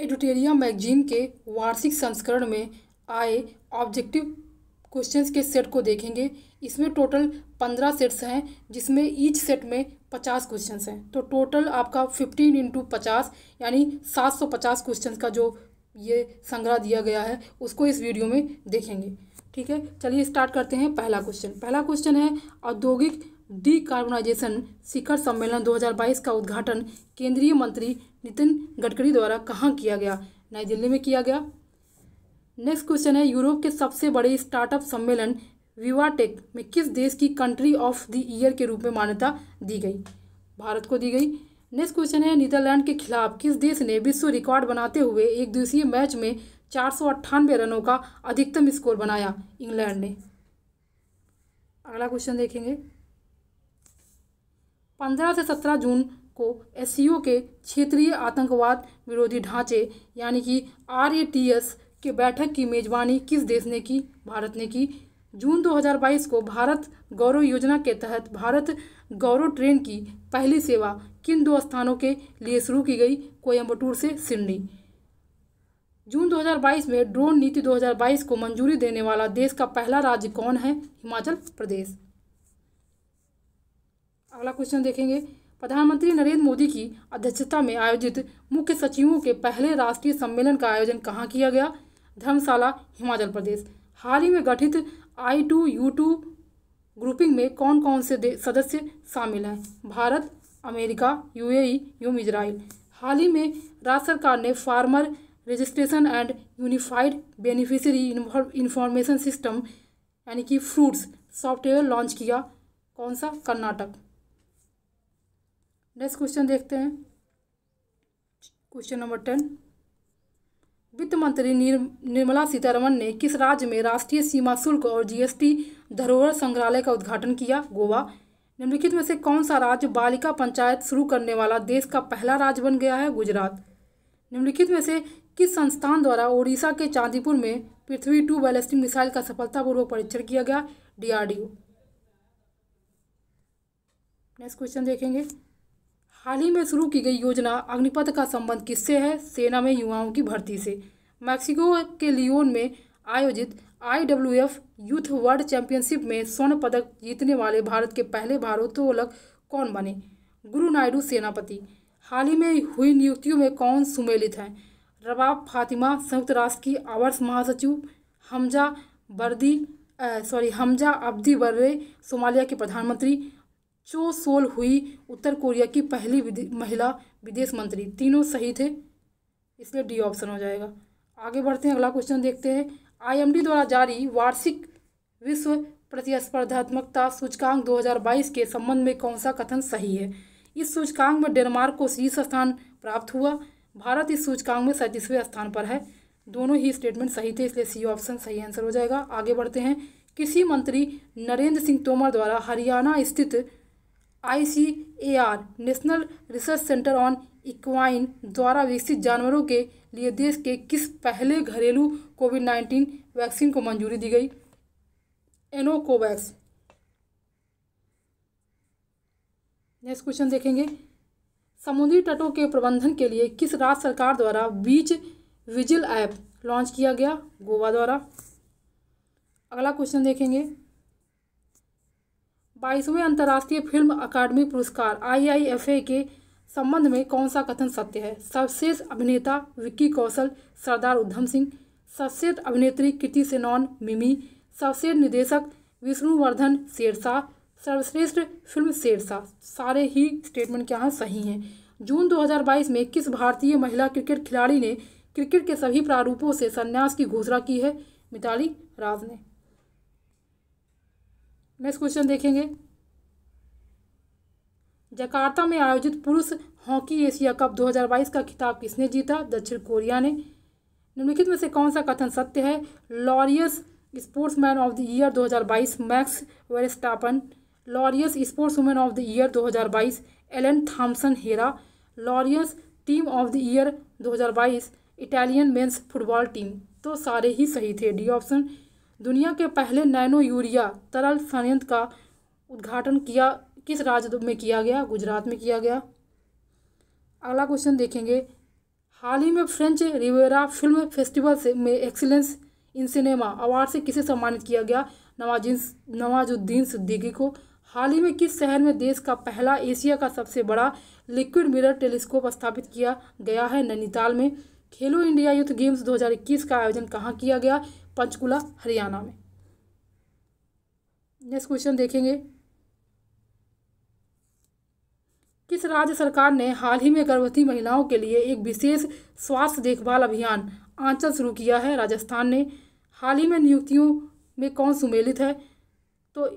एडिटोरिया magazine के वार्षिक संस्करण में आए ऑब्जेक्टिव क्वेश्चंस के सेट को देखेंगे इसमें टोटल पंद्रह सेट्स हैं जिसमें ईच सेट में पचास क्वेश्चंस हैं तो टोटल आपका फिफ्टीन इंटू पचास यानी सात सौ पचास क्वेश्चन का जो ये संग्रह दिया गया है उसको इस वीडियो में देखेंगे ठीक है चलिए स्टार्ट करते हैं पहला क्वेश्चन पहला क्वेश्चन है औद्योगिक डिकार्बोनाइजेशन शिखर सम्मेलन 2022 का उद्घाटन केंद्रीय मंत्री नितिन गडकरी द्वारा कहाँ किया गया नई दिल्ली में किया गया नेक्स्ट क्वेश्चन है यूरोप के सबसे बड़े स्टार्टअप सम्मेलन विवाटेक में किस देश की कंट्री ऑफ द ईयर के रूप में मान्यता दी गई भारत को दी गई नेक्स्ट क्वेश्चन है नीदरलैंड के खिलाफ किस देश ने विश्व रिकॉर्ड बनाते हुए एक दिवसीय मैच में चार रनों का अधिकतम स्कोर बनाया इंग्लैंड ने अगला क्वेश्चन देखेंगे पंद्रह से सत्रह जून को एस के क्षेत्रीय आतंकवाद विरोधी ढांचे यानी कि आर के बैठक की मेजबानी किस देश ने की भारत ने की जून 2022 को भारत गौरव योजना के तहत भारत गौरव ट्रेन की पहली सेवा किन दो स्थानों के लिए शुरू की गई कोयम्बटूर से सिडनी जून 2022 में ड्रोन नीति 2022 को मंजूरी देने वाला देश का पहला राज्य कौन है हिमाचल प्रदेश अगला क्वेश्चन देखेंगे प्रधानमंत्री नरेंद्र मोदी की अध्यक्षता में आयोजित मुख्य सचिवों के पहले राष्ट्रीय सम्मेलन का आयोजन कहाँ किया गया धर्मशाला हिमाचल प्रदेश हाल ही में गठित I two U two grouping में कौन कौन से सदस्य शामिल हैं भारत अमेरिका यूएई e, एवं इजराइल हाल ही में राज्य सरकार ने farmer registration and unified beneficiary information system यानी कि फ्रूट्स सॉफ्टवेयर लॉन्च किया कौन सा कर्नाटक नेक्स्ट क्वेश्चन देखते हैं क्वेश्चन नंबर टेन वित्त मंत्री निर्मला सीतारमन ने किस राज्य में राष्ट्रीय सीमा शुल्क और जीएसटी धरोहर संग्रहालय का उद्घाटन किया गोवा निम्नलिखित में से कौन सा राज्य बालिका पंचायत शुरू करने वाला देश का पहला राज्य बन गया है गुजरात निम्नलिखित में से किस संस्थान द्वारा ओडिशा के चांदीपुर में पृथ्वी टू बैलिस्टिक मिसाइल का सफलतापूर्वक परीक्षण किया गया डीआरडीओ नेक्स्ट क्वेश्चन देखेंगे हाल ही में शुरू की गई योजना अग्निपथ का संबंध किससे है सेना में युवाओं की भर्ती से मैक्सिको के लियोन में आयोजित एफ यूथ वर्ल्ड चैंपियनशिप में स्वर्ण पदक जीतने वाले भारत के पहले भारोत्तोलक कौन बने गुरु नायडू सेनापति हाल ही में हुई नियुक्तियों में कौन सुमेलित हैं रबाब फातिमा संयुक्त राष्ट्र की आवर्ष महासचिव Hamza Bardi sorry Hamza Abdi Barre Somalia के प्रधानमंत्री चो सोल हुई उत्तर कोरिया की पहली विदे, महिला विदेश मंत्री तीनों सही थे इसलिए डी ऑप्शन हो जाएगा आगे बढ़ते हैं अगला क्वेश्चन देखते हैं आईएमडी द्वारा जारी वार्षिक विश्व प्रतिस्पर्धात्मकता सूचकांक 2022 के संबंध में कौन सा कथन सही है इस सूचकांक में डेनमार्क को शीर्ष स्थान प्राप्त हुआ भारत इस सूचकांक में सैंतीसवें स्थान पर है दोनों ही स्टेटमेंट सही थे इसलिए सी ऑप्शन सही आंसर हो जाएगा आगे बढ़ते हैं कृषि मंत्री नरेंद्र सिंह तोमर द्वारा हरियाणा स्थित ICAR National Research Centre on Equine द्वारा विकसित जानवरों के लिए देश के किस पहले घरेलू कोविड नाइन्टीन वैक्सीन को मंजूरी दी गई एनोकोवैक्स नेक्स्ट क्वेश्चन देखेंगे समुद्री तटों के प्रबंधन के लिए किस राज्य सरकार द्वारा बीच विजिल ऐप लॉन्च किया गया गोवा द्वारा अगला क्वेश्चन देखेंगे बाईसवें अंतर्राष्ट्रीय फिल्म अकादमी पुरस्कार आईआईएफए के संबंध में कौन सा कथन सत्य है सर्वश्रेष्ठ अभिनेता विक्की कौशल सरदार उधम सिंह सर्वश्रेष्ठ अभिनेत्री कृति सेनॉन मिमी सर्वश्रेष्ठ निदेशक विष्णुवर्धन शेरशाह सर्वश्रेष्ठ फिल्म शेरशाह सारे ही स्टेटमेंट क्या हैं सही हैं जून 2022 में किस भारतीय महिला क्रिकेट खिलाड़ी ने क्रिकेट के सभी प्रारूपों से संन्यास की घोषणा की है मिताली राज ने नेक्स्ट क्वेश्चन देखेंगे जकार्ता में आयोजित पुरुष हॉकी एशिया कप 2022 का खिताब किसने जीता दक्षिण कोरिया ने निम्नलिखित में से कौन सा कथन सत्य है Laureus sportsman of the year 2022 Max Verstappen Laureus sports of the year 2022 Elaine Thompson Herah Laureus team of the year 2022 Italian men's football team तो सारे ही सही थे डी ऑप्शन दुनिया के पहले नैनो यूरिया तरल संयंत्र का उद्घाटन किया किस राज्य में किया गया गुजरात में किया गया अगला क्वेश्चन देखेंगे हाल ही में फ्रेंच रिवेरा फिल्म फेस्टिवल से में एक्सीलेंस इन सिनेमा अवार्ड से किसे सम्मानित किया गया नवाजिन नवाजुद्दीन सिद्दीकी को हाल ही में किस शहर में देश का पहला एशिया का सबसे बड़ा लिक्विड मिरर टेलीस्कोप स्थापित किया गया है नैनीताल में खेलो इंडिया यूथ गेम्स 2021 का आयोजन कहाँ किया गया पंचकुला हरियाणा में नेक्स्ट क्वेश्चन देखेंगे किस राज्य सरकार ने हाल ही में गर्भवती महिलाओं के लिए एक विशेष स्वास्थ्य देखभाल अभियान आंचल शुरू किया है राजस्थान ने हाल ही में नियुक्तियों में कौन सुमेलित है तो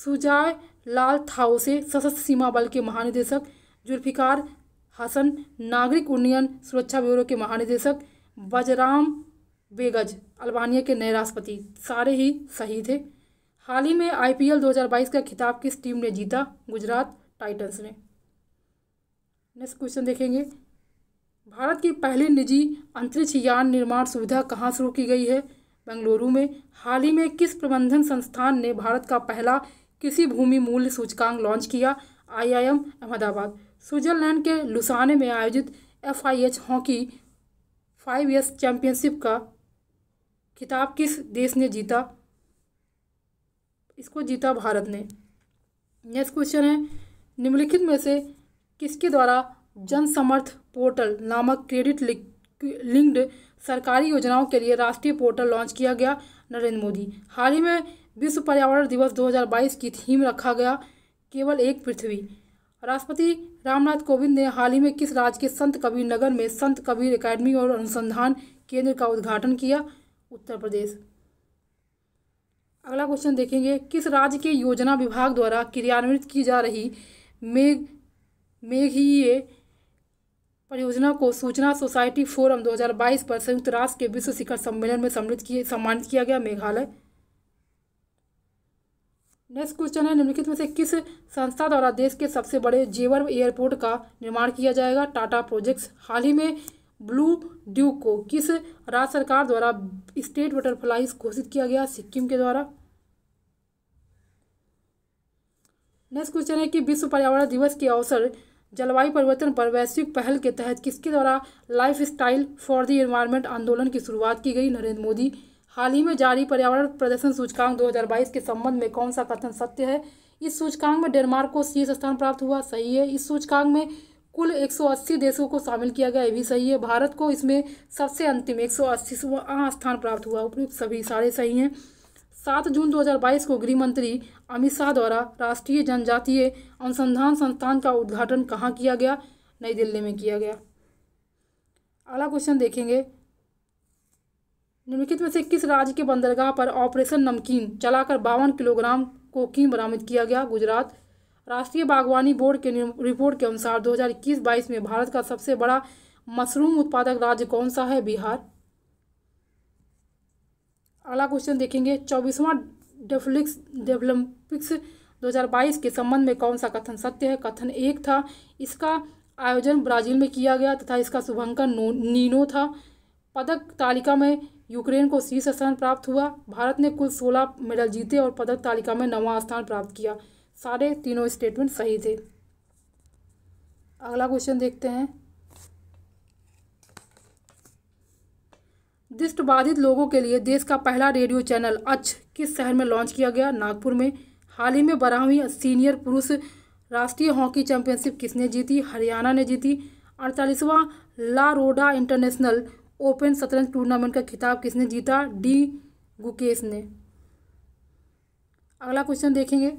सुजाय लाल थाओ से सशस्त्र सीमा बल के महानिदेशक जुल्फिकार हसन नागरिक उन्नयन सुरक्षा ब्यूरो के महानिदेशक बजराम बेगज अल्बानिया के नए राष्ट्रपति सारे ही सही थे हाल ही में आईपीएल 2022 का खिताब किस टीम ने जीता गुजरात टाइटंस ने नेक्स्ट क्वेश्चन देखेंगे भारत की पहली निजी अंतरिक्ष यान निर्माण सुविधा कहाँ शुरू की गई है बेंगलुरु में हाल ही में किस प्रबंधन संस्थान ने भारत का पहला किसी भूमि मूल्य सूचकांक लॉन्च किया आईआईएम अहमदाबाद स्विट्जरलैंड के लुसाने में आयोजित FIH hockey five years championship का खिताब किस देश ने जीता इसको जीता भारत ने नेक्स्ट क्वेश्चन है निम्नलिखित में से किसके द्वारा जन समर्थ पोर्टल नामक क्रेडिट लिंक्ड सरकारी योजनाओं के लिए राष्ट्रीय पोर्टल लॉन्च किया गया नरेंद्र मोदी हाल ही में विश्व पर्यावरण दिवस 2022 की थीम रखा गया केवल एक पृथ्वी राष्ट्रपति रामनाथ कोविंद ने हाल ही में किस राज्य के संत कबीर नगर में संत कबीर एकेडमी और अनुसंधान केंद्र का उद्घाटन किया उत्तर प्रदेश अगला क्वेश्चन देखेंगे किस राज्य के योजना विभाग द्वारा क्रियान्वित की जा रही मेघ मेघीय परियोजना को सूचना सोसाइटी फोरम 2022 पर संयुक्त राष्ट्र के विश्व शिखर सम्मेलन में सम्मिलित किए सम्मानित किया गया मेघालय नेक्स्ट क्वेश्चन है निम्नलिखित में से किस संस्था द्वारा देश के सबसे बड़े जेवर एयरपोर्ट का निर्माण किया जाएगा टाटा प्रोजेक्ट्स हाल ही में ब्लू ड्यू को किस राज्य सरकार द्वारा स्टेट बटरफ्लाई घोषित किया गया सिक्किम के द्वारा नेक्स्ट क्वेश्चन है कि विश्व पर्यावरण दिवस के अवसर जलवायु परिवर्तन पर वैश्विक पहल के तहत किसके द्वारा lifestyle for the environment आंदोलन की शुरुआत की गई नरेंद्र मोदी हाल ही में जारी पर्यावरण प्रदर्शन सूचकांक 2022 के संबंध में कौन सा कथन सत्य है इस सूचकांक में डेनमार्क को शीर्ष स्थान प्राप्त हुआ सही है इस सूचकांक में कुल 180 देशों को शामिल किया गया ये भी सही है भारत को इसमें सबसे अंतिम एक सौ स्थान प्राप्त हुआ उपयुक्त सभी सारे सही हैं सात जून 2022 को गृह मंत्री अमित शाह द्वारा राष्ट्रीय जनजातीय अनुसंधान संस्थान का उद्घाटन कहाँ किया गया नई दिल्ली में किया गया अगला क्वेश्चन देखेंगे निम्नलिखित में से किस राज्य के बंदरगाह पर ऑपरेशन नमकीन चलाकर बावन किलोग्राम कोकीन बरामद किया गया गुजरात राष्ट्रीय बागवानी बोर्ड के रिपोर्ट के अनुसार 2021-22 में भारत का सबसे बड़ा मशरूम उत्पादक राज्य कौन सा है बिहार अगला क्वेश्चन देखेंगे चौबीसवां डेफलिक्स डेवलपिक्स 2022 के संबंध में कौन सा कथन सत्य है कथन एक था इसका आयोजन ब्राजील में किया गया तथा इसका शुभंकर नीनो था पदक तालिका में यूक्रेन को शीर्ष स्थान प्राप्त हुआ भारत ने कुल सोलह मेडल जीते और पदक तालिका में नवा स्थान प्राप्त किया सारे तीनों स्टेटमेंट सही थे अगला क्वेश्चन देखते हैं दृष्ट बाधित लोगों के लिए देश का पहला रेडियो चैनल अच्छ किस शहर में लॉन्च किया गया नागपुर में हाल ही में बारहवीं सीनियर पुरुष राष्ट्रीय हॉकी चैंपियनशिप किसने जीती हरियाणा ने जीती अड़तालीसवां ला रोडा इंटरनेशनल ओपन शतरंज टूर्नामेंट का खिताब किसने जीता डी गुकेश ने अगला क्वेश्चन देखेंगे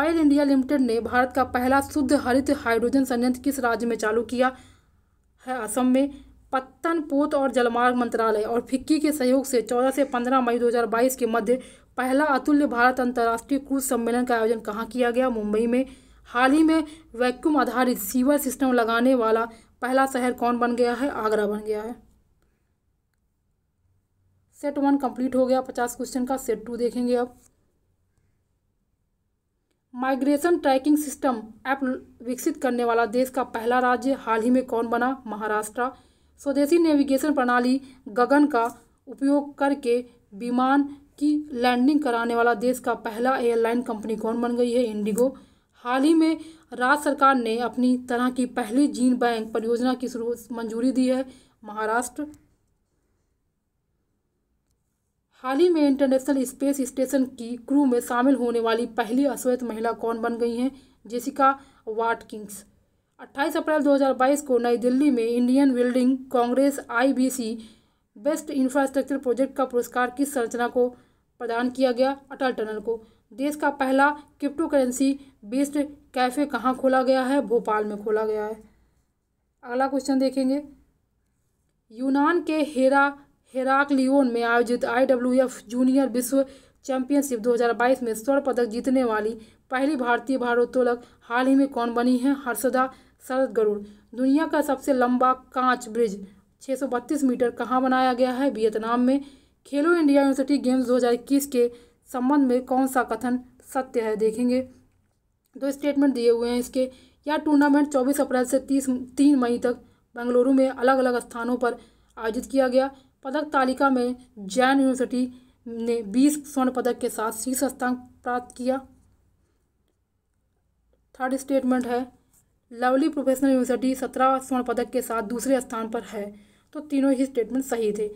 ऑयल इंडिया लिमिटेड ने भारत का पहला शुद्ध हरित हाइड्रोजन संयंत्र किस राज्य में चालू किया है असम में पत्तन पोत और जलमार्ग मंत्रालय और फिक्की के सहयोग से 14 से 15 मई 2022 के मध्य पहला अतुल्य भारत अंतर्राष्ट्रीय क्रूज सम्मेलन का आयोजन कहाँ किया गया मुंबई में हाल ही में वैक्यूम आधारित सीवर सिस्टम लगाने वाला पहला शहर कौन बन गया है आगरा बन गया है सेट वन कंप्लीट हो गया पचास क्वेश्चन का सेट टू देखेंगे अब माइग्रेशन ट्रैकिंग सिस्टम ऐप विकसित करने वाला देश का पहला राज्य हाल ही में कौन बना महाराष्ट्र स्वदेशी नेविगेशन प्रणाली गगन का उपयोग करके विमान की लैंडिंग कराने वाला देश का पहला एयरलाइन कंपनी कौन बन गई है इंडिगो हाल ही में राज्य सरकार ने अपनी तरह की पहली जीन बैंक परियोजना की शुरू मंजूरी दी है महाराष्ट्र हाल ही में इंटरनेशनल स्पेस स्टेशन की क्रू में शामिल होने वाली पहली अश्वेत महिला कौन बन गई हैं जेसिका वाटकिंग्स 28 अप्रैल 2022 को नई दिल्ली में Indian Building Congress IBC best infrastructure project का पुरस्कार किस संरचना को प्रदान किया गया अटल टनल को देश का पहला क्रिप्टो करेंसी बेस्ड कैफ़े कहाँ खोला गया है भोपाल में खोला गया है अगला क्वेश्चन देखेंगे यूनान के हेरा लियोन में आयोजित आईडब्ल्यूएफ जूनियर विश्व चैंपियनशिप 2022 में स्वर्ण पदक जीतने वाली पहली भारतीय भारोत्तोलक हाल ही में कौन बनी है हर्षदा शरद गरुड़ दुनिया का सबसे लंबा कांच ब्रिज 632 मीटर कहाँ बनाया गया है वियतनाम में खेलो इंडिया यूनिवर्सिटी गेम्स 2021 के संबंध में कौन सा कथन सत्य है देखेंगे दो स्टेटमेंट दिए हुए हैं इसके यह टूर्नामेंट 24 अप्रैल से 30 तीन मई तक बेंगलुरु में अलग अलग स्थानों पर आयोजित किया गया पदक तालिका में जैन यूनिवर्सिटी ने 20 स्वर्ण पदक के साथ शीर्ष स्थान प्राप्त किया थर्ड स्टेटमेंट है लवली प्रोफेशनल यूनिवर्सिटी सत्रह स्वर्ण पदक के साथ दूसरे स्थान पर है तो तीनों ही स्टेटमेंट सही थे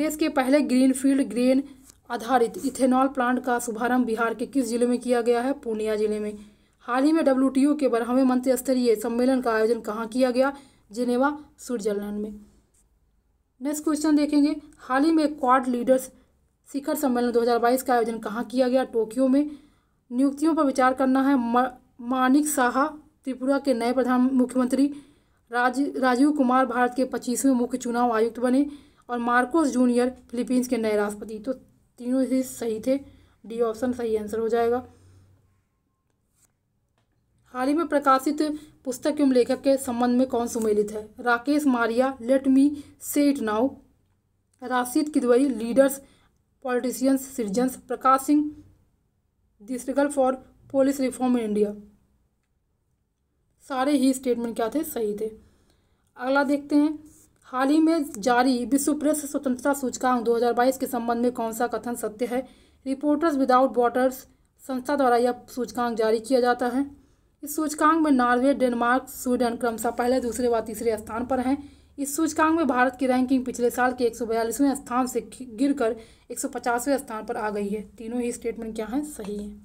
देश के पहले ग्रीनफील्ड ग्रेन आधारित इथेनॉल प्लांट का शुभारंभ बिहार के किस जिले में किया गया है पूर्णिया जिले में हाल ही में डब्ल्यू के बारहवें मंत्री स्तरीय सम्मेलन का आयोजन कहाँ किया गया जिनेवा स्विट्जरलैंड में नेक्स्ट क्वेश्चन देखेंगे हाल ही में क्वाड लीडर्स शिखर सम्मेलन 2022 का आयोजन कहाँ किया गया टोक्यो में नियुक्तियों पर विचार करना है मानिक साहा त्रिपुरा के नए प्रधान मुख्यमंत्री राज राजीव कुमार भारत के पच्चीसवें मुख्य चुनाव आयुक्त बने और मार्कोस जूनियर फिलीपींस के नए राष्ट्रपति तो तीनों ही सही थे डी ऑप्शन सही आंसर हो जाएगा हाल ही में प्रकाशित पुस्तक एवं लेखक के संबंध में कौन सुमेलित है Rakesh Maria let me say it now Rashid Kidwai leaders politicians citizens Prakash Singh the for police reform in India सारे ही स्टेटमेंट क्या थे सही थे अगला देखते हैं हाल ही में जारी विश्व प्रेस स्वतंत्रता सूचकांक 2022 के संबंध में कौन सा कथन सत्य है रिपोर्टर्स विदाउट बॉर्डर्स संस्था द्वारा यह सूचकांक जारी किया जाता है इस सूचकांक में नॉर्वे डेनमार्क स्वीडन क्रमशः पहले दूसरे व तीसरे स्थान पर हैं इस सूचकांक में भारत की रैंकिंग पिछले साल के एक स्थान से गिरकर कर स्थान पर आ गई है तीनों ही स्टेटमेंट क्या हैं सही हैं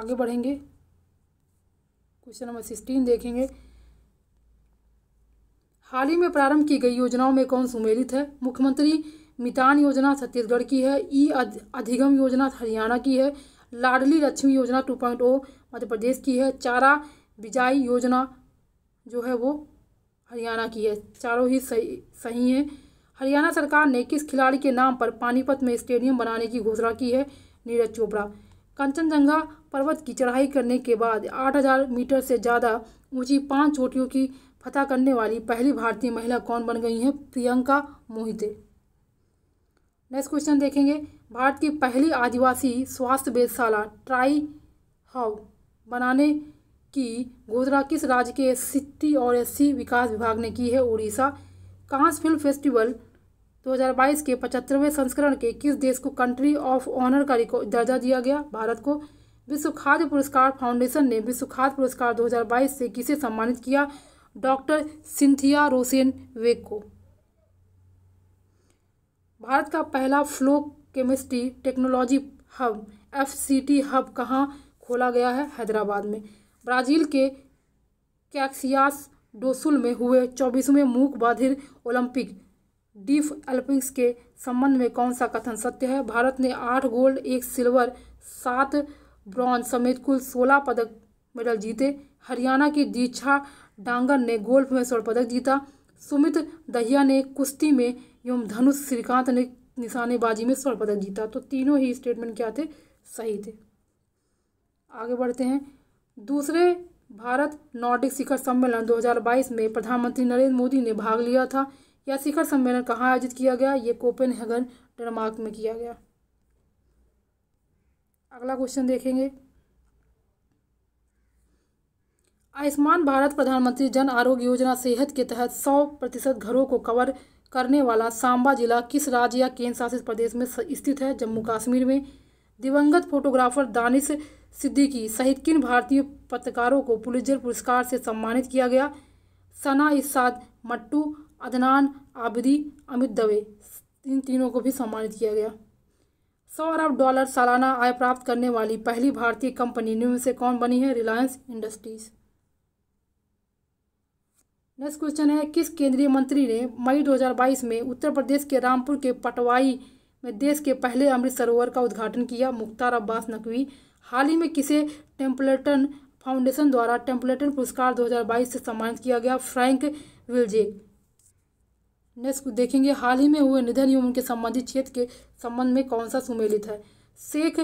आगे बढ़ेंगे क्वेश्चन नंबर सिक्सटीन देखेंगे हाल ही में प्रारंभ की गई योजनाओं में कौन सुमेलित है मुख्यमंत्री मितान योजना छत्तीसगढ़ की है ई अधिगम योजना हरियाणा की है लाडली लक्ष्मी योजना टू पॉइंट ओ मध्य प्रदेश की है चारा बिजाई योजना जो है वो हरियाणा की है चारों ही सही सही हैं हरियाणा सरकार ने किस खिलाड़ी के नाम पर पानीपत में स्टेडियम बनाने की घोषणा की है नीरज चोपड़ा कंचनजंगा पर्वत की चढ़ाई करने के बाद 8000 मीटर से ज़्यादा ऊंची पांच चोटियों की फतह करने वाली पहली भारतीय महिला कौन बन गई हैं प्रियंका मोहिते नेक्स्ट क्वेश्चन देखेंगे भारत की पहली आदिवासी स्वास्थ्य वेधशाला ट्राई हाउ बनाने की घोषणा किस राज्य के एससी और एससी विकास विभाग ने की है उड़ीसा कांस फिल्म फेस्टिवल 2022 के पचहत्तरवें संस्करण के किस देश को कंट्री ऑफ ऑनर का दर्जा दिया गया भारत को विश्व खाद्य पुरस्कार फाउंडेशन ने विश्व खाद्य पुरस्कार 2022 से किसे सम्मानित किया डॉक्टर सिंथिया रोसेन वेग को भारत का पहला flow chemistry technology hub F hub कहाँ खोला गया है हैदराबाद में ब्राज़ील के कैक्सियास डोसुल में हुए चौबीसवें मूक बाधिर ओलंपिक डीफ एल्पिंग्स के संबंध में कौन सा कथन सत्य है भारत ने आठ गोल्ड एक सिल्वर सात ब्रॉन्ज समेत कुल सोलह पदक मेडल जीते हरियाणा की दीक्षा डांगर ने गोल्फ में स्वर्ण पदक जीता सुमित दहिया ने कुश्ती में एवं धनुष श्रीकांत ने निशानेबाजी में स्वर्ण पदक जीता तो तीनों ही स्टेटमेंट क्या थे सही थे आगे बढ़ते हैं दूसरे भारत नॉर्डिक शिखर सम्मेलन 2022 में प्रधानमंत्री नरेंद्र मोदी ने भाग लिया था यह शिखर सम्मेलन कहाँ आयोजित किया गया ये कोपेनहेगन डेनमार्क में किया गया अगला क्वेश्चन देखेंगे आयुष्मान भारत प्रधानमंत्री जन आरोग्य योजना सेहत के तहत सौ प्रतिशत घरों को कवर करने वाला सांबा जिला किस राज्य या केंद्र शासित प्रदेश में स्थित है जम्मू कश्मीर में दिवंगत फोटोग्राफर दानिश सिद्दीकी सहित किन भारतीय पत्रकारों को पुलिजर पुरस्कार से सम्मानित किया गया सना इसाद मट्टू अदनान आबदी अमित दवे इन तीनों को भी सम्मानित किया गया सौ अरब डॉलर सालाना आय प्राप्त करने वाली पहली भारतीय कंपनी न्यू से कौन बनी है रिलायंस इंडस्ट्रीज नेक्स्ट क्वेश्चन है किस केंद्रीय मंत्री ने मई 2022 में उत्तर प्रदेश के रामपुर के पटवाई में देश के पहले अमृत सरोवर का उद्घाटन किया मुख्तार अब्बास नकवी हाल ही में किसे टेम्पलेटन फाउंडेशन द्वारा टेम्पलेटन पुरस्कार 2022 से सम्मानित किया गया फ्रैंक विल्जे नेक्स्ट देखेंगे हाल ही में हुए निधन एवं उनके संबंधित क्षेत्र के संबंध में कौन सा सुमेलित है शेख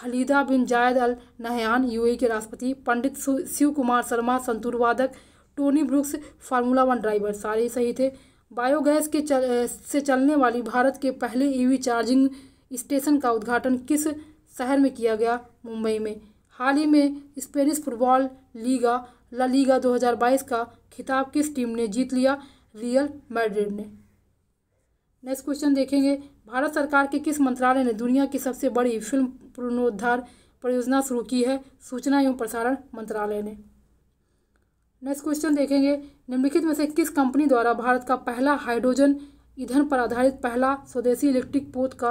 खलीदा बिन जायद अल नहयान यूएई के राष्ट्रपति पंडित शिव कुमार शर्मा संतूर वादक Tony Brooks formula one driver सारे सही थे बायोगैस के चल से चलने वाली भारत के पहले ईवी चार्जिंग स्टेशन का उद्घाटन किस शहर में किया गया मुंबई में हाल ही में Spanish football Liga La Liga 2022 का खिताब किस टीम ने जीत लिया रियल मैड्रिड ने नेक्स्ट क्वेश्चन देखेंगे भारत सरकार के किस मंत्रालय ने दुनिया की सबसे बड़ी फिल्म पुनरोद्धार परियोजना शुरू की है सूचना एवं प्रसारण मंत्रालय ने नेक्स्ट क्वेश्चन देखेंगे निम्नलिखित में से किस कंपनी द्वारा भारत का पहला हाइड्रोजन ईंधन पर आधारित पहला स्वदेशी इलेक्ट्रिक पोत का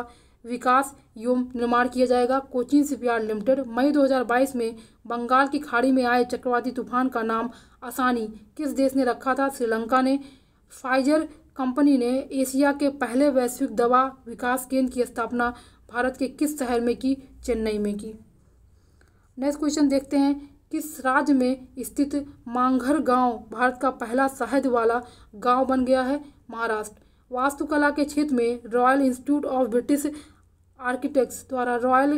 विकास एवं निर्माण किया जाएगा कोचिन शिपयार्ड लिमिटेड मई 2022 में बंगाल की खाड़ी में आए चक्रवाती तूफान का नाम आसानी किस देश ने रखा था श्रीलंका ने फाइजर कंपनी ने एशिया के पहले वैश्विक दवा विकास केंद्र की स्थापना भारत के किस शहर में की चेन्नई में की नेक्स्ट क्वेश्चन देखते हैं किस राज्य में स्थित मांघर गांव भारत का पहला शहद वाला गांव बन गया है महाराष्ट्र वास्तुकला के क्षेत्र में Royal Institute of British Architects द्वारा रॉयल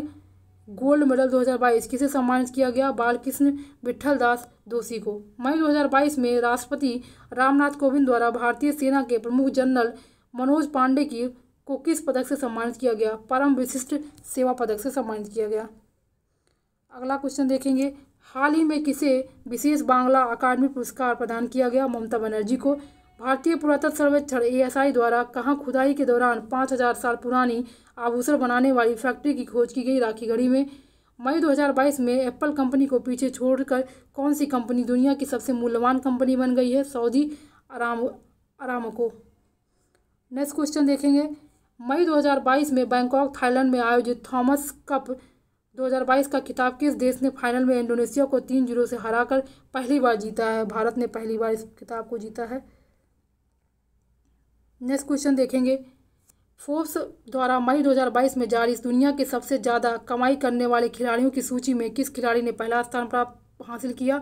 गोल्ड मेडल 2022 किसे सम्मानित किया गया बालकृष्ण विठल दास दोषी को मई 2022 में राष्ट्रपति रामनाथ कोविंद द्वारा भारतीय सेना के प्रमुख जनरल मनोज पांडे की को किस पदक से सम्मानित किया गया परम विशिष्ट सेवा पदक से सम्मानित किया गया अगला क्वेश्चन देखेंगे हाल ही में किसे विशेष बांग्ला अकादमी पुरस्कार प्रदान किया गया ममता बनर्जी को भारतीय पुरातत्व सर्वेक्षण एएसआई द्वारा कहाँ खुदाई के दौरान 5000 साल पुरानी आभूषण बनाने वाली फैक्ट्री की खोज की गई राखीगढ़ी में मई 2022 में एप्पल कंपनी को पीछे छोड़कर कौन सी कंपनी दुनिया की सबसे मूल्यवान कंपनी बन गई है सऊदी आराम आरामको नेक्स्ट क्वेश्चन देखेंगे मई 2022 में बैंकॉक थाईलैंड में आयोजित थॉमस कप 2022 का खिताब किस देश ने फाइनल में इंडोनेशिया को तीन जीरो से हराकर पहली बार जीता है भारत ने पहली बार इस खिताब को जीता है नेक्स्ट क्वेश्चन देखेंगे फोर्स द्वारा मई 2022 में जारी दुनिया के सबसे ज़्यादा कमाई करने वाले खिलाड़ियों की सूची में किस खिलाड़ी ने पहला स्थान प्राप्त हासिल किया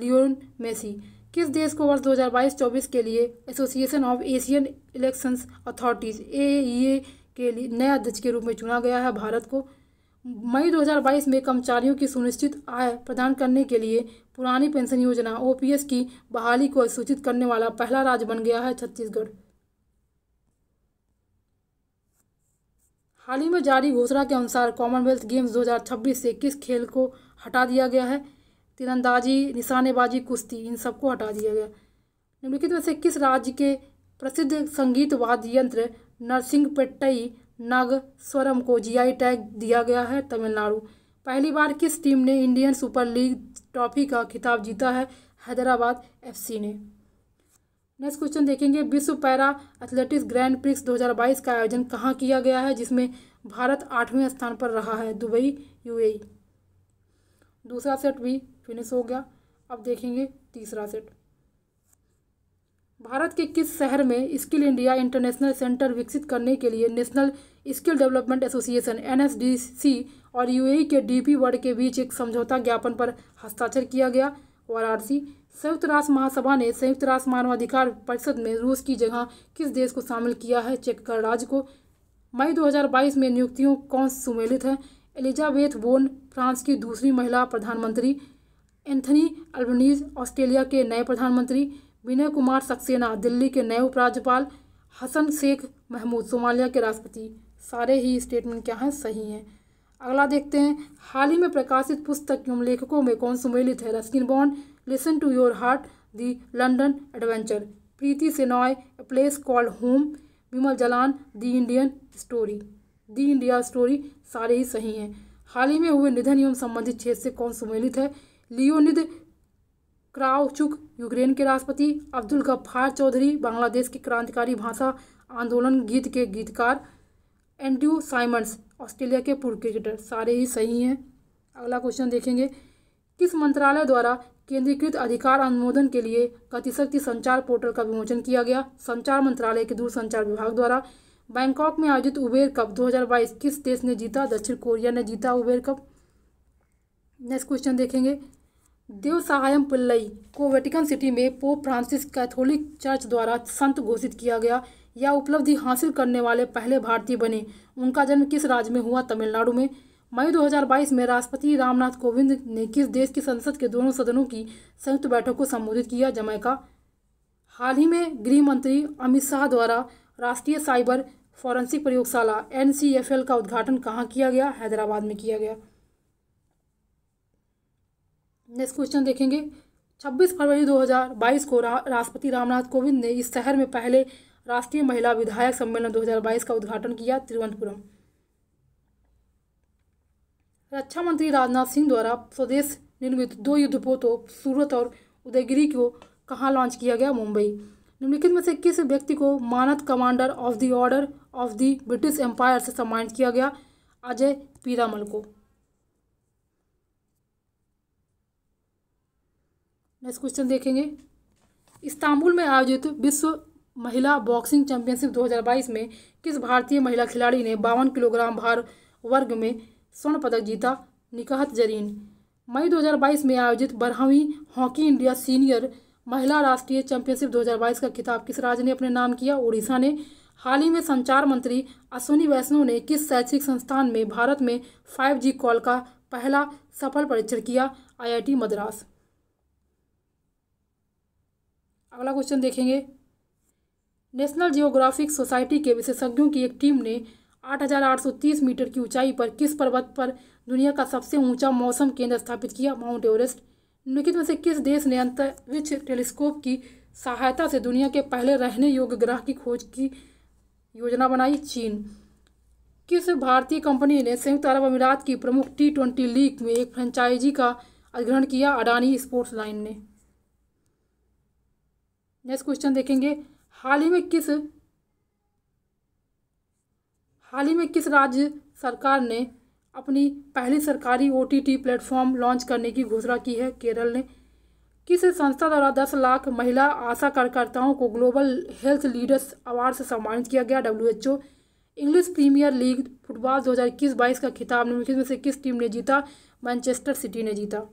लियोन मेसी किस देश को वर्ष 2022-24 के लिए Association of Asian Elections Authorities A के लिए नए अध्यक्ष के रूप में चुना गया है भारत को मई 2022 में कर्मचारियों की सुनिश्चित आय प्रदान करने के लिए पुरानी पेंशन योजना ओ की बहाली को सूचित करने वाला पहला राज्य बन गया है छत्तीसगढ़ हाल ही में जारी घोषणा के अनुसार कॉमनवेल्थ गेम्स 2026 से किस खेल को हटा दिया गया है तिरंदाजी निशानेबाजी कुश्ती इन सबको हटा दिया गया निम्नलिखित में से किस राज्य के प्रसिद्ध संगीत वाद्य यंत्र नरसिंह पेट्टई नाग स्वरम को जीआई टैग दिया गया है तमिलनाडु पहली बार किस टीम ने इंडियन सुपर लीग ट्रॉफी का खिताब जीता है हैदराबाद एफसी ने नेक्स्ट क्वेश्चन देखेंगे विश्व पैरा एथलेटिक्स ग्रैंड प्रिक्स 2022 का आयोजन कहाँ किया गया है जिसमें भारत आठवें स्थान पर रहा है दुबई यूएई e। दूसरा सेट भी फिनिश हो गया अब देखेंगे तीसरा सेट भारत के किस शहर में स्किल इंडिया इंटरनेशनल सेंटर विकसित करने के लिए National Skill Development Association N और यूएई के डीपी वर्ड के बीच एक समझौता ज्ञापन पर हस्ताक्षर किया गया वाराणसी संयुक्त राष्ट्र महासभा ने संयुक्त राष्ट्र मानवाधिकार परिषद में रूस की जगह किस देश को शामिल किया है चेक राज्य को मई 2022 में नियुक्तियों कौन सुमेलित हैं एलिजाबेथ बोन फ्रांस की दूसरी महिला प्रधानमंत्री एंथनी अल्बनीज ऑस्ट्रेलिया के नए प्रधानमंत्री विनय कुमार सक्सेना दिल्ली के नए उपराज्यपाल हसन शेख महमूद सोमालिया के राष्ट्रपति सारे ही स्टेटमेंट क्या हैं सही हैं अगला देखते हैं हाल ही में प्रकाशित पुस्तक एवं लेखकों में कौन सुमेलित है Ruskin Bond listen to your heart the London adventure Preeti Shenoy a place called home Bimal Jalan the Indian story the India story सारे ही सही हैं हाल ही में हुए निधन एवं संबंधित क्षेत्र से कौन सुमेलित है लियोनिद क्राउचुक यूक्रेन के राष्ट्रपति अब्दुल गफ्फार चौधरी बांग्लादेश के क्रांतिकारी भाषा आंदोलन गीत के गीतकार एंड्रू साइमंड्स ऑस्ट्रेलिया के पूर्व क्रिकेटर सारे ही सही हैं अगला क्वेश्चन देखेंगे किस मंत्रालय द्वारा केंद्रीकृत अधिकार अनुमोदन के लिए गतिशक्ति संचार पोर्टल का विमोचन किया गया संचार मंत्रालय के दूरसंचार विभाग द्वारा बैंकॉक में आयोजित उबेर कप 2022 किस देश ने जीता दक्षिण कोरिया ने जीता उबेर कप नेक्स्ट क्वेश्चन देखेंगे देव सहायम पिल्लई को वेटिकन सिटी में पोप फ्रांसिस कैथोलिक चर्च द्वारा संत घोषित किया गया या उपलब्धि हासिल करने वाले पहले भारतीय बने उनका जन्म किस राज्य में हुआ तमिलनाडु में मई 2022 में राष्ट्रपति रामनाथ कोविंद ने किस देश की संसद के दोनों सदनों की संयुक्त बैठक को संबोधित किया जमैका हाल ही में गृह मंत्री अमित शाह द्वारा राष्ट्रीय साइबर फॉरेंसिक प्रयोगशाला एन का उद्घाटन कहाँ किया गया हैदराबाद में किया गया नेक्स्ट क्वेश्चन देखेंगे 26 फरवरी 2022 को रा, राष्ट्रपति रामनाथ कोविंद ने इस शहर में पहले राष्ट्रीय महिला विधायक सम्मेलन 2022 का उद्घाटन किया तिरुवनंतपुरम रक्षा मंत्री राजनाथ सिंह द्वारा स्वदेश निर्मित दो युद्धपोतों सूरत और उदयगिरी को कहाँ लॉन्च किया गया मुंबई निम्नलिखित में से किस व्यक्ति को मानद commander of the order of the British empire से सम्मानित किया गया अजय पीरामल को नेक्स्ट क्वेश्चन देखेंगे इस्तांबुल में आयोजित विश्व महिला बॉक्सिंग चैंपियनशिप 2022 में किस भारतीय महिला खिलाड़ी ने बावन किलोग्राम भार वर्ग में स्वर्ण पदक जीता निकाहत जरीन मई 2022 में आयोजित बारहवीं हॉकी इंडिया सीनियर महिला राष्ट्रीय चैंपियनशिप 2022 का खिताब किस राज्य ने अपने नाम किया उड़ीसा ने हाल ही में संचार मंत्री अश्विनी वैष्णव ने किस शैक्षिक संस्थान में भारत में फाइव कॉल का पहला सफल परीक्षण किया आई मद्रास अगला क्वेश्चन देखेंगे नेशनल जियोग्राफिक सोसाइटी के विशेषज्ञों की एक टीम ने 8,830 मीटर की ऊंचाई पर किस पर्वत पर दुनिया का सबसे ऊंचा मौसम केंद्र स्थापित किया माउंट एवरेस्ट निम्नलिखित में से किस देश ने अंतरिक्ष टेलीस्कोप की सहायता से दुनिया के पहले रहने योग्य ग्रह की खोज की योजना बनाई चीन किस भारतीय कंपनी ने संयुक्त अरब अमीरात की प्रमुख टी ट्वेंटी लीग में एक फ्रेंचाइजी का अधिग्रहण किया अडानी स्पोर्ट्स लाइन ने नेक्स्ट क्वेश्चन देखेंगे हाल ही में किस हाल ही में किस राज्य सरकार ने अपनी पहली सरकारी O T T platform launch करने की घोषणा की है केरल ने किस संस्था द्वारा दस लाख महिला आशा कार्यकर्ताओं को ग्लोबल हेल्थ लीडर्स अवार्ड से सम्मानित किया गया W H O English Premier League football दो हज़ार इक्कीस बाईस का खिताब निम्नलिखित में से किस टीम ने जीता मैनचेस्टर सिटी ने जीता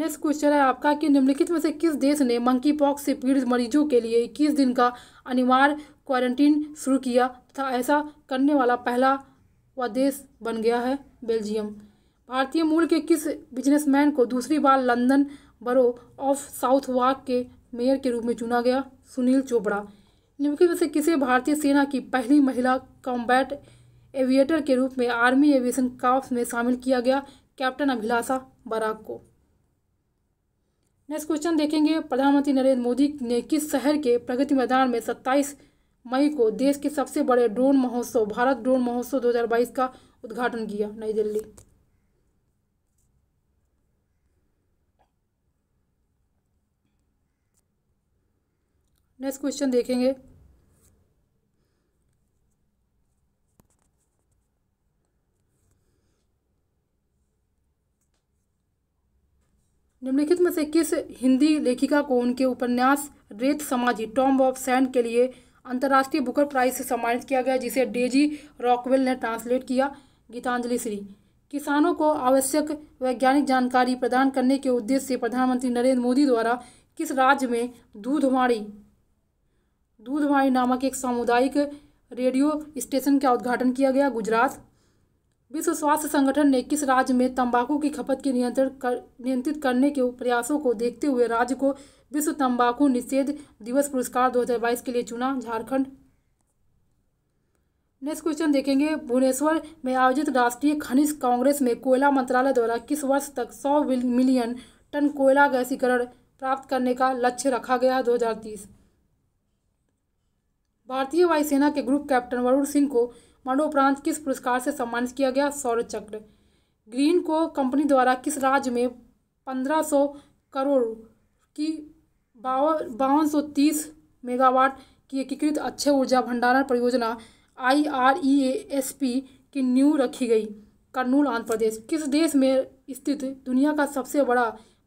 नेक्स्ट क्वेश्चन है आपका कि निम्नलिखित में से किस देश ने मंकी पॉक्स से पीड़ित मरीजों के लिए इक्कीस दिन का अनिवार्य क्वारंटीन शुरू किया तथा ऐसा करने वाला पहला व देश बन गया है बेल्जियम भारतीय मूल के किस बिजनेसमैन को दूसरी बार London borough of Southwark के मेयर के रूप में चुना गया सुनील चोपड़ा निम्नलिखित में से किसे भारतीय सेना की पहली महिला कॉम्बैट एविएटर के रूप में आर्मी एविएशन कॉप्स में शामिल किया गया कैप्टन अभिलाषा बराक को नेक्स्ट क्वेश्चन देखेंगे प्रधानमंत्री नरेंद्र मोदी ने किस शहर के प्रगति मैदान में सत्ताईस मई को देश के सबसे बड़े ड्रोन महोत्सव भारत ड्रोन महोत्सव 2022 का उद्घाटन किया नई दिल्ली नेक्स्ट क्वेश्चन देखेंगे निम्नलिखित में से किस हिंदी लेखिका को उनके उपन्यास रेत समाजी टॉम ऑफ सैंड के लिए अंतर्राष्ट्रीय बुकर प्राइज से सम्मानित किया गया जिसे डेजी रॉकवेल ने ट्रांसलेट किया गीतांजलि श्री किसानों को आवश्यक वैज्ञानिक जानकारी प्रदान करने के उद्देश्य से प्रधानमंत्री नरेंद्र मोदी द्वारा किस राज्य में दूधवाड़ी दूधवाड़ी नामक एक सामुदायिक रेडियो स्टेशन का उद्घाटन किया गया गुजरात विश्व स्वास्थ्य संगठन ने किस राज्य में तंबाकू की खपत की नियंत्रण कर नियंत्रित करने के प्रयासों को देखते हुए राज्य को विश्व तंबाकू निषेध दिवस पुरस्कार 2022 के लिए चुना झारखंड नेक्स्ट क्वेश्चन देखेंगे भुवनेश्वर में आयोजित राष्ट्रीय खनिज कांग्रेस में कोयला मंत्रालय द्वारा किस वर्ष तक सौ मिलियन टन कोयला गैसीकरण प्राप्त करने का लक्ष्य रखा गया दो भारतीय वायुसेना के ग्रुप कैप्टन वरुण सिंह को मरणोपरांत किस पुरस्कार से सम्मानित किया गया सौर चक्र ग्रीन को कंपनी द्वारा किस राज्य में पंद्रह सौ करोड़ की बावन सौ तीस मेगावाट की एकीकृत अच्छे ऊर्जा भंडारण परियोजना I R E S P की न्यू रखी गई कर्नूल आंध्र प्रदेश किस देश में स्थित दुनिया का सबसे बड़ा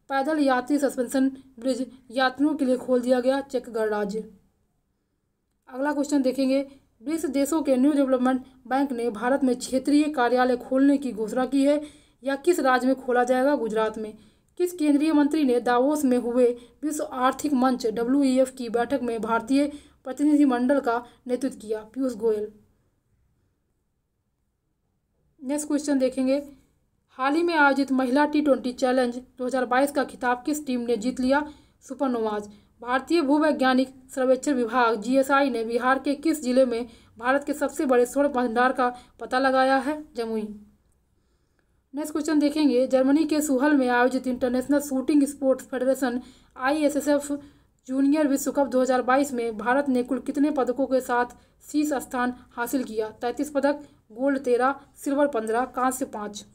पैदल यात्री सस्पेंशन ब्रिज यात्रियों के लिए खोल दिया गया चेक गणराज्य अगला क्वेश्चन देखेंगे ब्रिक्स देशों के न्यू डेवलपमेंट बैंक ने भारत में क्षेत्रीय कार्यालय खोलने की घोषणा की है या किस राज्य में खोला जाएगा गुजरात में किस केंद्रीय मंत्री ने दावोस में हुए विश्व आर्थिक मंच डब्ल्यू की बैठक में भारतीय प्रतिनिधिमंडल का नेतृत्व किया पीयूष गोयल नेक्स्ट क्वेश्चन देखेंगे हाल ही में आयोजित महिला टी ट्वेंटी चैलेंज 2022 का खिताब किस टीम ने जीत लिया सुपर नवाज भारतीय भूवैज्ञानिक सर्वेक्षण विभाग जीएसआई ने बिहार के किस जिले में भारत के सबसे बड़े स्वर्ण भंडार का पता लगाया है जमुई नेक्स्ट क्वेश्चन देखेंगे जर्मनी के सुहल में आयोजित International Shooting Sports Federation ISSF junior विश्व कप 2022 में भारत ने कुल कितने पदकों के साथ शीर्ष स्थान हासिल किया तैंतीस पदक गोल्ड तेरह सिल्वर पंद्रह कांस्य पाँच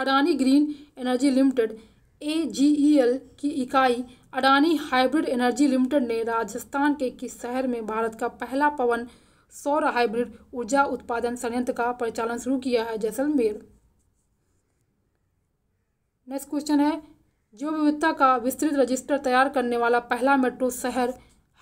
Adani green energy limited A की इकाई अडानी हाइब्रिड एनर्जी लिमिटेड ने राजस्थान के किस शहर में भारत का पहला पवन सौर हाइब्रिड ऊर्जा उत्पादन संयंत्र का परिचालन शुरू किया है जैसलमेर नेक्स्ट क्वेश्चन है जो विविधता का विस्तृत रजिस्टर तैयार करने वाला पहला मेट्रो शहर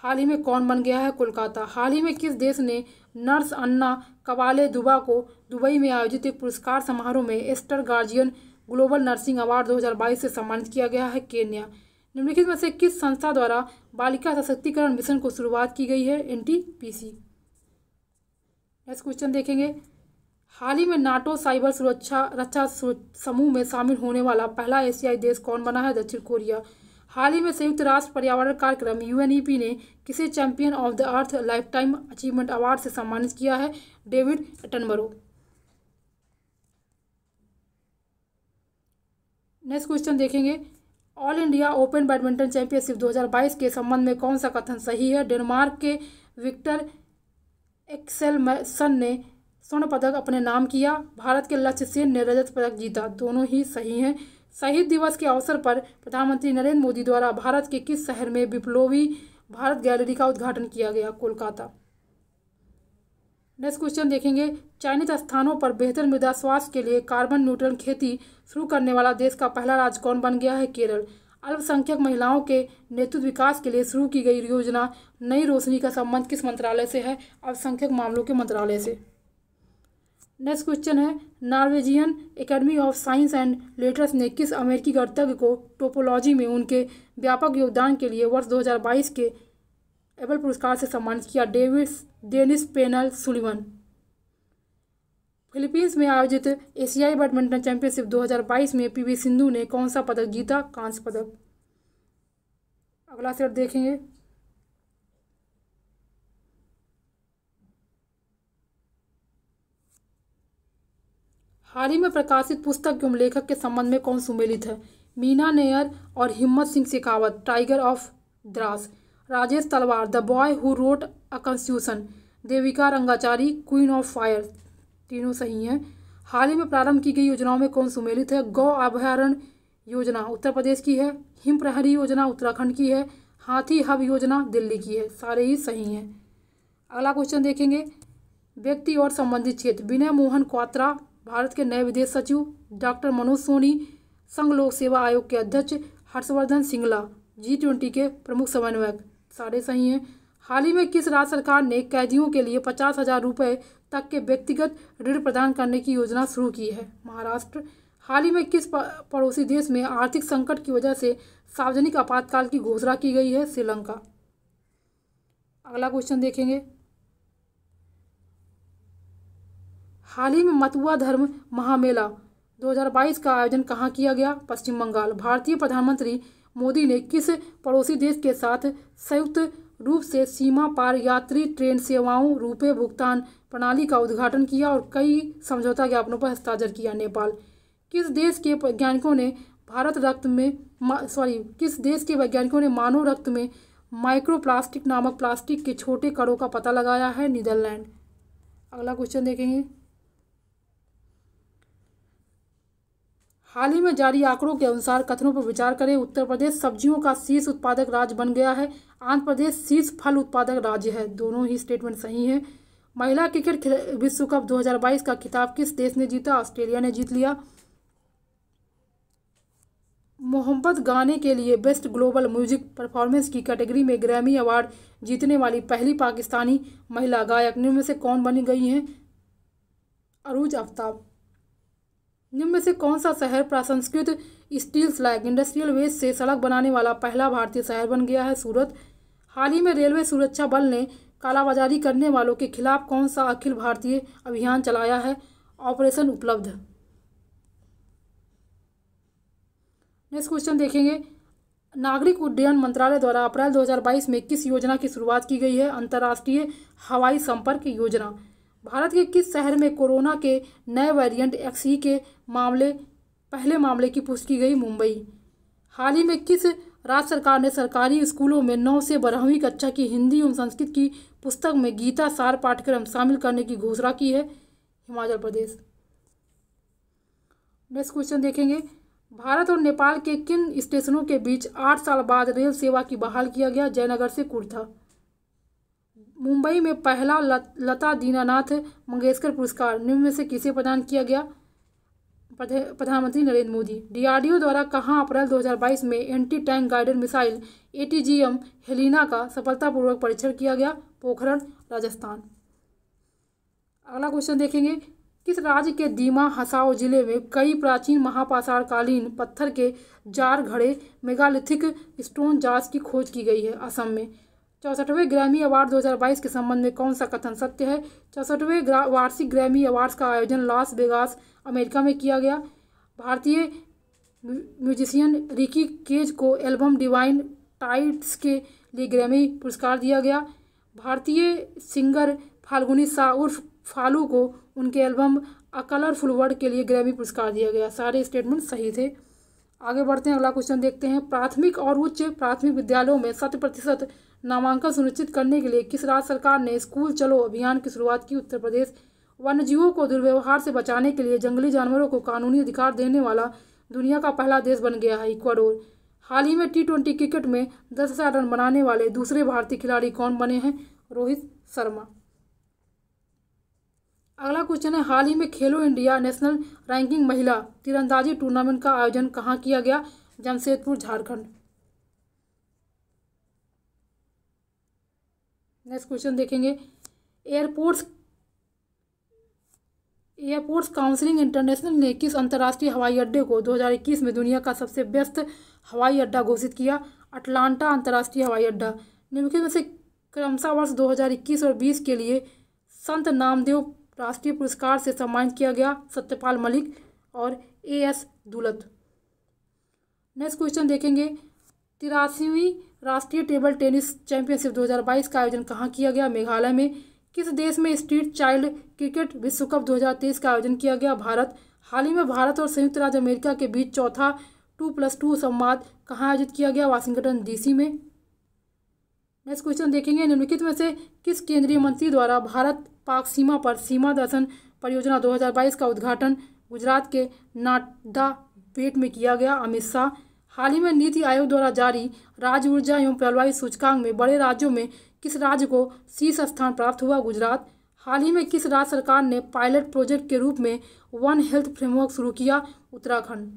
हाल ही में कौन बन गया है कोलकाता हाल ही में किस देश ने नर्स अन्ना कवाले दुबा को दुबई में आयोजित एक पुरस्कार समारोह में Aster Guardians Global Nursing Award 2022 से सम्मानित किया गया है केन्या निम्नलिखित में से किस संस्था द्वारा बालिका सशक्तिकरण मिशन को शुरुआत की गई है N T P C next question देखेंगे हाल ही में नाटो साइबर सुरक्षा रक्षा समूह में शामिल होने वाला पहला एशियाई देश कौन बना है दक्षिण कोरिया हाल ही में संयुक्त राष्ट्र पर्यावरण कार्यक्रम यू e ने किसे champion of the Earth lifetime achievement award से सम्मानित किया है डेविड एटनबरो नेक्स्ट क्वेश्चन देखेंगे All India Open badminton championship 2022 के संबंध में कौन सा कथन सही है डेनमार्क के विक्टर मैसन ने स्वर्ण पदक अपने नाम किया भारत के लक्ष्य सेन ने रजत पदक जीता दोनों ही सही हैं शहीद दिवस के अवसर पर प्रधानमंत्री नरेंद्र मोदी द्वारा भारत के किस शहर में विप्लवी भारत गैलरी का उद्घाटन किया गया कोलकाता नेक्स्ट क्वेश्चन देखेंगे चयनित स्थानों पर बेहतर मृदा स्वास्थ्य के लिए कार्बन न्यूट्रल खेती शुरू करने वाला देश का पहला राज्य कौन बन गया है केरल अल्पसंख्यक महिलाओं के नेतृत्व विकास के लिए शुरू की गई योजना नई रोशनी का संबंध किस मंत्रालय से है अल्पसंख्यक मामलों के मंत्रालय से नेक्स्ट क्वेश्चन है Norwegian Academy of Science and Letters ने किस अमेरिकी गणतज्ञ को टोपोलॉजी में उनके व्यापक योगदान के लिए वर्ष 2022 के एबल पुरस्कार से सम्मानित किया डेविस डेनिस पेनल सुलिवन फिलीपींस में आयोजित एशियाई बैडमिंटन चैंपियनशिप 2022 में पीवी सिंधु ने कौन सा पदक जीता कांस्य पदक अगला सेट देखेंगे हाल ही में प्रकाशित पुस्तक एवं लेखक के संबंध में कौन सुमेलित है मीना नेयर और Himmat Singh Shekhawat tiger of Dras Rajesh Talwar the boy who wrote a constitution Devika Rangachari queen of fire तीनों सही हैं हाल ही में प्रारंभ की गई योजनाओं में कौन सुमेलित है गौ अभ्यारण्य योजना उत्तर प्रदेश की है हिम प्रहरी योजना उत्तराखंड की है हाथी हब योजना दिल्ली की है सारे ही सही हैं अगला क्वेश्चन देखेंगे व्यक्ति और संबंधित क्षेत्र विनय मोहन क्वात्रा भारत के नए विदेश सचिव डॉक्टर मनोज सोनी संघ लोक सेवा आयोग के अध्यक्ष हर्षवर्धन सिंगला जी ट्वेंटी के प्रमुख समन्वयक सारे सही हैं हाल ही में किस राज्य सरकार ने कैदियों के लिए पचास हजार रुपये तक के व्यक्तिगत ऋण प्रदान करने की योजना शुरू की है महाराष्ट्र हाल ही में किस पड़ोसी देश में आर्थिक संकट की वजह से सार्वजनिक आपातकाल की घोषणा की गई है श्रीलंका अगला क्वेश्चन देखेंगे हाल ही में मतुआ धर्म महामेला 2022 का आयोजन कहाँ किया गया पश्चिम बंगाल भारतीय प्रधानमंत्री मोदी ने किस पड़ोसी देश के साथ संयुक्त रूप से सीमा पार यात्री ट्रेन सेवाओं रूपे भुगतान प्रणाली का उद्घाटन किया और कई समझौता ज्ञापनों पर हस्ताक्षर किया नेपाल किस देश के वैज्ञानिकों ने भारत रक्त में सॉरी किस देश के वैज्ञानिकों ने मानव रक्त में माइक्रोप्लास्टिक नामक प्लास्टिक के छोटे कणों का पता लगाया है नीदरलैंड अगला क्वेश्चन देखेंगे हाल ही में जारी आंकड़ों के अनुसार कथनों पर विचार करें उत्तर प्रदेश सब्जियों का शीर्ष उत्पादक राज्य बन गया है आंध्र प्रदेश शीर्ष फल उत्पादक राज्य है दोनों ही स्टेटमेंट सही हैं महिला क्रिकेट विश्व कप 2022 का खिताब किस देश ने जीता ऑस्ट्रेलिया ने जीत लिया मोहम्मद गाने के लिए बेस्ट ग्लोबल म्यूजिक परफॉर्मेंस की कैटेगरी में ग्रैमी अवार्ड जीतने वाली पहली पाकिस्तानी महिला गायक निम्न से कौन बनी गई हैं अरूज आफ्ताब निम्न में से कौन सा शहर प्रसंस्कृत स्टील स्लैग इंडस्ट्रियल वेस्ट से सड़क बनाने वाला पहला भारतीय शहर बन गया है सूरत हाल ही में रेलवे सुरक्षा बल ने कालाबाजारी करने वालों के खिलाफ कौन सा अखिल भारतीय अभियान चलाया है ऑपरेशन उपलब्ध नेक्स्ट क्वेश्चन देखेंगे नागरिक उड्डयन मंत्रालय द्वारा अप्रैल 2022 में किस योजना की शुरुआत की गई है अंतर्राष्ट्रीय हवाई संपर्क योजना भारत के किस शहर में कोरोना के नए वेरिएंट एक्सई के मामले पहले मामले की पुष्टि की गई मुंबई हाल ही में किस राज्य सरकार ने सरकारी स्कूलों में नौ से बारहवीं कक्षा की हिंदी एवं संस्कृत की पुस्तक में गीता सार पाठ्यक्रम शामिल करने की घोषणा की है हिमाचल प्रदेश नेक्स्ट क्वेश्चन देखेंगे भारत और नेपाल के किन स्टेशनों के बीच आठ साल बाद रेल सेवा की बहाल किया गया जयनगर से कुर्था मुंबई में पहला लता दीनानाथ मंगेशकर पुरस्कार निम्न में से किसे प्रदान किया गया प्रधानमंत्री नरेंद्र मोदी डीआरडीओ द्वारा कहाँ अप्रैल 2022 में anti tank guided missile ATGM Helina का सफलतापूर्वक परीक्षण किया गया पोखरण राजस्थान अगला क्वेश्चन देखेंगे किस राज्य के दीमा हसाओ जिले में कई प्राचीन महापाषाणकालीन पत्थर के जार घड़े मेगालिथिक स्टोन जार्स की खोज की गई है असम में चौसठवें ग्रैमी अवार्ड 2022 के संबंध में कौन सा कथन सत्य है चौसठवें वार्षिक ग्रैमी अवार्ड्स का आयोजन लॉस वेगास अमेरिका में किया गया भारतीय म्यूजिशियन रिकी केज को एल्बम डिवाइन टाइट्स के लिए ग्रैमी पुरस्कार दिया गया भारतीय सिंगर फाल्गुनी शाह उर्फ फालू को उनके एल्बम अ कलरफुल वर्ड के लिए ग्रैमी पुरस्कार दिया गया सारे स्टेटमेंट सही थे आगे बढ़ते हैं अगला क्वेश्चन देखते हैं प्राथमिक और उच्च प्राथमिक विद्यालयों में शत प्रतिशत नामांकन सुनिश्चित करने के लिए किस राज्य सरकार ने स्कूल चलो अभियान की शुरुआत की उत्तर प्रदेश वन्यजीवों को दुर्व्यवहार से बचाने के लिए जंगली जानवरों को कानूनी अधिकार देने वाला दुनिया का पहला देश बन गया है इक्वाडोर हाल ही में टी ट्वेंटी क्रिकेट में दस हज़ार रन बनाने वाले दूसरे भारतीय खिलाड़ी कौन बने हैं रोहित शर्मा अगला क्वेश्चन है हाल ही में खेलो इंडिया नेशनल रैंकिंग महिला तीरंदाजी टूर्नामेंट का आयोजन कहाँ किया गया जमशेदपुर झारखंड नेक्स्ट क्वेश्चन देखेंगे एयरपोर्ट्स एयरपोर्ट्स काउंसिलिंग इंटरनेशनल ने किस अंतर्राष्ट्रीय हवाई अड्डे को 2021 में दुनिया का सबसे व्यस्त हवाई अड्डा घोषित किया अटलांटा अंतर्राष्ट्रीय हवाई अड्डा निम्नलिखित में से क्रमशः वर्ष 2021 और 20 के लिए संत नामदेव राष्ट्रीय पुरस्कार से सम्मानित किया गया सत्यपाल मलिक और A S Dulat next question देखेंगे तिरासीवीं राष्ट्रीय टेबल टेनिस चैंपियनशिप 2022 का आयोजन कहाँ किया गया मेघालय में किस देश में स्ट्रीट चाइल्ड क्रिकेट विश्व कप 2023 का आयोजन किया गया भारत हाल ही में भारत और संयुक्त राज्य अमेरिका के बीच चौथा टू प्लस टू संवाद कहाँ आयोजित किया गया वाशिंगटन डीसी में नेक्स्ट क्वेश्चन देखेंगे निम्नलिखित में से किस केंद्रीय मंत्री द्वारा भारत पाक सीमा पर सीमा दर्शन परियोजना 2022 का उद्घाटन गुजरात के नाडा बेट में किया गया अमित शाह हाल ही में नीति आयोग द्वारा जारी राज्य ऊर्जा एवं जलवायु सूचकांक में बड़े राज्यों में किस राज्य को शीर्ष स्थान प्राप्त हुआ गुजरात हाल ही में किस राज्य सरकार ने पायलट प्रोजेक्ट के रूप में वन हेल्थ फ्रेमवर्क शुरू किया उत्तराखंड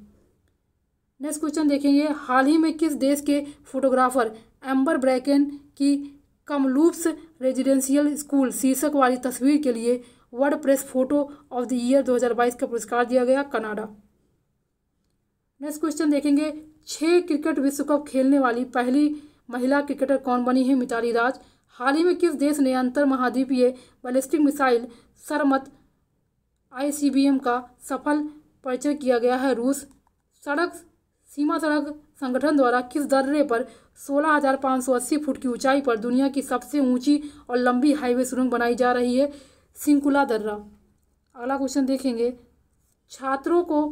नेक्स्ट क्वेश्चन देखेंगे हाल ही में किस देश के फोटोग्राफर एम्बर ब्रैकेन की कमलूप्स रेजिडेंशियल स्कूल शीर्षक वाली तस्वीर के लिए world press photo of the year 2022 का पुरस्कार दिया गया कनाडा नेक्स्ट क्वेश्चन देखेंगे छः क्रिकेट विश्व कप खेलने वाली पहली महिला क्रिकेटर कौन बनी है मिताली राज हाल ही में किस देश ने अंतर महाद्वीपीय बैलिस्टिक मिसाइल सरमत आईसीबीएम का सफल परिचय किया गया है रूस सड़क सीमा सड़क संगठन द्वारा किस दर्रे पर 16,580 फुट की ऊंचाई पर दुनिया की सबसे ऊंची और लंबी हाईवे सुरंग बनाई जा रही है सिंकुला दर्रा अगला क्वेश्चन देखेंगे छात्रों को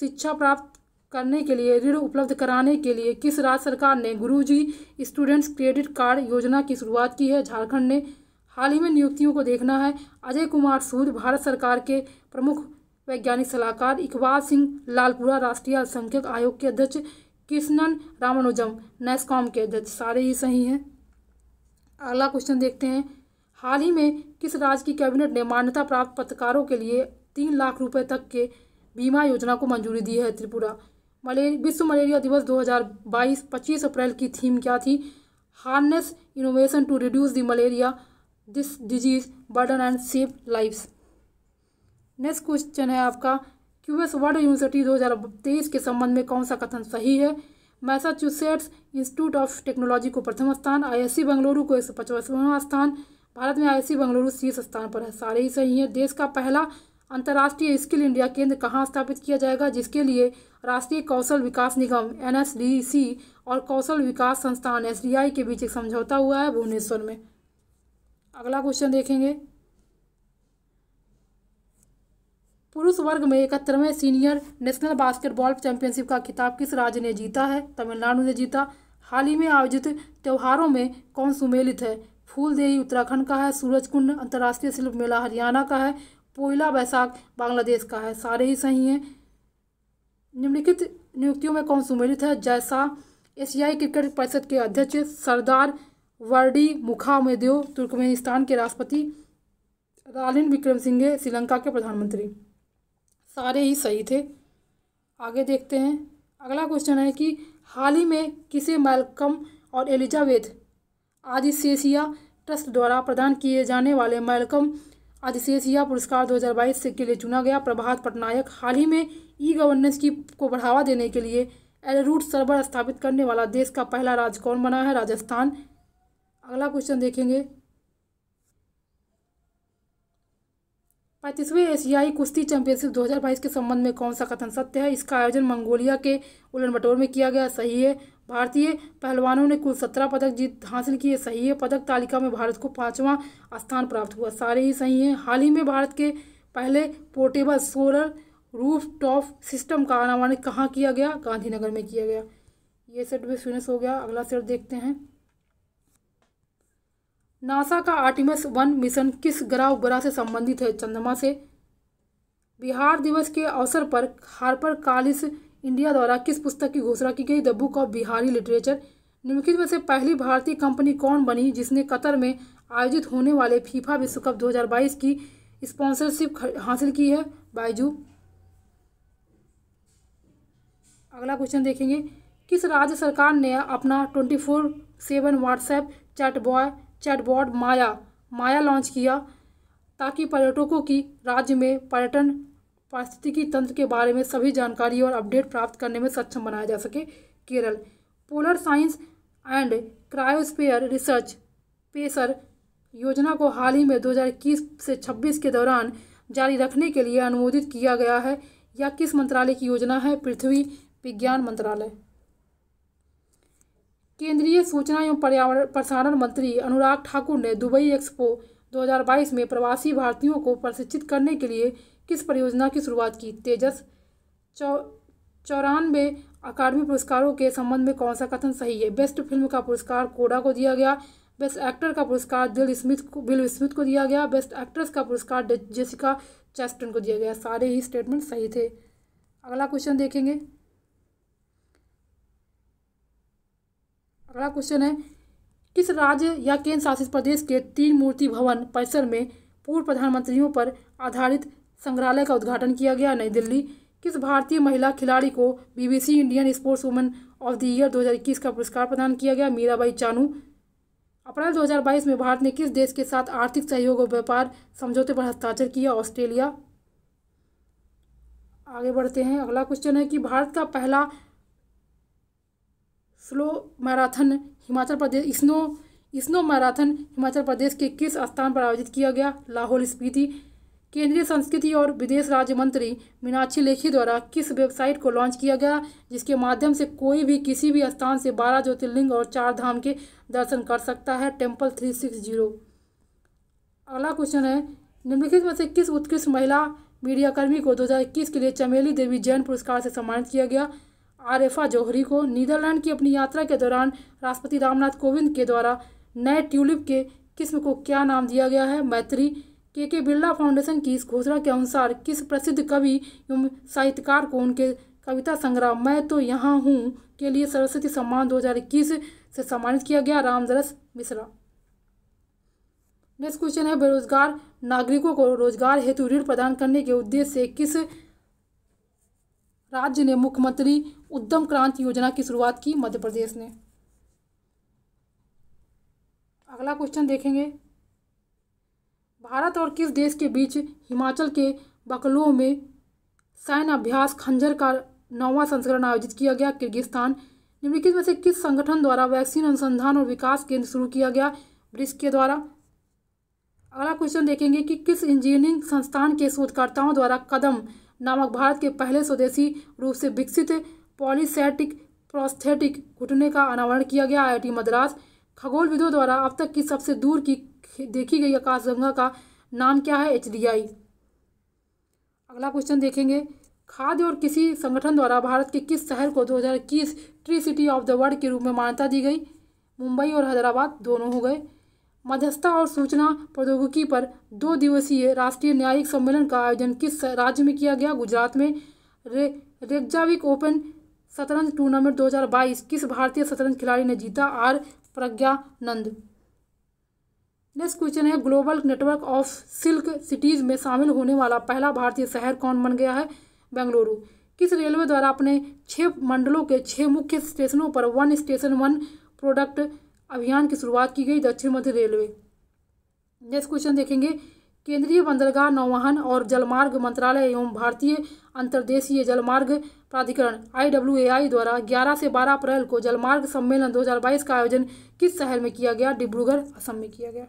शिक्षा प्राप्त करने के लिए ऋण उपलब्ध कराने के लिए किस राज्य सरकार ने गुरुजी स्टूडेंट्स क्रेडिट कार्ड योजना की शुरुआत की है झारखंड ने हाल ही में नियुक्तियों को देखना है अजय कुमार सूद भारत सरकार के प्रमुख वैज्ञानिक सलाहकार इकबाल सिंह लालपुरा राष्ट्रीय अल्पसंख्यक आयोग के अध्यक्ष कृष्णन रामानुजम नेस्कॉम के अध्यक्ष सारे ही सही हैं अगला क्वेश्चन देखते हैं हाल ही में किस राज्य की कैबिनेट ने मान्यता प्राप्त पत्रकारों के लिए तीन लाख रुपए तक के बीमा योजना को मंजूरी दी है त्रिपुरा मलेरिया विश्व मलेरिया दिवस 2022 25 अप्रैल की थीम क्या थी harness innovation to reduce the malaria this disease burden and save life next question है आपका क्यूएस वर्ल्ड यूनिवर्सिटी 2023 के संबंध में कौन सा कथन सही है मैसाचुसेट्स इंस्टीट्यूट ऑफ टेक्नोलॉजी को प्रथम स्थान आई बेंगलुरु को एक सौ स्थान भारत में आई बेंगलुरु शीर्ष स्थान पर है सारे ही सही हैं देश का पहला अंतर्राष्ट्रीय स्किल इंडिया केंद्र कहाँ स्थापित किया जाएगा जिसके लिए राष्ट्रीय कौशल विकास निगम एन और कौशल विकास संस्थान एस के बीच एक समझौता हुआ है भुवनेश्वर में अगला क्वेश्चन देखेंगे पुरुष वर्ग में इकहत्तरवें सीनियर नेशनल बास्केटबॉल चैंपियनशिप का खिताब किस राज्य ने जीता है तमिलनाडु ने जीता हाल ही में आयोजित त्योहारों में कौन सुमेलित है फूलदेही उत्तराखंड का है सूरज कुंड अंतर्राष्ट्रीय शिल्प मेला हरियाणा का है पोला बैसाख बांग्लादेश का है सारे ही सही हैं निम्नलिखित नियुक्तियों में कौन सुमेलित है जैसा एशियाई क्रिकेट परिषद के अध्यक्ष सरदार वर्डी मुखामेदेव तुर्कमेनिस्तान के राष्ट्रपति रालिन विक्रम सिंघे श्रीलंका के प्रधानमंत्री सारे ही सही थे आगे देखते हैं अगला क्वेश्चन है कि हाल ही में किसे मैलकम और एलिजाबेथ आदि सेसिया ट्रस्ट द्वारा प्रदान किए जाने वाले मैलकम आतिशेषिया पुरस्कार 2022 के लिए चुना गया प्रभात पटनायक हाल ही में ई गवर्नेंस की को बढ़ावा देने के लिए एलरूट सर्वर स्थापित करने वाला देश का पहला राज्य कौन बना है राजस्थान अगला क्वेश्चन देखेंगे पैंतीसवें एशियाई कुश्ती चैंपियनशिप 2022 के संबंध में कौन सा कथन सत्य है इसका आयोजन मंगोलिया के उलनबटोर में किया गया सही है भारतीय पहलवानों ने कुल सत्रह पदक जीत हासिल किए सही है पदक तालिका में भारत को पाँचवां स्थान प्राप्त हुआ सारे ही सही हैं हाल ही में भारत के पहले portable solar rooftop system का अनावरण कहाँ किया गया गांधीनगर में किया गया ये सेट भी फिनिश हो गया अगला सेट देखते हैं नासा का आर्टिमस वन मिशन किस ग्रह उपग्रह से संबंधित है चंद्रमा से बिहार दिवस के अवसर पर हार्पर कालिस इंडिया द्वारा किस पुस्तक की घोषणा की गई the book of Bihari literature निम्नलिखित में से पहली भारतीय कंपनी कौन बनी जिसने कतर में आयोजित होने वाले फीफा विश्व कप 2022 की स्पॉन्सरशिप हासिल की है बायजू अगला क्वेश्चन देखेंगे किस राज्य सरकार ने अपना twenty four seven WhatsApp chat bot chatbot Maya Maya launch किया ताकि पर्यटकों की राज्य में पर्यटन पारिस्थितिकी तंत्र के बारे में सभी जानकारी और अपडेट प्राप्त करने में सक्षम बनाया जा सके Kerala polar science and cryosphere research PACER योजना को हाल ही में 2021 से 26 के दौरान जारी रखने के लिए अनुमोदित किया गया है या किस मंत्रालय की योजना है पृथ्वी विज्ञान मंत्रालय केंद्रीय सूचना एवं पर्यावरण प्रसारण मंत्री अनुराग ठाकुर ने दुबई एक्सपो 2022 में प्रवासी भारतीयों को प्रशिक्षित करने के लिए किस परियोजना की शुरुआत की तेजस चौ चौरानवे अकादमी पुरस्कारों के संबंध में कौन सा कथन सही है बेस्ट फिल्म का पुरस्कार कोडा को दिया गया बेस्ट एक्टर का पुरस्कार दिल स्मिथ को बिल स्मिथ को दिया गया बेस्ट एक्ट्रेस का पुरस्कार जेसिका चेस्टन को दिया गया सारे ही स्टेटमेंट सही थे अगला क्वेश्चन देखेंगे अगला क्वेश्चन है किस राज्य या केंद्र शासित प्रदेश के तीन मूर्ति भवन परिसर में पूर्व प्रधानमंत्रियों पर आधारित संग्रहालय का उद्घाटन किया गया नई दिल्ली किस भारतीय महिला खिलाड़ी को BBC Indian sports woman of the year 2021 का पुरस्कार प्रदान किया गया मीराबाई चानू अप्रैल 2022 में भारत ने किस देश के साथ आर्थिक सहयोग और व्यापार समझौते पर हस्ताक्षर किया ऑस्ट्रेलिया आगे बढ़ते हैं अगला क्वेश्चन है कि भारत का पहला snow marathon Himachal Pradesh snow snow marathon Himachal Pradesh के किस स्थान पर आयोजित किया गया लाहौल स्पीति केंद्रीय संस्कृति और विदेश राज्य मंत्री मीनाक्षी लेखी द्वारा किस वेबसाइट को लॉन्च किया गया जिसके माध्यम से कोई भी किसी भी स्थान से बारह ज्योतिर्लिंग और चार धाम के दर्शन कर सकता है टेम्पल थ्री सिक्स जीरो अगला क्वेश्चन है निम्नलिखित में से किस उत्कृष्ट महिला मीडियाकर्मी को दो के लिए चमेली देवी जैन पुरस्कार से सम्मानित किया गया आरेफा जौहरी को नीदरलैंड की अपनी यात्रा के दौरान राष्ट्रपति रामनाथ कोविंद के द्वारा नए ट्यूलिप के किस्म को क्या नाम दिया गया है मैत्री के के बिरला फाउंडेशन की इस घोषणा के अनुसार किस प्रसिद्ध कवि एवं साहित्यकार को उनके कविता संग्रह मैं तो यहाँ हूँ के लिए सरस्वती सम्मान 2021 से सम्मानित किया गया रामदरस मिश्रा नेक्स्ट क्वेश्चन है बेरोजगार नागरिकों को रोजगार हेतु ऋण प्रदान करने के उद्देश्य से किस राज्य ने मुख्यमंत्री उद्यम क्रांति योजना की शुरुआत की मध्य प्रदेश ने अगला क्वेश्चन देखेंगे भारत और किस देश के बीच हिमाचल के बकलो में सैन्य अभ्यास खंजर का नौवां संस्करण आयोजित किया गया किर्गिस्तान निम्नलिखित में से किस संगठन द्वारा वैक्सीन अनुसंधान और विकास केंद्र शुरू किया गया ब्रिक्स के द्वारा अगला क्वेश्चन देखेंगे कि किस इंजीनियरिंग संस्थान के शोधकर्ताओं द्वारा कदम नामक भारत के पहले स्वदेशी रूप से विकसित पॉलीसेटिक प्रोस्थेटिक घुटने का अनावरण किया गया आईआईटी मद्रास खगोल विदो द्वारा अब तक की सबसे दूर की देखी गई आकाशगंगा का नाम क्या है एच अगला क्वेश्चन देखेंगे खाद्य और किसी संगठन द्वारा भारत के किस शहर को 2021 tree city of the world के रूप में मान्यता दी गई मुंबई और हैदराबाद दोनों हो गए मध्यस्थता और सूचना प्रौद्योगिकी पर दो दिवसीय राष्ट्रीय न्यायिक सम्मेलन का आयोजन किस राज्य में किया गया गुजरात में रे रेगजाविक ओपन शतरंज टूर्नामेंट 2022 किस भारतीय शतरंज खिलाड़ी ने जीता आर प्रज्ञानंद नेक्स्ट क्वेश्चन है global network of silk cities में शामिल होने वाला पहला भारतीय शहर कौन बन गया है बेंगलुरु किस रेलवे द्वारा अपने छः मंडलों के छः मुख्य स्टेशनों पर वन स्टेशन वन प्रोडक्ट अभियान की शुरुआत की गई दक्षिण मध्य रेलवे नेक्स्ट क्वेश्चन देखेंगे केंद्रीय बंदरगाह नौवाहन और जलमार्ग मंत्रालय एवं भारतीय अंतर्देशीय जलमार्ग प्राधिकरण आई द्वारा 11 से 12 अप्रैल को जलमार्ग सम्मेलन 2022 का आयोजन किस शहर में किया गया डिब्रूगढ़ असम में किया गया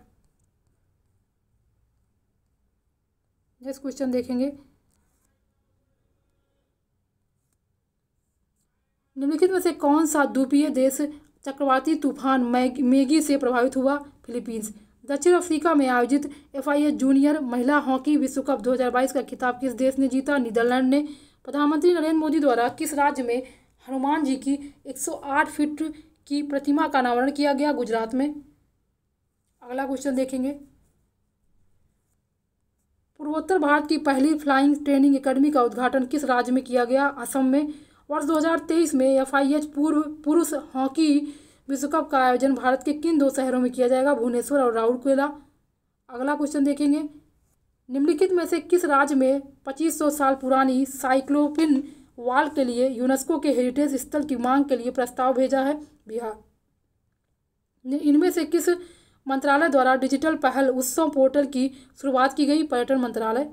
नेक्स्ट क्वेश्चन देखेंगे निम्नलिखित में से कौन सा द्वीपीय देश चक्रवाती तूफान मेगी से प्रभावित हुआ फिलीपींस दक्षिण अफ्रीका में आयोजित एफ जूनियर महिला हॉकी विश्व कप 2022 का खिताब किस देश ने जीता नीदरलैंड ने प्रधानमंत्री नरेंद्र मोदी द्वारा किस राज्य में हनुमान जी की 108 फीट की प्रतिमा का अनावरण किया गया गुजरात में अगला क्वेश्चन देखेंगे पूर्वोत्तर भारत की पहली फ्लाइंग ट्रेनिंग एकेडमी का उद्घाटन किस राज्य में किया गया असम में वर्ष 2023 में एच पूर्व पुरुष हॉकी विश्व कप का आयोजन भारत के किन दो शहरों में किया जाएगा भुवनेश्वर और राउरकेला अगला क्वेश्चन देखेंगे निम्नलिखित में से किस राज्य में 2500 साल पुरानी साइक्लोपिन वाल के लिए यूनेस्को के हेरिटेज स्थल की मांग के लिए प्रस्ताव भेजा है बिहार इनमें से किस मंत्रालय द्वारा डिजिटल पहल उत्सव पोर्टल की शुरुआत की गई पर्यटन मंत्रालय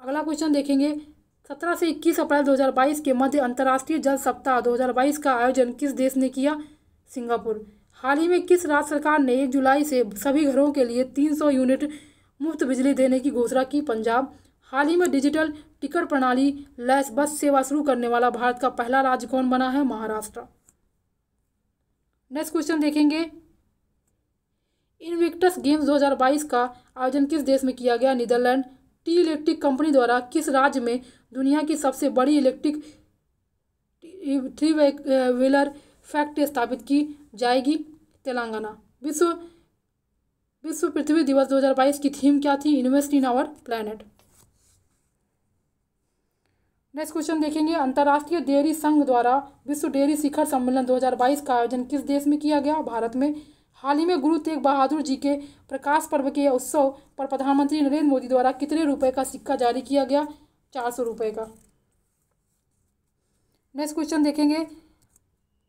अगला क्वेश्चन देखेंगे सत्रह से इक्कीस अप्रैल 2022 के मध्य अंतर्राष्ट्रीय जल सप्ताह 2022 का आयोजन किस देश ने किया सिंगापुर हाल ही में किस राज्य सरकार ने एक जुलाई से सभी घरों के लिए 300 यूनिट मुफ्त बिजली देने की घोषणा की पंजाब हाल ही में डिजिटल टिकट प्रणाली लैस बस सेवा शुरू करने वाला भारत का पहला राज्य कौन बना है महाराष्ट्र नेक्स्ट क्वेश्चन देखेंगे इनविक्टस गेम्स 2022 का आयोजन किस देश में किया गया नीदरलैंड टी इलेक्ट्रिक कंपनी द्वारा किस राज्य में दुनिया की सबसे बड़ी इलेक्ट्रिक थ्री व्हीलर फैक्ट्री स्थापित की जाएगी तेलंगाना विश्व विश्व पृथ्वी दिवस 2022 की थीम क्या थी invest in our planet next question देखेंगे अंतर्राष्ट्रीय डेयरी संघ द्वारा विश्व डेयरी शिखर सम्मेलन 2022 का आयोजन किस देश में किया गया भारत में हाल ही में गुरु तेग बहादुर जी के प्रकाश पर्व के उत्सव पर प्रधानमंत्री नरेंद्र मोदी द्वारा कितने रुपए का सिक्का जारी किया गया चार सौ रुपये का नेक्स्ट क्वेश्चन देखेंगे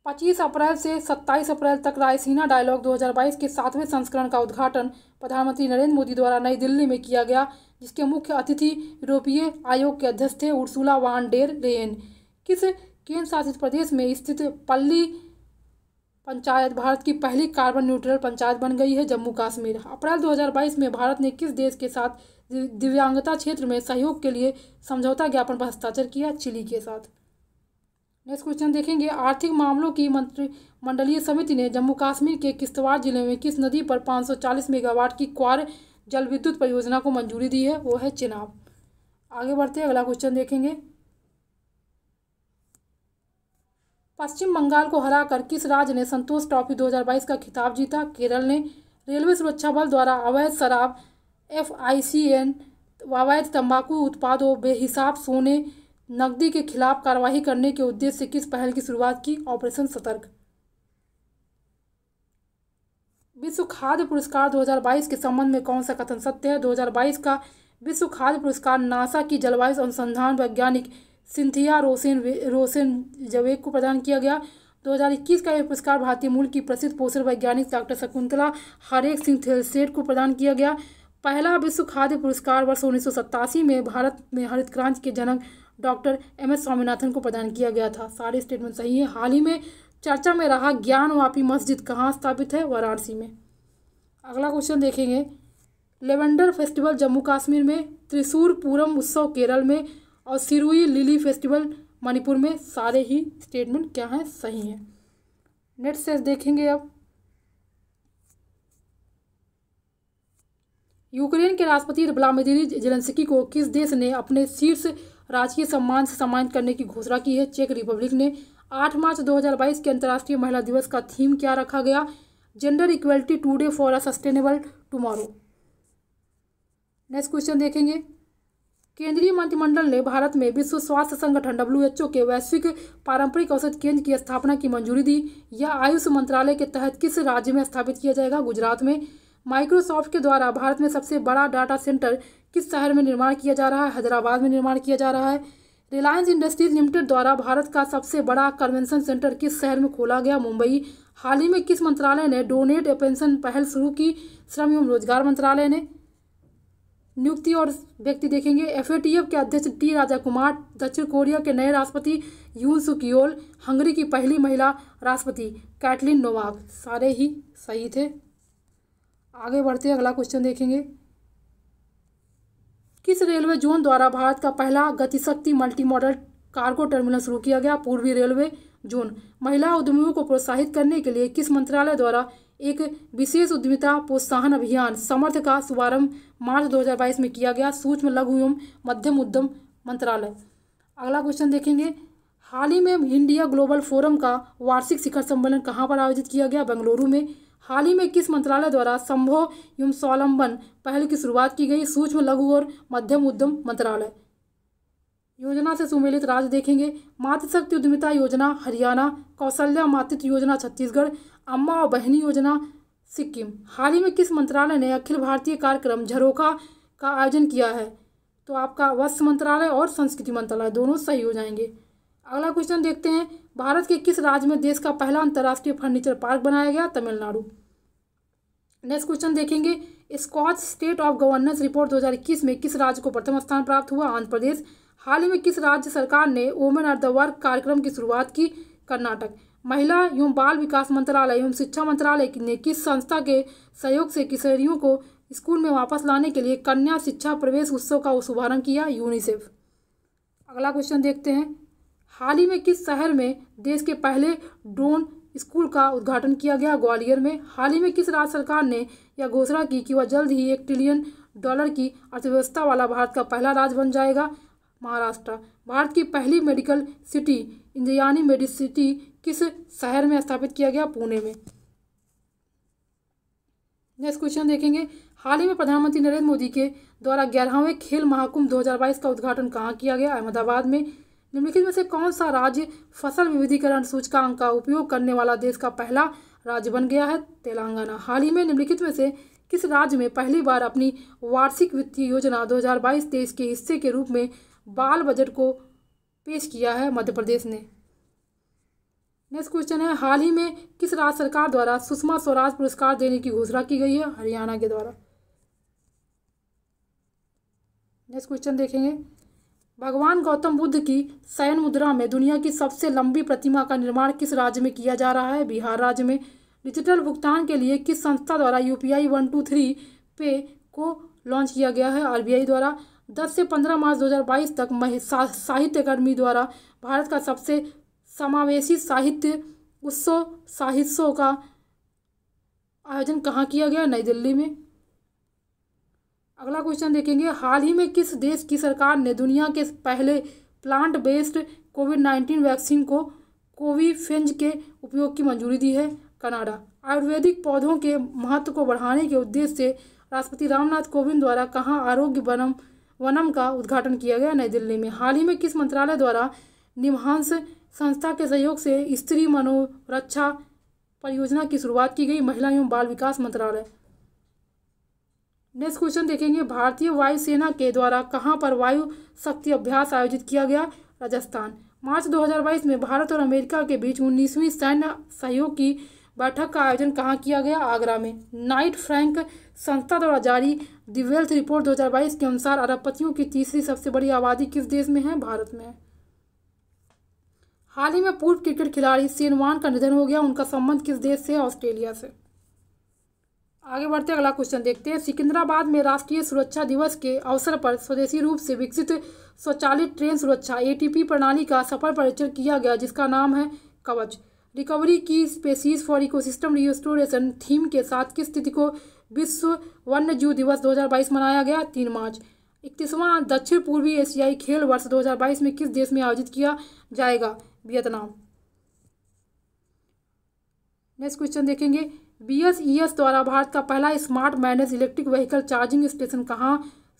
पच्चीस अप्रैल से सत्ताईस अप्रैल तक रायसीना डायलॉग 2022 के सातवें संस्करण का उद्घाटन प्रधानमंत्री नरेंद्र मोदी द्वारा नई दिल्ली में किया गया जिसके मुख्य अतिथि यूरोपीय आयोग के अध्यक्ष थे उर्सुला वान डेर लेन किस केंद्र शासित प्रदेश में स्थित पल्ली पंचायत भारत की पहली कार्बन न्यूट्रल पंचायत बन गई है जम्मू कश्मीर अप्रैल 2022 में भारत ने किस देश के साथ दिव्यांगता क्षेत्र में सहयोग के लिए समझौता ज्ञापन पर हस्ताक्षर किया चिली के साथ नेक्स्ट क्वेश्चन देखेंगे आर्थिक मामलों की मंत्री मंडलीय समिति ने जम्मू कश्मीर के किश्तवाड़ जिले में किस नदी पर 540 मेगावाट की क्वार जल विद्युत परियोजना को मंजूरी दी है वो है चिनाब आगे बढ़ते हैं अगला क्वेश्चन देखेंगे पश्चिम बंगाल को हराकर किस राज्य ने संतोष ट्रॉफी 2022 का खिताब जीता केरल ने रेलवे सुरक्षा बल द्वारा अवैध शराब एफ आई सी एन अवैध तंबाकू और बेहिसाब सोने नकदी के खिलाफ कार्रवाई करने के उद्देश्य से किस पहल की शुरुआत की ऑपरेशन सतर्क विश्व खाद्य पुरस्कार 2022 के संबंध में कौन सा कथन सत्य है 2022 का विश्व खाद्य पुरस्कार नासा की जलवायु अनुसंधान वैज्ञानिक सिंथिया रोसेन रोसेन जवेक को प्रदान किया गया 2021 का यह पुरस्कार भारतीय मूल की प्रसिद्ध पोषण वैज्ञानिक डॉक्टर शकुंतला हरेक सिंह थेलसेट को प्रदान किया गया पहला विश्व खाद्य पुरस्कार वर्ष उन्नीस में भारत में हरित क्रांति के जनक डॉक्टर एम एस स्वामीनाथन को प्रदान किया गया था सारे स्टेटमेंट सही है हाल ही में चर्चा में रहा ज्ञान वापी मस्जिद कहाँ स्थापित है वाराणसी में अगला क्वेश्चन देखेंगे लेवेंडर फेस्टिवल जम्मू कश्मीर में त्रिशूर पूरम उत्सव केरल में और सिरुई लिली फेस्टिवल मणिपुर में सारे ही स्टेटमेंट क्या हैं सही हैं नेक्स्ट से देखेंगे अब यूक्रेन के राष्ट्रपति व्लादिमीर जेलेंस्की को किस देश ने अपने शीर्ष राजकीय सम्मान से सम्मानित करने की घोषणा की है चेक रिपब्लिक ने 8 मार्च 2022 के अंतर्राष्ट्रीय महिला दिवस का थीम क्या रखा गया gender equality today for a sustainable tomorrow next question देखेंगे केंद्रीय मंत्रिमंडल ने भारत में विश्व स्वास्थ्य संगठन डब्ल्यू के वैश्विक पारंपरिक औषध केंद्र की स्थापना की मंजूरी दी यह आयुष मंत्रालय के तहत किस राज्य में स्थापित किया जाएगा गुजरात में माइक्रोसॉफ्ट के द्वारा भारत में सबसे बड़ा डाटा सेंटर किस शहर में निर्माण किया जा रहा है हैदराबाद में निर्माण किया जा रहा है रिलायंस इंडस्ट्रीज लिमिटेड द्वारा भारत का सबसे बड़ा कन्वेंशन सेंटर किस शहर में खोला गया मुंबई हाल ही में किस मंत्रालय ने डोनेट ए पेंशन पहल शुरू की श्रम एवं रोजगार मंत्रालय ने नियुक्ति और व्यक्ति देखेंगे एफ के अध्यक्ष टी राजा कुमार दक्षिण कोरिया के नए राष्ट्रपति यून सुकियोल हंगरी की पहली महिला राष्ट्रपति कैटलिन नोवाक सारे ही सही थे आगे बढ़ते अगला क्वेश्चन देखेंगे किस रेलवे जोन द्वारा भारत का पहला GatiShakti multimodal cargo terminal शुरू किया गया पूर्वी रेलवे जोन महिला उद्यमियों को प्रोत्साहित करने के लिए किस मंत्रालय द्वारा एक विशेष उद्यमिता प्रोत्साहन अभियान समर्थ का शुभारंभ मार्च 2022 में किया गया सूक्ष्म लघु एवं मध्यम उद्यम मंत्रालय अगला क्वेश्चन देखेंगे हाल ही में इंडिया ग्लोबल फोरम का वार्षिक शिखर सम्मेलन कहाँ पर आयोजित किया गया बेंगलुरु में हाल ही में किस मंत्रालय द्वारा संभव एवं स्वावलंबन पहल की शुरुआत की गई सूक्ष्म लघु और मध्यम उद्यम मंत्रालय योजना से सुमेलित राज्य देखेंगे मातृशक्ति उद्यमिता योजना हरियाणा कौशल्या मातृत्व योजना छत्तीसगढ़ अम्मा और बहनी योजना सिक्किम हाल ही में किस मंत्रालय ने अखिल भारतीय कार्यक्रम झरोखा का आयोजन किया है तो आपका वस्त्र मंत्रालय और संस्कृति मंत्रालय दोनों सही हो जाएंगे अगला क्वेश्चन देखते हैं भारत के किस राज्य में देश का पहला अंतर्राष्ट्रीय फर्नीचर पार्क बनाया गया तमिलनाडु नेक्स्ट क्वेश्चन देखेंगे Skoch state of governance report 2021 में किस राज्य को प्रथम स्थान प्राप्त हुआ आंध्र प्रदेश हाल ही में किस राज्य सरकार ने वोमेन एट द वर्क कार्यक्रम की शुरुआत की कर्नाटक महिला एवं बाल विकास मंत्रालय एवं शिक्षा मंत्रालय ने किस संस्था के सहयोग से किशोरियों को स्कूल में वापस लाने के लिए कन्या शिक्षा प्रवेश उत्सव का शुभारंभ किया यूनिसेफ अगला क्वेश्चन देखते हैं हाल ही में किस शहर में देश के पहले ड्रोन स्कूल का उद्घाटन किया गया ग्वालियर में हाल ही में किस राज्य सरकार ने यह घोषणा की कि वह जल्द ही एक ट्रिलियन डॉलर की अर्थव्यवस्था वाला भारत का पहला राज्य बन जाएगा महाराष्ट्र भारत की पहली मेडिकल सिटी इंद्रयानी मेडिसिटी किस शहर में स्थापित किया गया पुणे में नेक्स्ट क्वेश्चन देखेंगे हाल ही में प्रधानमंत्री नरेंद्र मोदी के द्वारा ग्यारहवें खेल महाकुंभ 2022 का उद्घाटन कहाँ किया गया अहमदाबाद में निम्नलिखित में से कौन सा राज्य फसल विविधीकरण सूचकांक का उपयोग करने वाला देश का पहला राज्य बन गया है तेलंगाना हाल ही में निम्नलिखित में से किस राज्य में पहली बार अपनी वार्षिक वित्तीय योजना 2022-23 के हिस्से के रूप में बाल बजट को पेश किया है मध्य प्रदेश ने नेक्स्ट क्वेश्चन है हाल ही में किस राज्य सरकार द्वारा सुषमा स्वराज पुरस्कार देने की घोषणा की गई है हरियाणा के द्वारा नेक्स्ट क्वेश्चन देखेंगे भगवान गौतम बुद्ध की शयन मुद्रा में दुनिया की सबसे लंबी प्रतिमा का निर्माण किस राज्य में किया जा रहा है बिहार राज्य में डिजिटल भुगतान के लिए किस संस्था द्वारा U P I one two three pay को लॉन्च किया गया है आर द्वारा 10 से 15 मार्च 2022 तक साहित्य अकादमी द्वारा भारत का सबसे समावेशी साहित्य उत्सव साहित्यों का आयोजन कहाँ किया गया नई दिल्ली में अगला क्वेश्चन देखेंगे हाल ही में किस देश की सरकार ने दुनिया के पहले plant based Covid nineteen vaccine को कोविफेंज के उपयोग की मंजूरी दी है कनाडा आयुर्वेदिक पौधों के महत्व को बढ़ाने के उद्देश्य से राष्ट्रपति रामनाथ कोविंद द्वारा कहाँ आरोग्य वनम वनम का उद्घाटन किया गया नई दिल्ली में हाल ही में किस मंत्रालय द्वारा निम्हांस संस्था के सहयोग से स्त्री मनोरक्षा परियोजना की शुरुआत की गई महिला एवं बाल विकास मंत्रालय नेक्स्ट क्वेश्चन देखेंगे भारतीय वायुसेना के द्वारा कहाँ पर वायु शक्ति अभ्यास आयोजित किया गया राजस्थान मार्च 2022 में भारत और अमेरिका के बीच उन्नीसवीं सैन्य सहयोग की बैठक का आयोजन कहाँ किया गया आगरा में नाइट फ्रैंक संस्था द्वारा जारी दिवेल्थ रिपोर्ट 2022 के अनुसार अरबपतियों की तीसरी सबसे बड़ी आबादी किस देश में है भारत में हाल ही में पूर्व क्रिकेट खिलाड़ी सेनवान का निधन हो गया उनका संबंध किस देश से है ऑस्ट्रेलिया से आगे बढ़ते अगला क्वेश्चन देखते हैं सिकंदराबाद में राष्ट्रीय सुरक्षा दिवस के अवसर पर स्वदेशी रूप से विकसित स्वचालित ट्रेन सुरक्षा एटीपी प्रणाली का सफल परीक्षण किया गया जिसका नाम है कवच रिकवरी की species for ecosystem restoration theme के साथ किस तिथि को विश्व वन्य जीव दिवस 2022 मनाया गया तीन मार्च इकतीसवां दक्षिण पूर्वी एशियाई खेल वर्ष 2022 में किस देश में आयोजित किया जाएगा वियतनाम नेक्स्ट क्वेश्चन देखेंगे बीएसईएस e द्वारा भारत का पहला smart manage electric vehicle charging station कहाँ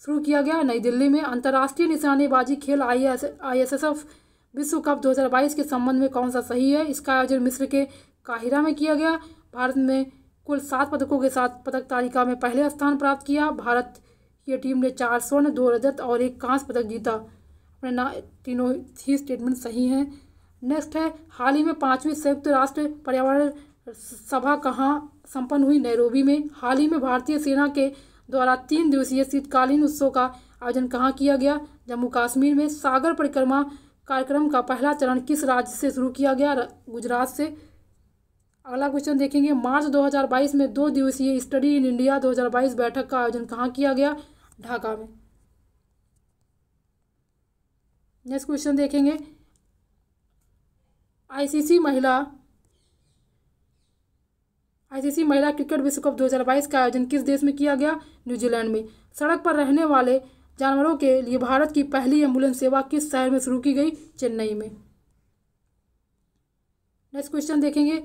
शुरू किया गया नई दिल्ली में अंतर्राष्ट्रीय निशानेबाजी खेल आई आईएसएसएफ विश्व कप 2022 के संबंध में कौन सा सही है इसका आयोजन मिस्र के काहिरा में किया गया भारत ने कुल सात पदकों के साथ पदक तालिका में पहले स्थान प्राप्त किया भारत की टीम ने चार स्वर्ण दो रजत और एक कांस्य पदक जीता अपने ना तीनों ही स्टेटमेंट सही हैं नेक्स्ट है हाल ही में पाँचवीं संयुक्त राष्ट्र पर्यावरण सभा कहाँ संपन्न हुई नैरोबी में हाल ही में भारतीय सेना के द्वारा तीन दिवसीय शीतकालीन उत्सव का आयोजन कहाँ किया गया जम्मू कश्मीर में सागर परिक्रमा कार्यक्रम का पहला चरण किस राज्य से शुरू किया गया गुजरात से अगला क्वेश्चन देखेंगे मार्च 2022 में दो दिवसीय स्टडी इन इंडिया 2022 बैठक का आयोजन कहाँ किया गया ढाका में नेक्स्ट क्वेश्चन देखेंगे आईसीसी महिला आईसीसी महिला क्रिकेट विश्व कप 2022 का आयोजन किस देश में किया गया न्यूजीलैंड में सड़क पर रहने वाले जानवरों के लिए भारत की पहली एम्बुलेंस सेवा किस शहर में शुरू की गई चेन्नई में नेक्स्ट क्वेश्चन देखेंगे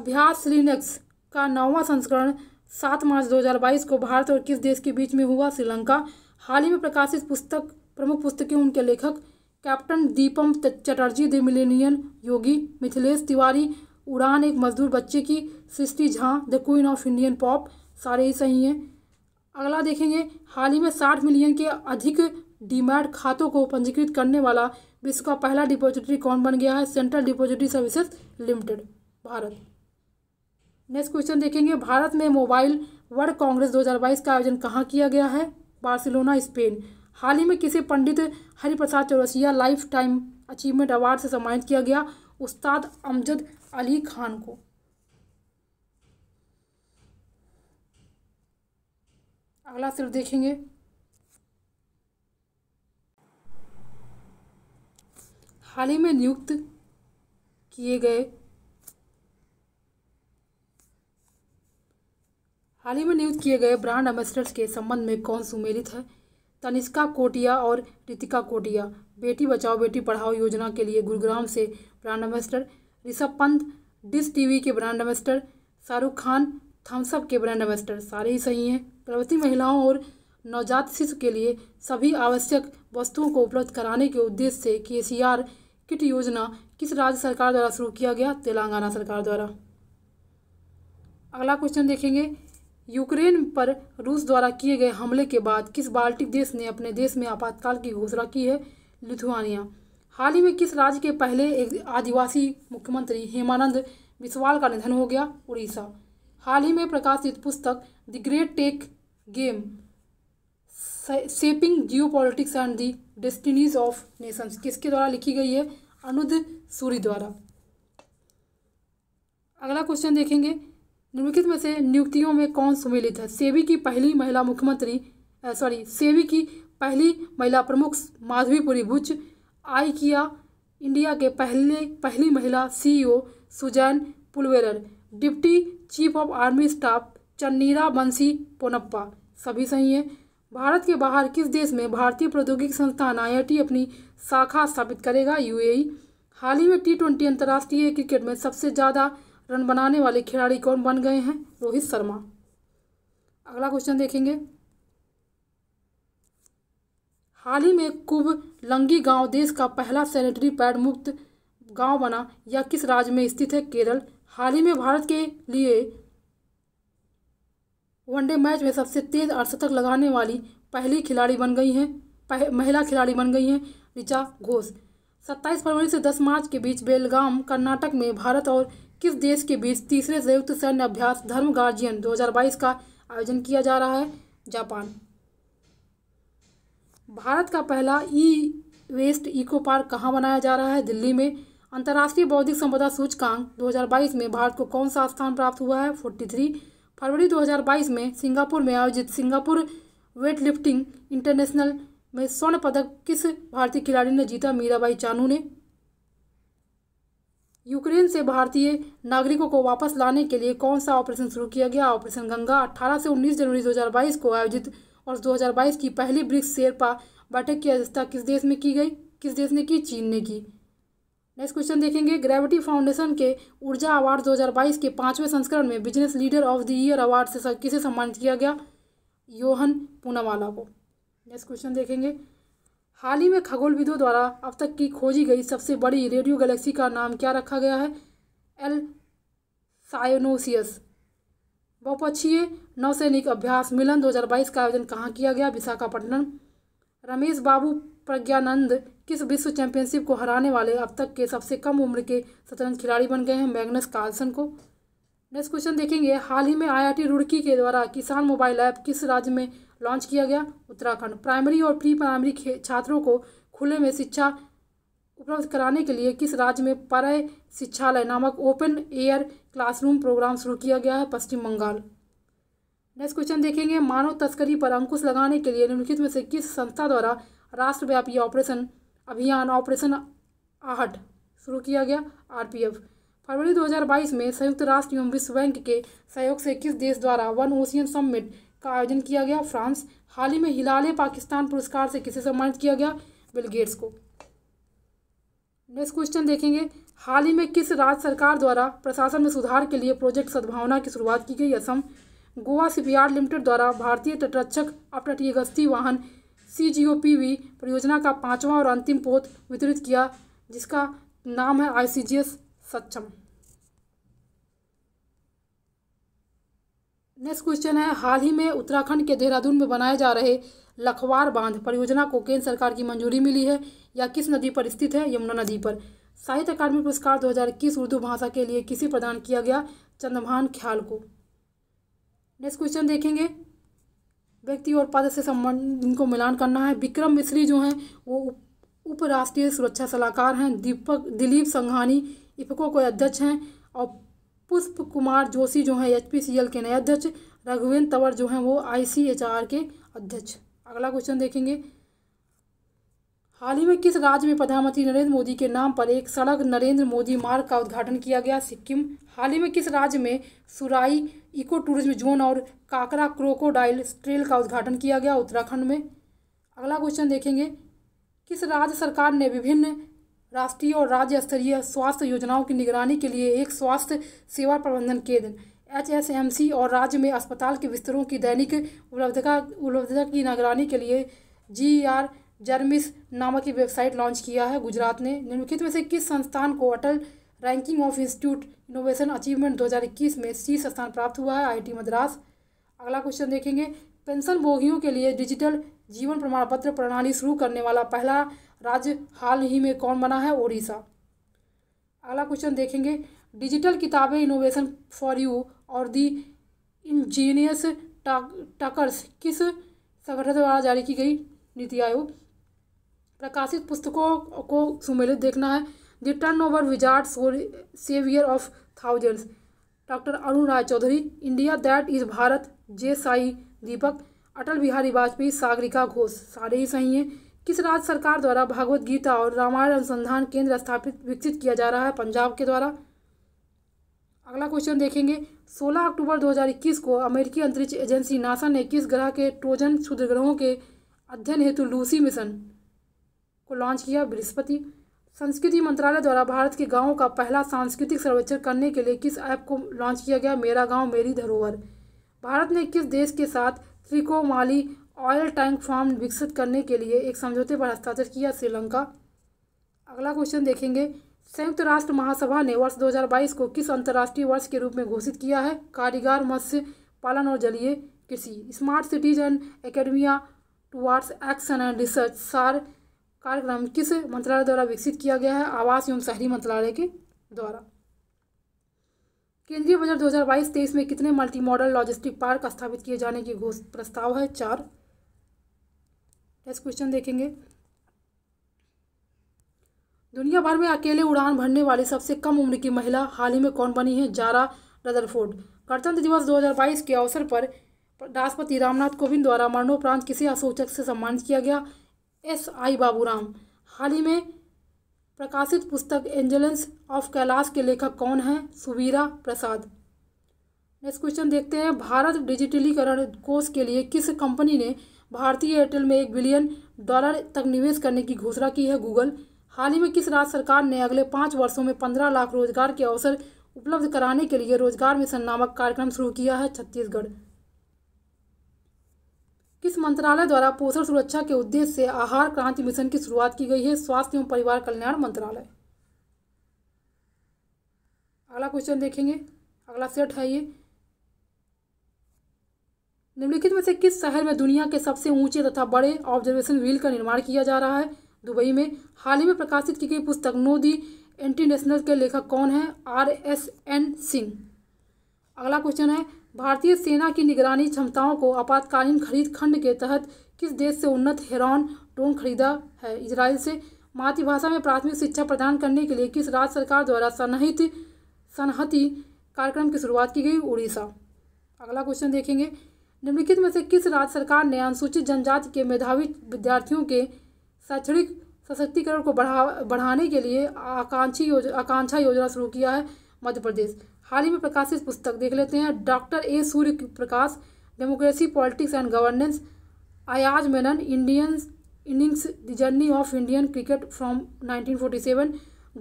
अभ्यास लिनक्स का नौवां संस्करण सात मार्च 2022 को भारत और किस देश के बीच में हुआ श्रीलंका हाल ही में प्रकाशित पुस्तक प्रमुख पुस्तकें उनके लेखक captain Deepam Chatterjee the millennial yogi Mithilesh Tiwari Udaan एक मजदूर बच्चे की Srishti Jha the queen of Indian pop सारे ही सही हैं अगला देखेंगे हाल ही में साठ मिलियन के अधिक डीमैट खातों को पंजीकृत करने वाला विश्व का पहला डिपॉजिटरी कौन बन गया है सेंट्रल डिपॉजिटरी सर्विसेज लिमिटेड भारत नेक्स्ट क्वेश्चन देखेंगे भारत में मोबाइल वर्ल्ड कांग्रेस 2022 का आयोजन कहाँ किया गया है बार्सिलोना स्पेन हाल ही में किसे Pandit Hariprasad Chaurasia lifetime achievement award से सम्मानित किया गया उस्ताद अमजद अली खान को अगला सिर्फ देखेंगे हाल ही में नियुक्त किए गए हाल ही में नियुक्त किए गए ब्रांड एम्बेसडर्स के संबंध में कौन सुमेलित है तनिष्का कोटिया और रितिका कोटिया बेटी बचाओ बेटी पढ़ाओ योजना के लिए गुरुग्राम से brand ambassador Rishabh Pant Dish TV के brand ambassador Shahrukh Khan Thums Up के ब्रांड एम्बेस्टर सारे ही सही हैं गर्भवती महिलाओं और नवजात शिशु के लिए सभी आवश्यक वस्तुओं को उपलब्ध कराने के उद्देश्य से के सी आर किट योजना किस राज्य सरकार द्वारा शुरू किया गया तेलंगाना सरकार द्वारा अगला क्वेश्चन देखेंगे यूक्रेन पर रूस द्वारा किए गए हमले के बाद किस बाल्टिक देश ने अपने देश में आपातकाल की घोषणा की है लिथुआनिया हाल ही में किस राज्य के पहले एक आदिवासी मुख्यमंत्री हेमानंद बिस्वाल का निधन हो गया उड़ीसा हाल ही में प्रकाशित पुस्तक the great tech game shaping geopolitics and the destinies of nations किसके द्वारा लिखी गई है अनुद सूरी द्वारा अगला क्वेश्चन देखेंगे निम्नलिखित में से नियुक्तियों में कौन सम्मिलित है सेवी की पहली महिला मुख्यमंत्री सॉरी सेवी की पहली महिला प्रमुख माधवीपुरी भुज आई किया इंडिया के पहले पहली महिला CEO Susanne Pulverer deputy chief of army staff Channira Bansi Ponnappa सभी सही हैं भारत के बाहर किस देश में भारतीय प्रौद्योगिकी संस्थान आईआईटी अपनी शाखा स्थापित करेगा यूएई हाल ही में टी ट्वेंटी अंतर्राष्ट्रीय क्रिकेट में सबसे ज़्यादा रन बनाने वाले खिलाड़ी कौन बन गए हैं रोहित शर्मा अगला क्वेश्चन देखेंगे हाल ही में लंगी गांव देश का पहला सैनिटरी पैड मुक्त गांव बना या किस राज्य में स्थित है केरल हाल ही में भारत के लिए वनडे मैच में सबसे तेज अर्धशतक लगाने वाली पहली खिलाड़ी बन गई हैं महिला खिलाड़ी बन गई हैं ऋचा घोष सत्ताईस फरवरी से दस मार्च के बीच बेलगाम कर्नाटक में भारत और किस देश के बीच तीसरे संयुक्त सैन्य अभ्यास धर्म गार्जियन 2022 का आयोजन किया जा रहा है जापान भारत का पहला ई वेस्ट इको पार्क कहाँ बनाया जा रहा है दिल्ली में अंतर्राष्ट्रीय बौद्धिक संपदा सूचकांक 2022 में भारत को कौन सा स्थान प्राप्त हुआ है 43 फरवरी 2022 में सिंगापुर में आयोजित सिंगापुर वेट लिफ्टिंग इंटरनेशनल में स्वर्ण पदक किस भारतीय खिलाड़ी ने जीता मीराबाई चानू ने यूक्रेन से भारतीय नागरिकों को वापस लाने के लिए कौन सा ऑपरेशन शुरू किया गया ऑपरेशन गंगा 18 से 19 जनवरी 2022 को आयोजित और 2022 की पहली ब्रिक्स शेरपा बैठक की अध्यक्षता किस देश में की गई किस देश ने की चीन ने की नेक्स्ट क्वेश्चन देखेंगे ग्रेविटी फाउंडेशन के ऊर्जा अवार्ड 2022 के पाँचवें संस्करण में business leader of the year award से किसे सम्मानित किया गया योहन पूनावाला को नेक्स्ट क्वेश्चन देखेंगे हाल ही में खगोलविदों द्वारा अब तक की खोजी गई सबसे बड़ी रेडियो गैलेक्सी का नाम क्या रखा गया है एल सायोनोसियस बहुपक्षीय नौसैनिक अभ्यास मिलन 2022 का आयोजन कहाँ किया गया विशाखापट्टनम रमेश बाबू प्रज्ञानंद किस विश्व चैंपियनशिप को हराने वाले अब तक के सबसे कम उम्र के शतरंज खिलाड़ी बन गए हैं मैग्नस कार्लसन को नेक्स्ट क्वेश्चन देखेंगे हाल ही में आईआईटी रुड़की के द्वारा किसान मोबाइल ऐप किस राज्य में लॉन्च किया गया उत्तराखंड प्राइमरी और प्री प्राइमरी छात्रों को खुले में शिक्षा उपलब्ध कराने के लिए किस राज्य में परय शिक्षालय नामक ओपन एयर क्लासरूम प्रोग्राम शुरू किया गया है पश्चिम बंगाल नेक्स्ट क्वेश्चन देखेंगे मानव तस्करी पर अंकुश लगाने के लिए निम्नलिखित में से किस संस्था द्वारा राष्ट्रव्यापी ऑपरेशन अभियान ऑपरेशन आहट शुरू किया गया आरपीएफ फरवरी 2022 में संयुक्त राष्ट्र एवं विश्व बैंक के सहयोग से किस देश द्वारा वन ओशियन समिट का आयोजन किया गया फ्रांस हाल ही में हिलाले पाकिस्तान पुरस्कार से किसे सम्मानित किया गया बिल गेट्स को नेक्स्ट क्वेश्चन देखेंगे हाल ही में किस राज्य सरकार द्वारा प्रशासन में सुधार के लिए प्रोजेक्ट सद्भावना की शुरुआत की गई असम गोवा सीपीआर लिमिटेड द्वारा भारतीय तटरक्षक अपतटीय गश्ती वाहन सी जी ओ पी वी परियोजना का पांचवा और अंतिम पोत वितरित किया जिसका नाम है I C G S Saksham next question है हाल ही में उत्तराखंड के देहरादून में बनाए जा रहे लखवार बांध परियोजना को केंद्र सरकार की मंजूरी मिली है या किस नदी पर स्थित है यमुना नदी पर साहित्य अकादमी पुरस्कार 2021 उर्दू भाषा के लिए किसे प्रदान किया गया चंद्रभान ख्याल को नेक्स्ट क्वेश्चन देखेंगे व्यक्ति और पद से संबंध इनको मिलान करना है विक्रम मिश्री जो हैं वो उपराष्ट्रीय सुरक्षा सलाहकार हैं दीपक दिलीप संघानी इफको के अध्यक्ष हैं और पुष्प कुमार जोशी जो हैं एच के नए अध्यक्ष रघुवेंद्र तंवर जो हैं वो आई के अध्यक्ष अगला क्वेश्चन देखेंगे हाल ही में किस राज्य में प्रधानमंत्री नरेंद्र मोदी के नाम पर एक सड़क नरेंद्र मोदी मार्ग का उद्घाटन किया गया सिक्किम हाल ही में किस राज्य में सुराई इको टूरिज्म जोन और काकरा क्रोकोडाइल ट्रेल का उद्घाटन किया गया उत्तराखंड में अगला क्वेश्चन देखेंगे किस राज्य सरकार ने विभिन्न राष्ट्रीय और राज्य स्तरीय स्वास्थ्य योजनाओं की निगरानी के लिए एक स्वास्थ्य सेवा प्रबंधन केंद्र एचएसएमसी और राज्य में अस्पताल के बिस्तरों की दैनिक उपलब्धता उपलब्धता की निगरानी के लिए जी आर जर्मिस नामक की वेबसाइट लॉन्च किया है गुजरात ने निम्नलिखित में से किस संस्थान को Atal ranking of institute innovation achievement 2021 में शीर्ष स्थान प्राप्त हुआ है आई मद्रास अगला क्वेश्चन देखेंगे पेंशन भोगियों के लिए डिजिटल जीवन प्रमाण पत्र प्रणाली शुरू करने वाला पहला राज्य हाल ही में कौन बना है ओडिशा अगला क्वेश्चन देखेंगे डिजिटल किताबें इनोवेशन फॉर यू और दी इंजीनियस टकर्स किस संगठन द्वारा जारी की गई नीति आयोग प्रकाशित पुस्तकों को सुमेलित देखना है the turn over wizard saviour of thousands doctor Arun Rai Chaudhary India that is Bharat J Sai Deepak Atal Bihari Vajpayee Sagarika Ghose सारे ही सही हैं किस राज्य सरकार द्वारा भागवत गीता और रामायण अनुसंधान केंद्र स्थापित विकसित किया जा रहा है पंजाब के द्वारा अगला क्वेश्चन देखेंगे 16 अक्टूबर 2021 को अमेरिकी अंतरिक्ष एजेंसी नासा ने किस ग्रह के ट्रोजन क्षुद्र ग्रहों के अध्ययन हेतु लूसी मिशन को लॉन्च किया बृहस्पति संस्कृति मंत्रालय द्वारा भारत के गांवों का पहला सांस्कृतिक सर्वेक्षण करने के लिए किस ऐप को लॉन्च किया गया मेरा गांव मेरी धरोहर भारत ने किस देश के साथ त्रिकोमाली ऑयल टैंक फार्म विकसित करने के लिए एक समझौते पर हस्ताक्षर किया श्रीलंका अगला क्वेश्चन देखेंगे संयुक्त राष्ट्र महासभा ने वर्ष 2022 को किस अंतर्राष्ट्रीय वर्ष के रूप में घोषित किया है कारीगर मत्स्य पालन और जलीय कृषि smart cities and academia towards action and research SAAR कार्यक्रम किस मंत्रालय द्वारा विकसित किया गया है आवास एवं शहरी मंत्रालय के द्वारा केंद्रीय बजट दो हजार में कितने मल्टी मॉडल लॉजिस्टिक पार्क स्थापित किए जाने की घोष प्रस्ताव है चार नेक्स्ट क्वेश्चन देखेंगे दुनिया भर में अकेले उड़ान भरने वाली सबसे कम उम्र की महिला हाल ही में कौन बनी है जारा रदरफोर्ड गणतंत्र दिवस 2022 के अवसर पर राष्ट्रपति रामनाथ कोविंद द्वारा मरणोपरांत किसी असूचक से सम्मानित किया गया एस आई बाबूराम हाल ही में प्रकाशित पुस्तक एंजलेंस ऑफ कैलाश के लेखक कौन हैं सुवीरा प्रसाद नेक्स्ट क्वेश्चन देखते हैं भारत डिजिटलीकरण कोष के लिए किस कंपनी ने भारतीय एयरटेल में एक बिलियन डॉलर तक निवेश करने की घोषणा की है गूगल हाल ही में किस राज्य सरकार ने अगले पाँच वर्षों में पंद्रह लाख रोजगार के अवसर उपलब्ध कराने के लिए रोजगार मिशन नामक कार्यक्रम शुरू किया है छत्तीसगढ़ किस मंत्रालय द्वारा पोषण सुरक्षा के उद्देश्य से आहार क्रांति मिशन की शुरुआत की गई है स्वास्थ्य एवं परिवार कल्याण मंत्रालय अगला क्वेश्चन देखेंगे अगला सेट है ये निम्नलिखित में से किस शहर में दुनिया के सबसे ऊंचे तथा बड़े ऑब्जर्वेशन व्हील का निर्माण किया जा रहा है दुबई में हाल ही में प्रकाशित की गई पुस्तक नो दी इंटरनेशनल के लेखक कौन है आर एस एन सिंह अगला क्वेश्चन है भारतीय सेना की निगरानी क्षमताओं को आपातकालीन खरीद खंड के तहत किस देश से उन्नत हेरॉन ड्रोन खरीदा है इसराइल से मातृभाषा में प्राथमिक शिक्षा प्रदान करने के लिए किस राज्य सरकार द्वारा सन्हित सनहति कार्यक्रम की शुरुआत की गई उड़ीसा अगला क्वेश्चन देखेंगे निम्नलिखित में से किस राज्य सरकार ने अनुसूचित जनजाति के मेधावी विद्यार्थियों के शैक्षणिक सशक्तिकरण को बढ़ा बढ़ाने के लिए आकांक्षी योजना आकांक्षा योजना शुरू किया है मध्य प्रदेश हाल ही में प्रकाशित पुस्तक देख लेते हैं doctor A Surya Prakash democracy politics and governance Ayaz Menon Indian innings the journey of Indian cricket from 1947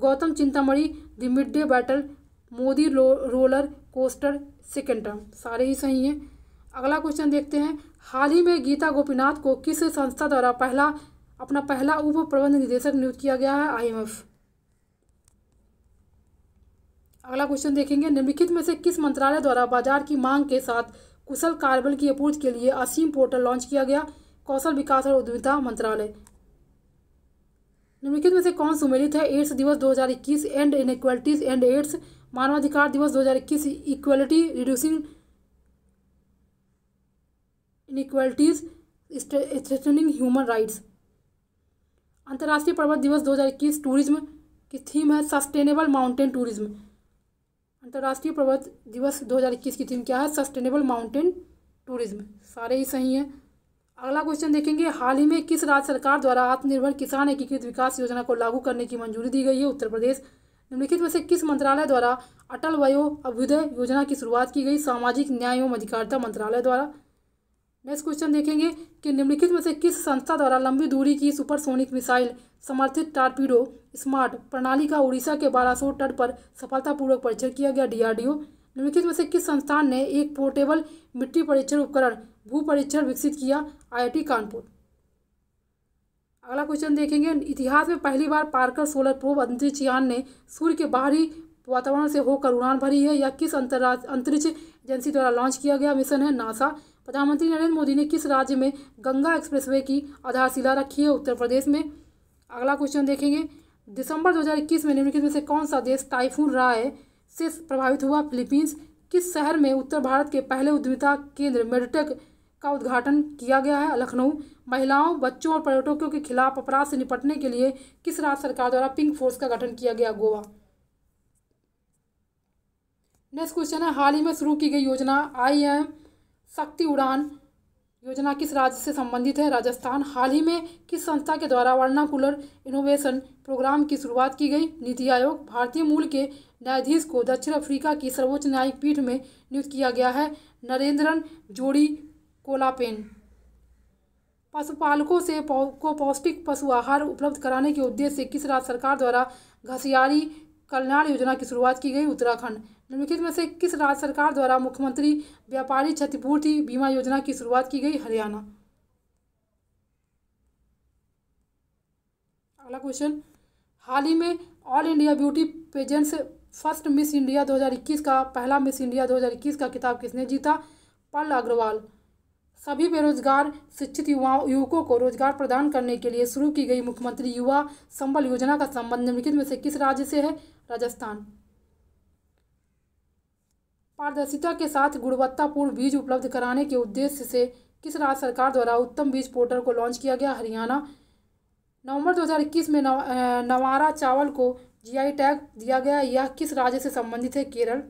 Gautam Chintamani the mid day battle Modi रो, रोलर कोस्टर सेकेंड टर्म सारे ही सही हैं अगला क्वेश्चन देखते हैं हाल ही में गीता गोपीनाथ को किस संस्था द्वारा पहला अपना पहला उप प्रबंध निदेशक नियुक्त किया गया है आई अगला क्वेश्चन देखेंगे निम्नलिखित में से किस मंत्रालय द्वारा बाजार की मांग के साथ कुशल कार्बन की आपूर्ति के लिए असीम पोर्टल लॉन्च किया गया कौशल विकास और उद्यमिता मंत्रालय निम्नलिखित में से कौन सुमेलित है एड्स दिवस 2021 एंड इनक्वलिटीज एंड एड्स मानवाधिकार दिवस 2021 equality reducing inequalities strengthening human rights अंतर्राष्ट्रीय पर्वत दिवस 2021 टूरिज्म की थीम है सस्टेनेबल माउंटेन टूरिज्म अंतर्राष्ट्रीय पर्वत दिवस 2021 की थीम क्या है सस्टेनेबल माउंटेन टूरिज्म सारे ही सही हैं अगला क्वेश्चन देखेंगे हाल ही में किस राज्य सरकार द्वारा आत्मनिर्भर किसान एकीकृत विकास योजना को लागू करने की मंजूरी दी गई है उत्तर प्रदेश निम्नलिखित में से किस मंत्रालय द्वारा अटल वयो अभ्युदय योजना की शुरुआत की गई सामाजिक न्याय एवं अधिकारिता मंत्रालय द्वारा नेक्स्ट क्वेश्चन देखेंगे कि निम्नलिखित में से किस संस्था द्वारा लंबी दूरी की सुपरसोनिक मिसाइल समर्थित टारपीडो स्मार्ट प्रणाली का उड़ीसा के बारासो तट पर सफलतापूर्वक परीक्षण किया गया डीआरडीओ निम्नलिखित में से किस संस्थान ने एक पोर्टेबल मिट्टी परीक्षण उपकरण भू परीक्षण विकसित किया आई कानपुर अगला क्वेश्चन देखेंगे इतिहास में पहली बार पार्कर सोलर प्रोब अंतरिक्ष यान ने सूर्य के बाहरी वातावरण से होकर उड़ान भरी है या किस अंतरराज अंतरिक्ष एजेंसी द्वारा लॉन्च किया गया मिशन है नासा प्रधानमंत्री नरेंद्र मोदी ने किस राज्य में गंगा एक्सप्रेसवे की आधारशिला रखी है उत्तर प्रदेश में अगला क्वेश्चन देखेंगे दिसंबर 2021 में निम्नलिखित में से कौन सा देश टाइफून राय से प्रभावित हुआ फिलीपींस किस शहर में उत्तर भारत के पहले उद्यमिता केंद्र मेडटेक का उद्घाटन किया गया है लखनऊ महिलाओं बच्चों और पर्यटकों के खिलाफ अपराध से निपटने के लिए किस राज्य सरकार द्वारा पिंक फोर्स का गठन किया गया गोवा नेक्स्ट क्वेश्चन है हाल ही में शुरू की गई योजना आई एम शक्ति उड़ान योजना किस राज्य से संबंधित है राजस्थान हाल ही में किस संस्था के द्वारा कूलर इनोवेशन प्रोग्राम की शुरुआत की गई नीति आयोग भारतीय मूल के न्यायाधीश को दक्षिण अफ्रीका की सर्वोच्च न्यायिक पीठ में नियुक्त किया गया है नरेंद्रन जोड़ी कोलापेन पशुपालकों से पौ, को पौष्टिक पशु आहार उपलब्ध कराने के उद्देश्य से किस राज्य सरकार द्वारा घसियारी कल्याण योजना की शुरुआत की गई उत्तराखंड निम्नलिखित में से किस राज्य सरकार द्वारा मुख्यमंत्री व्यापारी क्षतिपूर्ति बीमा योजना की शुरुआत की गई हरियाणा अगला क्वेश्चन हाल ही में all India beauty pageants first Miss India 2021 का पहला मिस इंडिया 2021 का किताब किसने जीता पल अग्रवाल सभी बेरोजगार शिक्षित युवाओं युवकों को रोजगार प्रदान करने के लिए शुरू की गई मुख्यमंत्री युवा संबल योजना का संबंध निम्नलिखित में से किस राज्य से है राजस्थान पारदर्शिता के साथ गुणवत्तापूर्ण बीज उपलब्ध कराने के उद्देश्य से किस राज्य सरकार द्वारा उत्तम बीज पोर्टल को लॉन्च किया गया हरियाणा नवंबर 2021 में नव, नवारा चावल को जीआई टैग दिया गया यह किस राज्य से संबंधित है केरल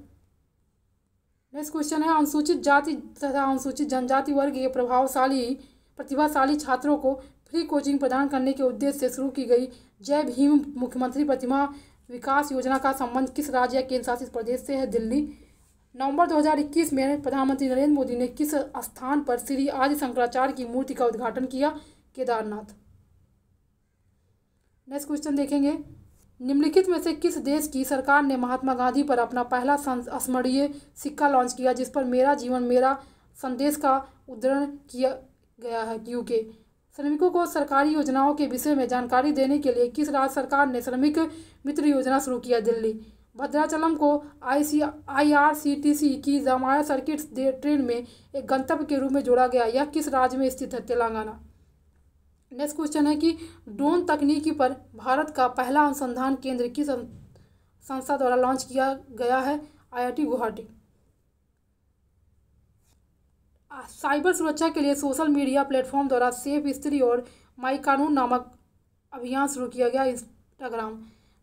नेक्स्ट क्वेश्चन है अनुसूचित जाति तथा अनुसूचित जनजाति वर्ग के प्रभावशाली प्रतिभाशाली छात्रों को फ्री कोचिंग प्रदान करने के उद्देश्य से शुरू की गई जय भीम मुख्यमंत्री प्रतिमा विकास योजना का संबंध किस राज्य या केंद्र शासित प्रदेश से है दिल्ली नवंबर 2021 में प्रधानमंत्री नरेंद्र मोदी ने किस स्थान पर श्री आदि शंकराचार्य की मूर्ति का उद्घाटन किया केदारनाथ नेक्स्ट क्वेश्चन देखेंगे निम्नलिखित में से किस देश की सरकार ने महात्मा गांधी पर अपना पहला स्मरणीय सिक्का लॉन्च किया जिस पर मेरा जीवन मेरा संदेश का उद्धरण किया गया है यूके श्रमिकों को सरकारी योजनाओं के विषय में जानकारी देने के लिए किस राज्य सरकार ने श्रमिक मित्र योजना शुरू किया दिल्ली भद्राचलम को आई सी आईआरसीटीसी की जमाया सर्किट ट्रेन में एक गंतव्य के रूप में जोड़ा गया यह किस राज्य में स्थित है तेलंगाना नेक्स्ट क्वेश्चन है कि ड्रोन तकनीकी पर भारत का पहला अनुसंधान केंद्र किस संस्था द्वारा लॉन्च किया गया है आईआईटी गुवाहाटी साइबर सुरक्षा के लिए सोशल मीडिया प्लेटफॉर्म द्वारा सेफ स्त्री और माई कानून नामक अभियान शुरू किया गया इंस्टाग्राम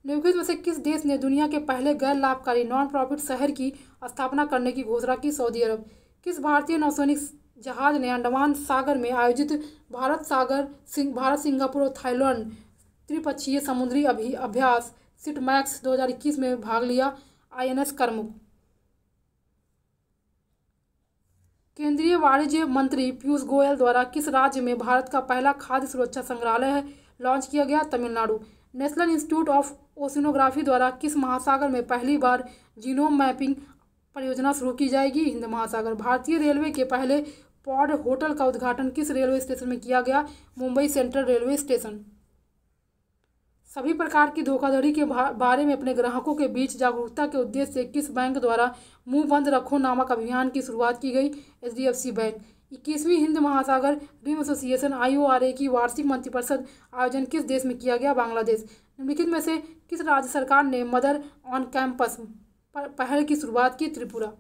निम्नलिखित में से किस देश ने दुनिया के पहले गैर लाभकारी नॉन प्रॉफिट शहर की स्थापना करने की घोषणा की सऊदी अरब किस भारतीय नौसैनिक जहाज ने अंडमान सागर में आयोजित भारत सागर सिंग भारत सिंगापुर और थाईलैंड त्रिपक्षीय समुद्री अभि अभ्यास सिटमैक्स इक्कीस में भाग लिया आईएनएस करमुक केंद्रीय वाणिज्य मंत्री पीयूष गोयल द्वारा किस राज्य में भारत का पहला खाद्य सुरक्षा संग्रहालय लॉन्च किया गया Tamil Nadu national institute of oceanography द्वारा किस महासागर में पहली बार जीनोम मैपिंग परियोजना शुरू की जाएगी हिंद महासागर भारतीय रेलवे के पहले पॉड होटल का उद्घाटन किस रेलवे स्टेशन में किया गया मुंबई सेंट्रल रेलवे स्टेशन सभी प्रकार की धोखाधड़ी के बारे में अपने ग्राहकों के बीच जागरूकता के उद्देश्य से किस बैंक द्वारा मुंह बंद रखो नामक अभियान की शुरुआत की गई एच बैंक इक्कीसवीं हिंद महासागर ड्रीम एसोसिएशन ए की वार्षिक मंत्रिपरिषद आयोजन किस देश में किया गया बांग्लादेश निम्नलिखित में से किस राज्य सरकार ने मदर ऑन कैंपस पहल की शुरुआत की त्रिपुरा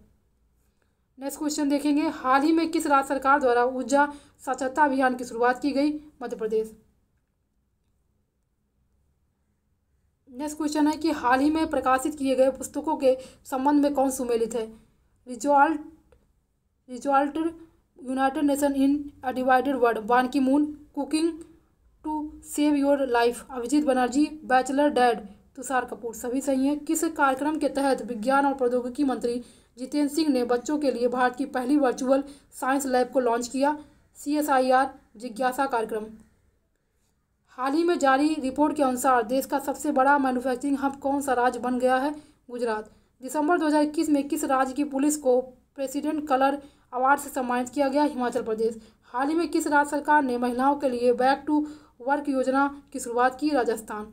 नेक्स्ट क्वेश्चन देखेंगे हाल ही में किस राज्य सरकार द्वारा ऊर्जा साक्षरता अभियान की शुरुआत की गई मध्य प्रदेश नेक्स्ट क्वेश्चन है कि हाल ही में प्रकाशित किए गए पुस्तकों के संबंध में कौन सुमेलित है resolute resolute united nation in a divided world Ban Ki Moon cooking to save your life Abhijit Banerjee bachelor dad Tushar Kapoor सभी सही हैं किस कार्यक्रम के तहत विज्ञान और प्रौद्योगिकी मंत्री जितेंद्र सिंह ने बच्चों के लिए भारत की पहली वर्चुअल साइंस लैब को लॉन्च किया सी एस आई आर जिज्ञासा कार्यक्रम हाल ही में जारी रिपोर्ट के अनुसार देश का सबसे बड़ा मैन्युफैक्चरिंग हब कौन सा राज्य बन गया है गुजरात दिसंबर 2021 में किस राज्य की पुलिस को प्रेसिडेंट कलर अवार्ड से सम्मानित किया गया हिमाचल प्रदेश हाल ही में किस राज्य सरकार ने महिलाओं के लिए बैक टू वर्क योजना की शुरुआत की राजस्थान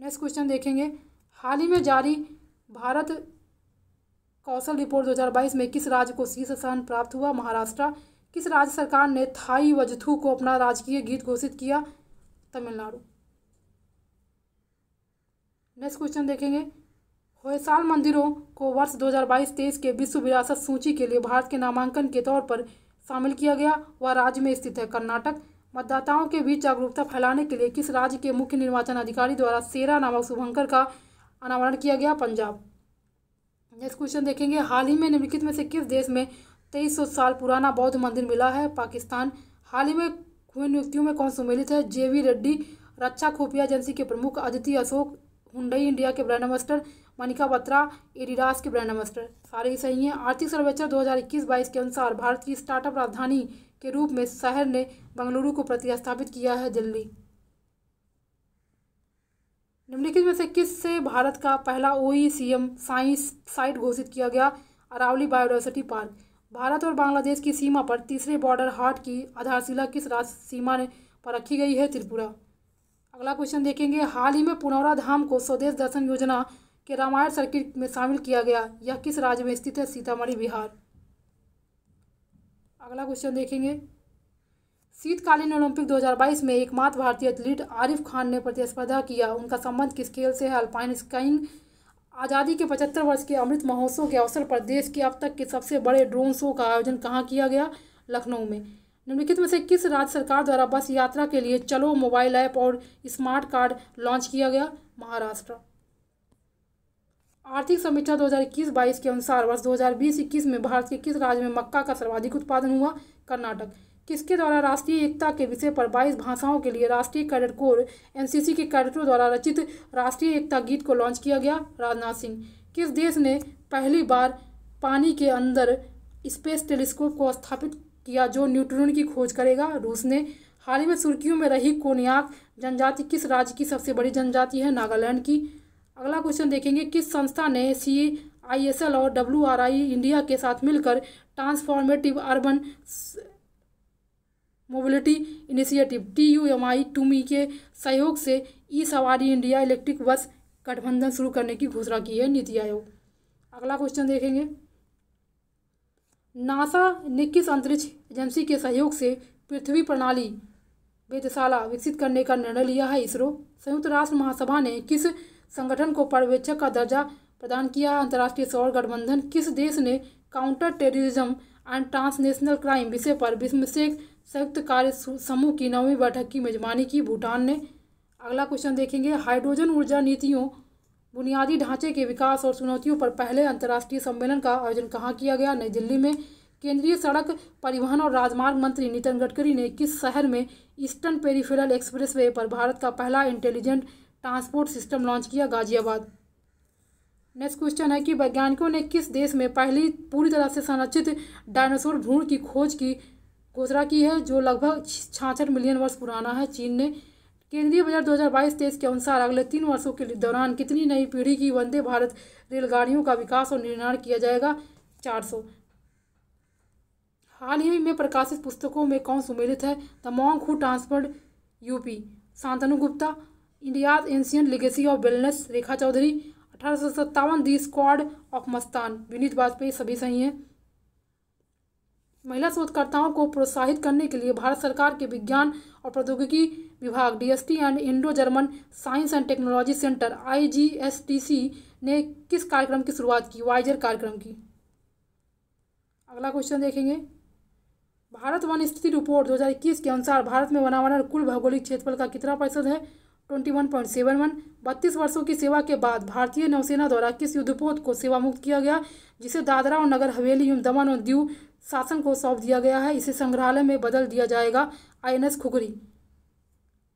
नेक्स्ट क्वेश्चन देखेंगे हाल ही में जारी भारत कौशल रिपोर्ट 2022 में किस राज्य को शीर्ष स्थान प्राप्त हुआ महाराष्ट्र किस राज्य सरकार ने थाई वजथू को अपना राजकीय गीत घोषित किया तमिलनाडु नेक्स्ट क्वेश्चन देखेंगे होयसाल मंदिरों को वर्ष 2022-23 के विश्व विरासत सूची के लिए भारत के नामांकन के तौर पर शामिल किया गया वह राज्य में स्थित है कर्नाटक मतदाताओं के बीच जागरूकता फैलाने के लिए किस राज्य के मुख्य निर्वाचन अधिकारी द्वारा सेरा नामक शुभंकर का अनावरण किया गया पंजाब नेक्स्ट क्वेश्चन देखेंगे हाल ही में निम्नलिखित में से किस देश में तेईस सौ साल पुराना बौद्ध मंदिर मिला है पाकिस्तान हाल ही में हुए नियुक्तियों में कौन सम्मिलित है जेवी रेड्डी रक्षा खुफिया एजेंसी के प्रमुख अदिति अशोक हुंडई इंडिया के brand ambassador Manika Batra Adidas के ब्रांड एम्बेसडर सारे ही सही हैं आर्थिक सर्वेक्षण 2021-22 के अनुसार भारत की स्टार्टअप राजधानी के रूप में शहर ने बंगलुरु को प्रतिस्थापित किया है दिल्ली निम्नलिखित में से किस से भारत का पहला ओ e साइंस साइट घोषित किया गया अरावली बायोडाइवर्सिटी पार्क भारत और बांग्लादेश की सीमा पर तीसरे बॉर्डर हाट की आधारशिला किस राज्य सीमा ने पर रखी गई है त्रिपुरा अगला क्वेश्चन देखेंगे हाल ही में पुनौरा धाम को स्वदेश दर्शन योजना के रामायण सर्किट में शामिल किया गया यह किस राज्य में स्थित है सीतामढ़ी बिहार अगला क्वेश्चन देखेंगे शीतकालीन ओलंपिक 2022 में एकमात्र भारतीय एथलीट आरिफ खान ने प्रतिस्पर्धा किया उनका संबंध किस खेल से है अल्पाइन स्काइंग आज़ादी के 75 वर्ष के अमृत महोत्सव के अवसर पर देश के अब तक के सबसे बड़े ड्रोन शो का आयोजन कहाँ किया गया लखनऊ में निम्नलिखित में से किस राज्य सरकार द्वारा बस यात्रा के लिए चलो मोबाइल ऐप और स्मार्ट कार्ड लॉन्च किया गया महाराष्ट्र आर्थिक समीक्षा 2021-22 के अनुसार वर्ष 2020-21 में भारत के किस राज्य में मक्का का सर्वाधिक उत्पादन हुआ कर्नाटक किसके द्वारा राष्ट्रीय एकता के विषय पर 22 भाषाओं के लिए राष्ट्रीय कैडेट कोर एनसीसी के कैडेटों द्वारा रचित राष्ट्रीय एकता गीत को लॉन्च किया गया राजनाथ सिंह किस देश ने पहली बार पानी के अंदर स्पेस टेलीस्कोप को स्थापित किया जो न्यूट्रॉन की खोज करेगा रूस ने हाल ही में सुर्खियों में रही कोनियाक जनजाति किस राज्य की सबसे बड़ी जनजाति है नागालैंड की अगला क्वेश्चन देखेंगे किस संस्था ने सी आई एस एल और डब्ल्यू आर आई इंडिया के साथ मिलकर transformative urban mobility initiative T U M I TUMI के सहयोग से ई सवारी इंडिया इलेक्ट्रिक बस गठबंधन शुरू करने की घोषणा की है नीति आयोग अगला क्वेश्चन देखेंगे नासा ने किस अंतरिक्ष एजेंसी के सहयोग से पृथ्वी प्रणाली वेधशाला विकसित करने का निर्णय लिया है इसरो संयुक्त राष्ट्र महासभा ने किस संगठन को पर्यवेक्षक का दर्जा प्रदान किया अंतर्राष्ट्रीय सौर गठबंधन किस देश ने counter terrorism and transnational crime विषय पर से संयुक्त कार्य समूह की नौवीं बैठक की मेजबानी की भूटान ने अगला क्वेश्चन देखेंगे हाइड्रोजन ऊर्जा नीतियों बुनियादी ढांचे के विकास और चुनौतियों पर पहले अंतर्राष्ट्रीय सम्मेलन का आयोजन कहाँ किया गया नई दिल्ली में केंद्रीय सड़क परिवहन और राजमार्ग मंत्री नितिन गडकरी ने किस शहर में ईस्टर्न पेरीफेरल एक्सप्रेसवे पर भारत का पहला इंटेलिजेंट ट्रांसपोर्ट सिस्टम लॉन्च किया गाजियाबाद नेक्स्ट क्वेश्चन है कि वैज्ञानिकों ने किस देश में पहली पूरी तरह से संरक्षित डायनासोर भ्रूण की खोज की घोषणा की है जो लगभग छाछठ मिलियन वर्ष पुराना है चीन ने केंद्रीय बजट 2022 तेईस के अनुसार अगले तीन वर्षों के दौरान कितनी नई पीढ़ी की वंदे भारत रेलगाड़ियों का विकास और निर्माण किया जाएगा सौ हाल ही में प्रकाशित पुस्तकों में कौन सुमेलित है the monk who transformed UP Shantanu Gupta India's ancient legacy of wellness Rekha Chaudhary अठारह सौ सत्तावन the squad of Mastan Vineet Vajpayee सभी सही हैं महिला शोधकर्ताओं को प्रोत्साहित करने के लिए भारत सरकार के विज्ञान और प्रौद्योगिकी विभाग DST and Indo German science and technology centre IGSTC ने किस कार्यक्रम की शुरुआत की वाइजर कार्यक्रम की अगला क्वेश्चन देखेंगे भारत वन स्थिति रिपोर्ट 2021 के अनुसार भारत में वनावरण कुल भौगोलिक क्षेत्रफल का कितना प्रतिशत है twenty one point seven one बत्तीस वर्षों की सेवा के बाद भारतीय नौसेना द्वारा किस युद्धपोत को सेवा मुक्त किया गया जिसे दादरा और नगर हवेली एवं दमन और दीव शासन को सौंप दिया गया है इसे संग्रहालय में बदल दिया जाएगा आई एन खुगरी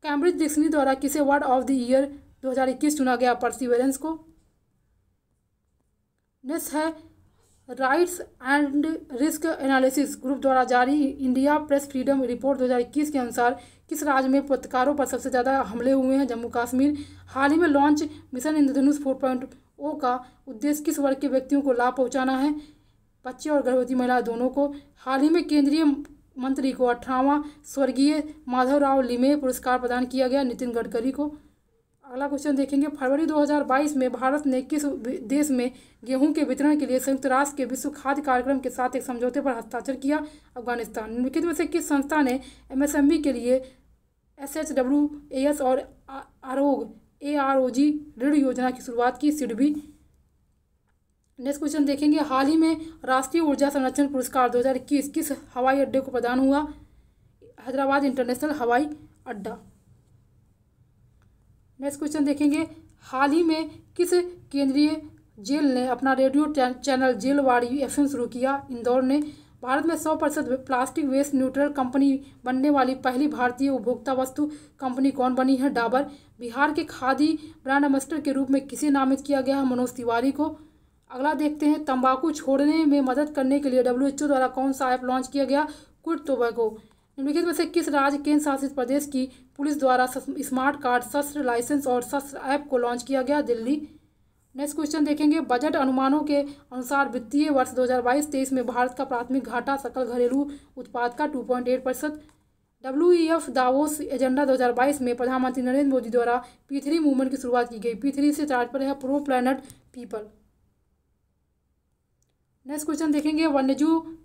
कैम्ब्रिज डिक्सनी द्वारा किसे वर्ड ऑफ द ईयर 2021 चुना गया परसिवेरेंस को नेक्स्ट है rights and risk analysis group द्वारा जारी इंडिया प्रेस फ्रीडम रिपोर्ट 2021 के अनुसार किस राज्य में पत्रकारों पर सबसे ज़्यादा हमले हुए हैं जम्मू कश्मीर हाल ही में launch mission Indradhanush four point O का उद्देश्य किस वर्ग के व्यक्तियों को लाभ पहुंचाना है बच्चे और गर्भवती महिला दोनों को हाल ही में केंद्रीय मंत्री को अठारहवां स्वर्गीय माधवराव लिमे पुरस्कार प्रदान किया गया नितिन गडकरी को अगला क्वेश्चन देखेंगे फरवरी 2022 में भारत ने किस देश में गेहूं के वितरण के लिए संयुक्त राष्ट्र के विश्व खाद्य कार्यक्रम के साथ एक समझौते पर हस्ताक्षर किया अफगानिस्तान निम्नलिखित में से किस संस्था ने एमएसएमई के लिए S H W A S और आरोग ए आर ओ जी ऋण योजना की शुरुआत की सिडबी नेक्स्ट क्वेश्चन देखेंगे हाल ही में राष्ट्रीय ऊर्जा संरक्षण पुरस्कार दो किस हवाई अड्डे को प्रदान हुआ हैदराबाद इंटरनेशनल हवाई अड्डा नेक्स्ट क्वेश्चन देखेंगे हाल ही में किस केंद्रीय जेल ने अपना रेडियो चैनल जेलवाड़ी एफ शुरू किया इंदौर ने भारत में 100 प्रतिशत प्लास्टिक वेस्ट न्यूट्रल कंपनी बनने वाली पहली भारतीय उपभोक्ता वस्तु कंपनी कौन बनी है डाबर बिहार के खादी ब्रांड एम्बेस्टर के रूप में किसे नामित किया गया है मनोज तिवारी को अगला देखते हैं तंबाकू छोड़ने में मदद करने के लिए डब्ल्यू द्वारा कौन सा ऐप लॉन्च किया गया गुड को निम्नलिखित में से किस राज्य केंद्र शासित प्रदेश की पुलिस द्वारा स्मार्ट कार्ड शस्त्र लाइसेंस और शस्त्र ऐप को लॉन्च किया गया दिल्ली नेक्स्ट क्वेश्चन देखेंगे बजट अनुमानों के अनुसार वित्तीय वर्ष 2022-23 में भारत का प्राथमिक घाटा सकल घरेलू उत्पाद का 2.8 प्रतिशत W E F Davos agenda 2022 में प्रधानमंत्री नरेंद्र मोदी द्वारा पी थ्री मूवमेंट की शुरुआत की गई पी थ्री से पर है pro planet people next question देखेंगे वन्यजीव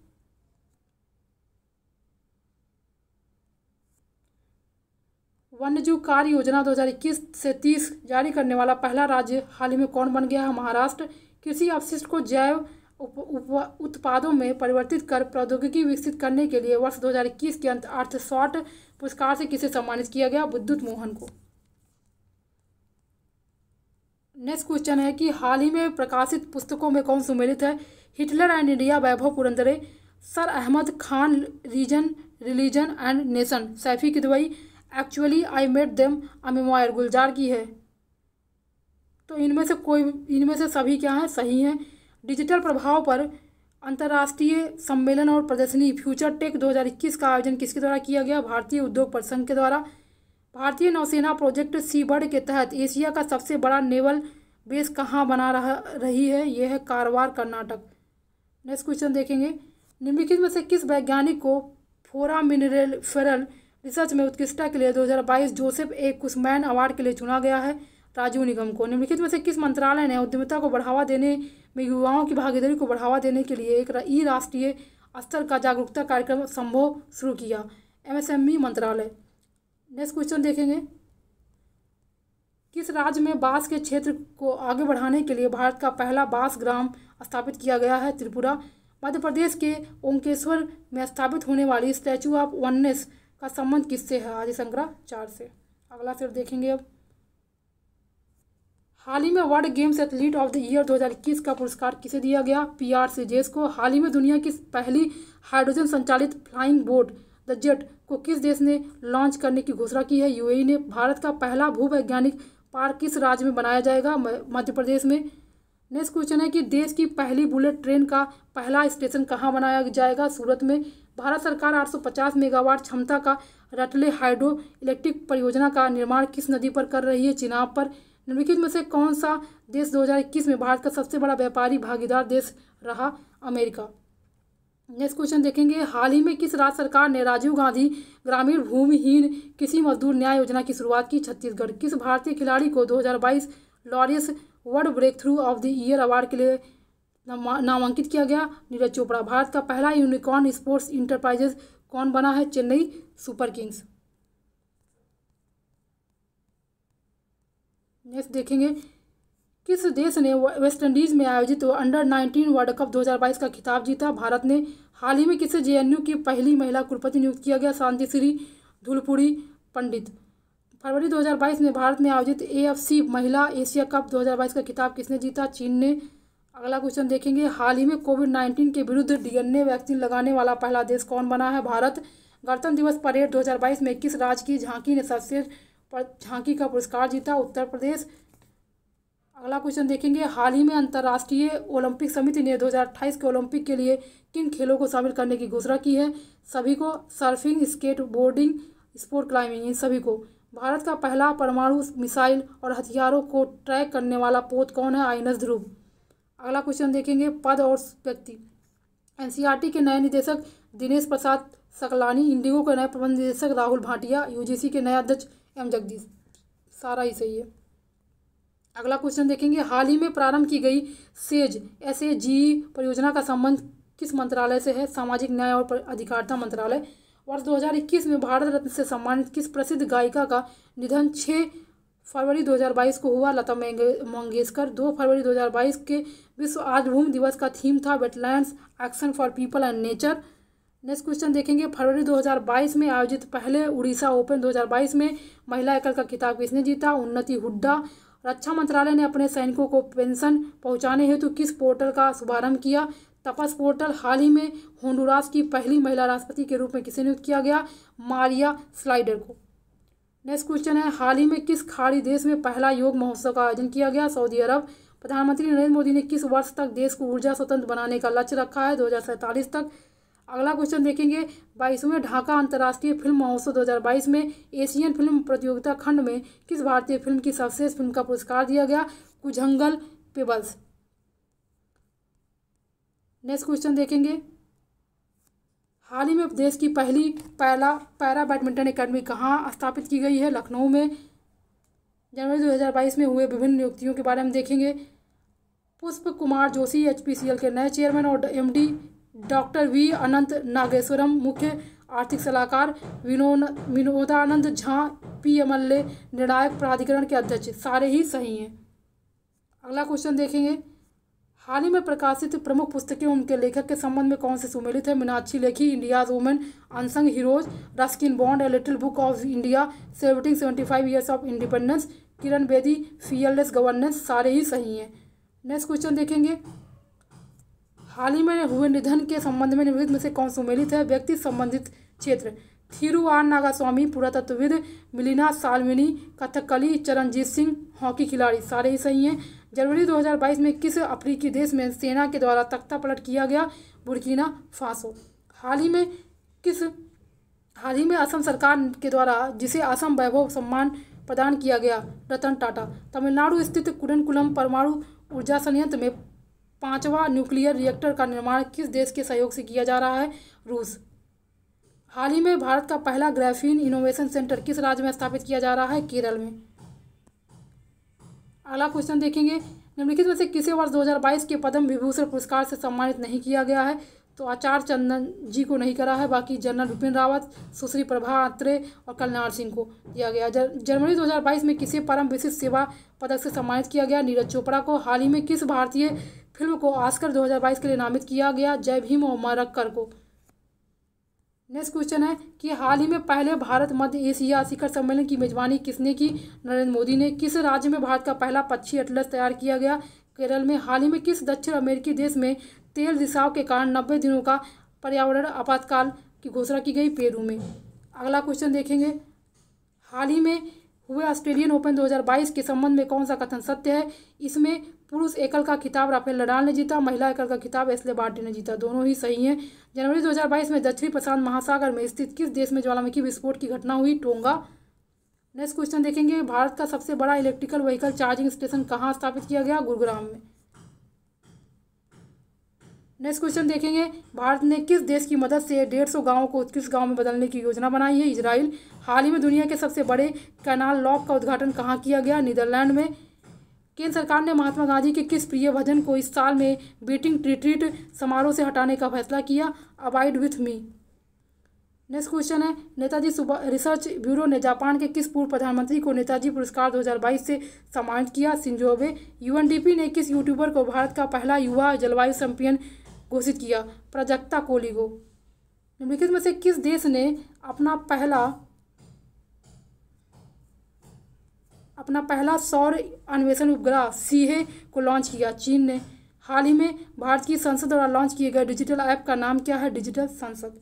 वन्यजीव कार्य योजना 2021 से 30 जारी करने वाला पहला राज्य हाल ही में कौन बन गया है महाराष्ट्र कृषि अवशिष्ट को जैव उप, उप, उत्पादों में परिवर्तित कर प्रौद्योगिकी विकसित करने के लिए वर्ष 2021 के अंत अर्थ शॉर्ट पुरस्कार से किसे सम्मानित किया गया विद्युत मोहन को नेक्स्ट क्वेश्चन है कि हाल ही में प्रकाशित पुस्तकों में कौन सुमेलित है Hitler and India Vaibhav Purandare sir Ahmad Khan reason religion and nation Saifi की Dubai actually I met them a memoir Gulzar की है तो इनमें से कोई इनमें से सभी क्या हैं सही हैं डिजिटल प्रभाव पर अंतर्राष्ट्रीय सम्मेलन और प्रदर्शनी फ्यूचर टेक 2021 का आयोजन किसके द्वारा किया गया भारतीय उद्योग परिसंघ के द्वारा भारतीय नौसेना प्रोजेक्ट सीबर्ड के तहत एशिया का सबसे बड़ा नेवल बेस कहाँ बना रहा रही है यह है कारवार कर्नाटक नेक्स्ट क्वेश्चन देखेंगे निम्नलिखित में से किस वैज्ञानिक को फोरा मिनरल फेरल रिसर्च में उत्कृष्टता के लिए 2022 जोसेफ ए कुसमैन अवार्ड के लिए चुना गया है राजीव निगम को निम्नलिखित में से किस मंत्रालय ने उद्यमिता को बढ़ावा देने में युवाओं की भागीदारी को बढ़ावा देने के लिए एक ई राष्ट्रीय स्तर का जागरूकता कार्यक्रम संभव शुरू किया एमएसएमई मंत्रालय नेक्स्ट क्वेश्चन देखेंगे किस राज्य में बांस के क्षेत्र को आगे बढ़ाने के लिए भारत का पहला बांस ग्राम स्थापित किया गया है त्रिपुरा मध्य प्रदेश के ओंकेश्वर में स्थापित होने वाली स्टैचू ऑफ वननेस का संबंध किससे है आदि चार से अगला सिर्फ देखेंगे अब हाल ही में world games athlete of the year 2021 का पुरस्कार किसे दिया गया पीआर जेस को हाल ही में दुनिया की पहली हाइड्रोजन संचालित फ्लाइंग बोट द जेट को किस देश ने लॉन्च करने की घोषणा की है यूएई ने भारत का पहला भूवैज्ञानिक पार्क किस राज्य में बनाया जाएगा मध्य प्रदेश में नेक्स्ट क्वेश्चन है कि देश की पहली बुलेट ट्रेन का पहला स्टेशन कहाँ बनाया जाएगा सूरत में भारत सरकार 850 मेगावाट क्षमता का रटले हाइड्रो इलेक्ट्रिक परियोजना का निर्माण किस नदी पर कर रही है चिनाब पर निम्नलिखित में से कौन सा देश 2021 में भारत का सबसे बड़ा व्यापारी भागीदार देश रहा अमेरिका नेक्स्ट क्वेश्चन देखेंगे हाल ही में किस राज्य सरकार ने राजीव गांधी ग्रामीण भूमिहीन कृषि मजदूर न्याय योजना की शुरुआत की छत्तीसगढ़ किस भारतीय खिलाड़ी को दो Laureus world breakthrough of the year award के लिए नामांकित किया गया नीरज चोपड़ा भारत का पहला यूनिकॉर्न स्पोर्ट्स इंटरप्राइजेस कौन बना है चेन्नई सुपर किंग्स नेक्स्ट देखेंगे किस देश ने वेस्टइंडीज़ में आयोजित अंडर 19 वर्ल्ड कप 2022 का खिताब जीता भारत ने हाल ही में किसे जेएनयू की पहली महिला कुलपति नियुक्त किया गया शांति श्री धुलपुरी पंडित फरवरी 2022 में भारत में आयोजित एएफसी महिला एशिया कप 2022 का खिताब किसने जीता चीन ने अगला क्वेश्चन देखेंगे हाल ही में कोविड नाइन्टीन के विरुद्ध डीएनए वैक्सीन लगाने वाला पहला देश कौन बना है भारत गणतंत्र दिवस परेड 2022 में किस राज्य की झांकी ने सबसे झांकी का पुरस्कार जीता उत्तर प्रदेश अगला क्वेश्चन देखेंगे हाल ही में अंतर्राष्ट्रीय ओलंपिक समिति ने 2028 के ओलंपिक के लिए किन खेलों को शामिल करने की घोषणा की है सभी को surfing skateboarding sport climbing इन सभी को भारत का पहला परमाणु मिसाइल और हथियारों को ट्रैक करने वाला पोत कौन है आइनस ध्रुव अगला क्वेश्चन देखेंगे पद और व्यक्ति एन e के नए निदेशक दिनेश प्रसाद सकलानी इंडिगो के नए प्रबंध निदेशक राहुल भाटिया यूजीसी के नए अध्यक्ष एम जगदीश सारा ही सही है अगला क्वेश्चन देखेंगे हाल ही में प्रारंभ की गई सेज एस ए जी परियोजना का संबंध किस मंत्रालय से है सामाजिक न्याय और अधिकारिता मंत्रालय वर्ष 2021 में भारत रत्न से सम्मानित किस प्रसिद्ध गायिका का निधन छः फरवरी 2022 को हुआ लता मंगेशकर दो फरवरी 2022 के विश्व आज भूमि दिवस का थीम था wetlands action for people and nature next question देखेंगे फरवरी 2022 में आयोजित पहले उड़ीसा ओपन 2022 में महिला एकल का किताब किसने जीता उन्नति हुड्डा रक्षा मंत्रालय ने अपने सैनिकों को पेंशन पहुंचाने हेतु किस पोर्टल का शुभारंभ किया तपस पोर्टल हाल ही में होंडुरास की पहली महिला राष्ट्रपति के रूप में किसे नियुक्त किया गया मारिया स्लाइडर को नेक्स्ट क्वेश्चन है हाल ही में किस खाड़ी देश में पहला योग महोत्सव का आयोजन किया गया सऊदी अरब प्रधानमंत्री नरेंद्र मोदी ने किस वर्ष तक देश को ऊर्जा स्वतंत्र बनाने का लक्ष्य रखा है दो तक अगला क्वेश्चन देखेंगे बाईसवें ढाका अंतर्राष्ट्रीय फिल्म महोत्सव 2022 में एशियन फिल्म प्रतियोगिता खंड में किस भारतीय फिल्म की सबसे फिल्म का पुरस्कार दिया गया कुजंगल पिबल्स नेक्स्ट क्वेश्चन देखेंगे हाल ही में देश की पहली पैरा पैरा बैडमिंटन अकेडमी कहाँ स्थापित की गई है लखनऊ में जनवरी 2022 में हुए विभिन्न नियुक्तियों के बारे में देखेंगे पुष्प कुमार जोशी एच के नए चेयरमैन और MD doctor V Anant Nageswaran मुख्य आर्थिक सलाहकार Vinod Vinodanand Jha P M L निर्णायक प्राधिकरण के अध्यक्ष सारे ही सही हैं अगला क्वेश्चन देखेंगे हाल ही में प्रकाशित प्रमुख पुस्तकें उनके लेखक के संबंध में कौन से सुमेलित है Meenakshi Lekhi India's women unsung heroes Ruskin Bond a little book of India seventeen seventy five years of independence Kiran Bedi fearless governance सारे ही सही हैं नेक्स्ट क्वेश्चन देखेंगे हाल ही में हुए निधन के संबंध में निम्नलिखित में से कौन सुमेलित है व्यक्ति संबंधित क्षेत्र थिरुआर नागास्वामी पुरातत्वविद Milena Salvini Kathakali Charanjit Singh hockey खिलाड़ी सारे ही सही हैं जनवरी 2022 में किस अफ्रीकी देश में सेना के द्वारा तख्ता पलट किया गया बुर्किना फासो हाल ही में किस हाल ही में असम सरकार के द्वारा जिसे असम वैभव सम्मान प्रदान किया गया रतन टाटा तमिलनाडु स्थित कुडनकुलम परमाणु ऊर्जा संयंत्र में पांचवा न्यूक्लियर रिएक्टर का निर्माण किस देश के सहयोग से किया जा रहा है रूस हाल ही में भारत का पहला ग्राफीन इनोवेशन सेंटर किस राज्य में स्थापित किया जा रहा है केरल में अगला क्वेश्चन देखेंगे निम्नलिखित में से किसी वर्ष 2022 के पद्म विभूषण पुरस्कार से सम्मानित नहीं किया गया है तो आचार्य चंदन जी को नहीं करा है बाकी जनरल बिपिन रावत सुश्री प्रभा अत्रे और कल्याण सिंह को दिया गया जनवरी 2022 में किसे परम विशिष्ट सेवा पदक से सम्मानित किया गया नीरज चोपड़ा को हाल ही में किस भारतीय फिल्म को आस्कर 2022 के लिए नामित किया गया जय भीम और मरक्कर को नेक्स्ट क्वेश्चन है कि हाल ही में पहले भारत मध्य एशिया शिखर सम्मेलन की मेजबानी किसने की नरेंद्र मोदी ने किस राज्य में भारत का पहला पक्षी एटलस तैयार किया गया केरल में हाल ही में किस दक्षिण अमेरिकी देश में तेल रिसाव के कारण नब्बे दिनों का पर्यावरण आपातकाल की घोषणा की गई पेरू में अगला क्वेश्चन देखेंगे हाल ही में हुए ऑस्ट्रेलियन ओपन 2022 के संबंध में कौन सा कथन सत्य है इसमें पुरुष एकल का खिताब राफेल लडाल ने जीता महिला एकल का खिताब एसले बार्टी ने जीता दोनों ही सही हैं जनवरी 2022 में दक्षिणी प्रशांत महासागर में स्थित किस देश में ज्वालामुखी विस्फोट की घटना हुई टोंगा नेक्स्ट क्वेश्चन देखेंगे भारत का सबसे बड़ा इलेक्ट्रिकल व्हीकल चार्जिंग स्टेशन कहाँ स्थापित किया गया गुरुग्राम में नेक्स्ट क्वेश्चन देखेंगे भारत ने किस देश की मदद से डेढ़ सौ गाँवों को उत्कृष्ट गाँव में बदलने की योजना बनाई है इसराइल हाल ही में दुनिया के सबसे बड़े कैनाल लॉक का उद्घाटन कहाँ किया गया नीदरलैंड में केंद्र सरकार ने महात्मा गांधी के किस प्रिय भजन को इस साल में बीटिंग ट्रीट्रीट समारोह से हटाने का फैसला किया abide with me next question है नेताजी रिसर्च ब्यूरो ने जापान के किस पूर्व प्रधानमंत्री को नेताजी पुरस्कार 2022 से सम्मानित किया सिंजोबे यूएनडीपी ने किस यूट्यूबर को भारत का पहला युवा जलवायु चैंपियन घोषित किया प्राजक्ता कोलिगो को निम्नलिखित में से किस देश ने अपना पहला अपना पहला सौर अन्वेषण उपग्रह सीहे को लॉन्च किया चीन ने हाल ही में भारत की संसद द्वारा लॉन्च किए गए डिजिटल ऐप का नाम क्या है डिजिटल संसद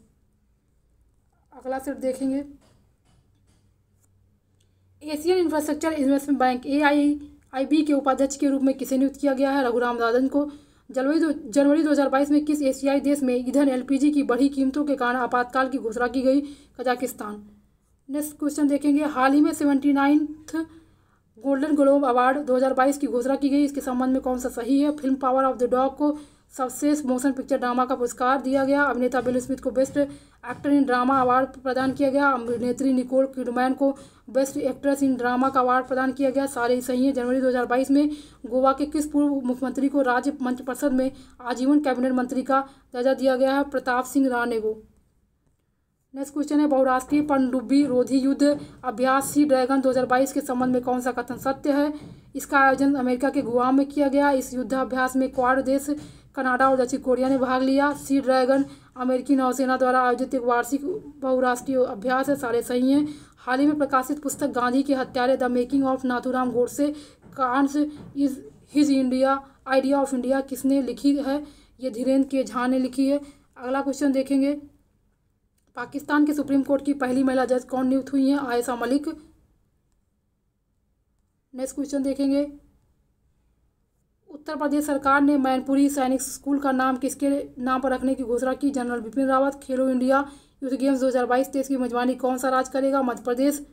अगला सिर्फ देखेंगे Asian infrastructure investment bank A I I B के उपाध्यक्ष के रूप में किसे नियुक्त किया गया है रघुराम राजन को जनवरी दो जनवरी 2022 में किस एशियाई देश में ईंधन एलपीजी की बढ़ी कीमतों के कारण आपातकाल की घोषणा की गई कजाकिस्तान नेक्स्ट क्वेश्चन देखेंगे हाल ही में seventy ninth golden globe award 2022 की घोषणा की गई इसके संबंध में कौन सा सही है film power of the dog को सबसे मोशन पिक्चर ड्रामा का पुरस्कार दिया गया अभिनेता बिल स्मिथ को best actor in drama award प्रदान किया गया अभिनेत्री निकोल किडमैन को बेस्ट एक्ट्रेस इन ड्रामा का अवार्ड प्रदान किया गया सारे ही सही हैं जनवरी 2022 में गोवा के किस पूर्व मुख्यमंत्री को राज्य मंत्रिपरिषद में आजीवन कैबिनेट मंत्री का दर्जा दिया गया है प्रताप सिंह राणे को नेक्स्ट क्वेश्चन है बहुराष्ट्रीय पनडुब्बी रोधी युद्ध अभ्यास सी ड्रैगन 2022 के संबंध में कौन सा कथन सत्य है इसका आयोजन अमेरिका के गुआम में किया गया इस युद्धाभ्यास में क्वार देश कनाडा और दक्षिण कोरिया ने भाग लिया सी ड्रैगन अमेरिकी नौसेना द्वारा आयोजित एक वार्षिक बहुराष्ट्रीय अभ्यास है सारे सही हैं हाल ही में प्रकाशित पुस्तक गांधी के हत्यारे the making of Nathuram Godse cons is his India idea of India किसने लिखी है ये धीरेन्द्र के झा ने लिखी है अगला क्वेश्चन देखेंगे पाकिस्तान के सुप्रीम कोर्ट की पहली महिला जज कौन नियुक्त हुई हैं आयशा मलिक नेक्स्ट क्वेश्चन देखेंगे उत्तर प्रदेश सरकार ने मैनपुरी सैनिक स्कूल का नाम किसके नाम पर रखने की घोषणा की जनरल बिपिन रावत खेलो इंडिया यूथ गेम्स 2022 तेईस की मेजबानी कौन सा राज्य करेगा मध्य प्रदेश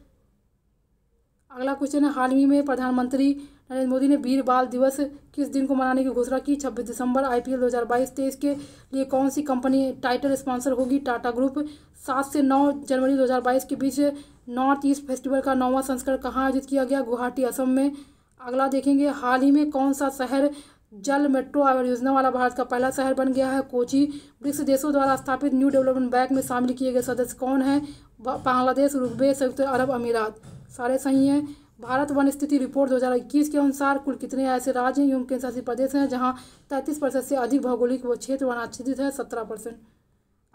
अगला क्वेश्चन है हाल ही में प्रधानमंत्री नरेंद्र मोदी ने वीर बाल दिवस किस दिन को मनाने की घोषणा की 26 दिसंबर आईपीएल 2022-23 के लिए कौन सी कंपनी टाइटल स्पॉन्सर होगी टाटा ग्रुप सात से नौ जनवरी 2022 के बीच नॉर्थ ईस्ट फेस्टिवल का नौवां संस्करण कहाँ आयोजित किया गया गुवाहाटी असम में अगला देखेंगे हाल ही में कौन सा शहर जल मेट्रो योजना वाला भारत का पहला शहर बन गया है कोची ब्रिक्स देशों द्वारा स्थापित न्यू डेवलपमेंट बैंक में शामिल किए गए सदस्य कौन है बांग्लादेश रुकबे संयुक्त अरब अमीरात सारे सही हैं भारत वन स्थिति रिपोर्ट 2021 के अनुसार कुल कितने ऐसे राज्य एवं केंद्र शासित प्रदेश हैं जहाँ तैंतीस परसेंट से अधिक भौगोलिक व क्षेत्र वनाक्षेत्रित है सत्रह परसेंट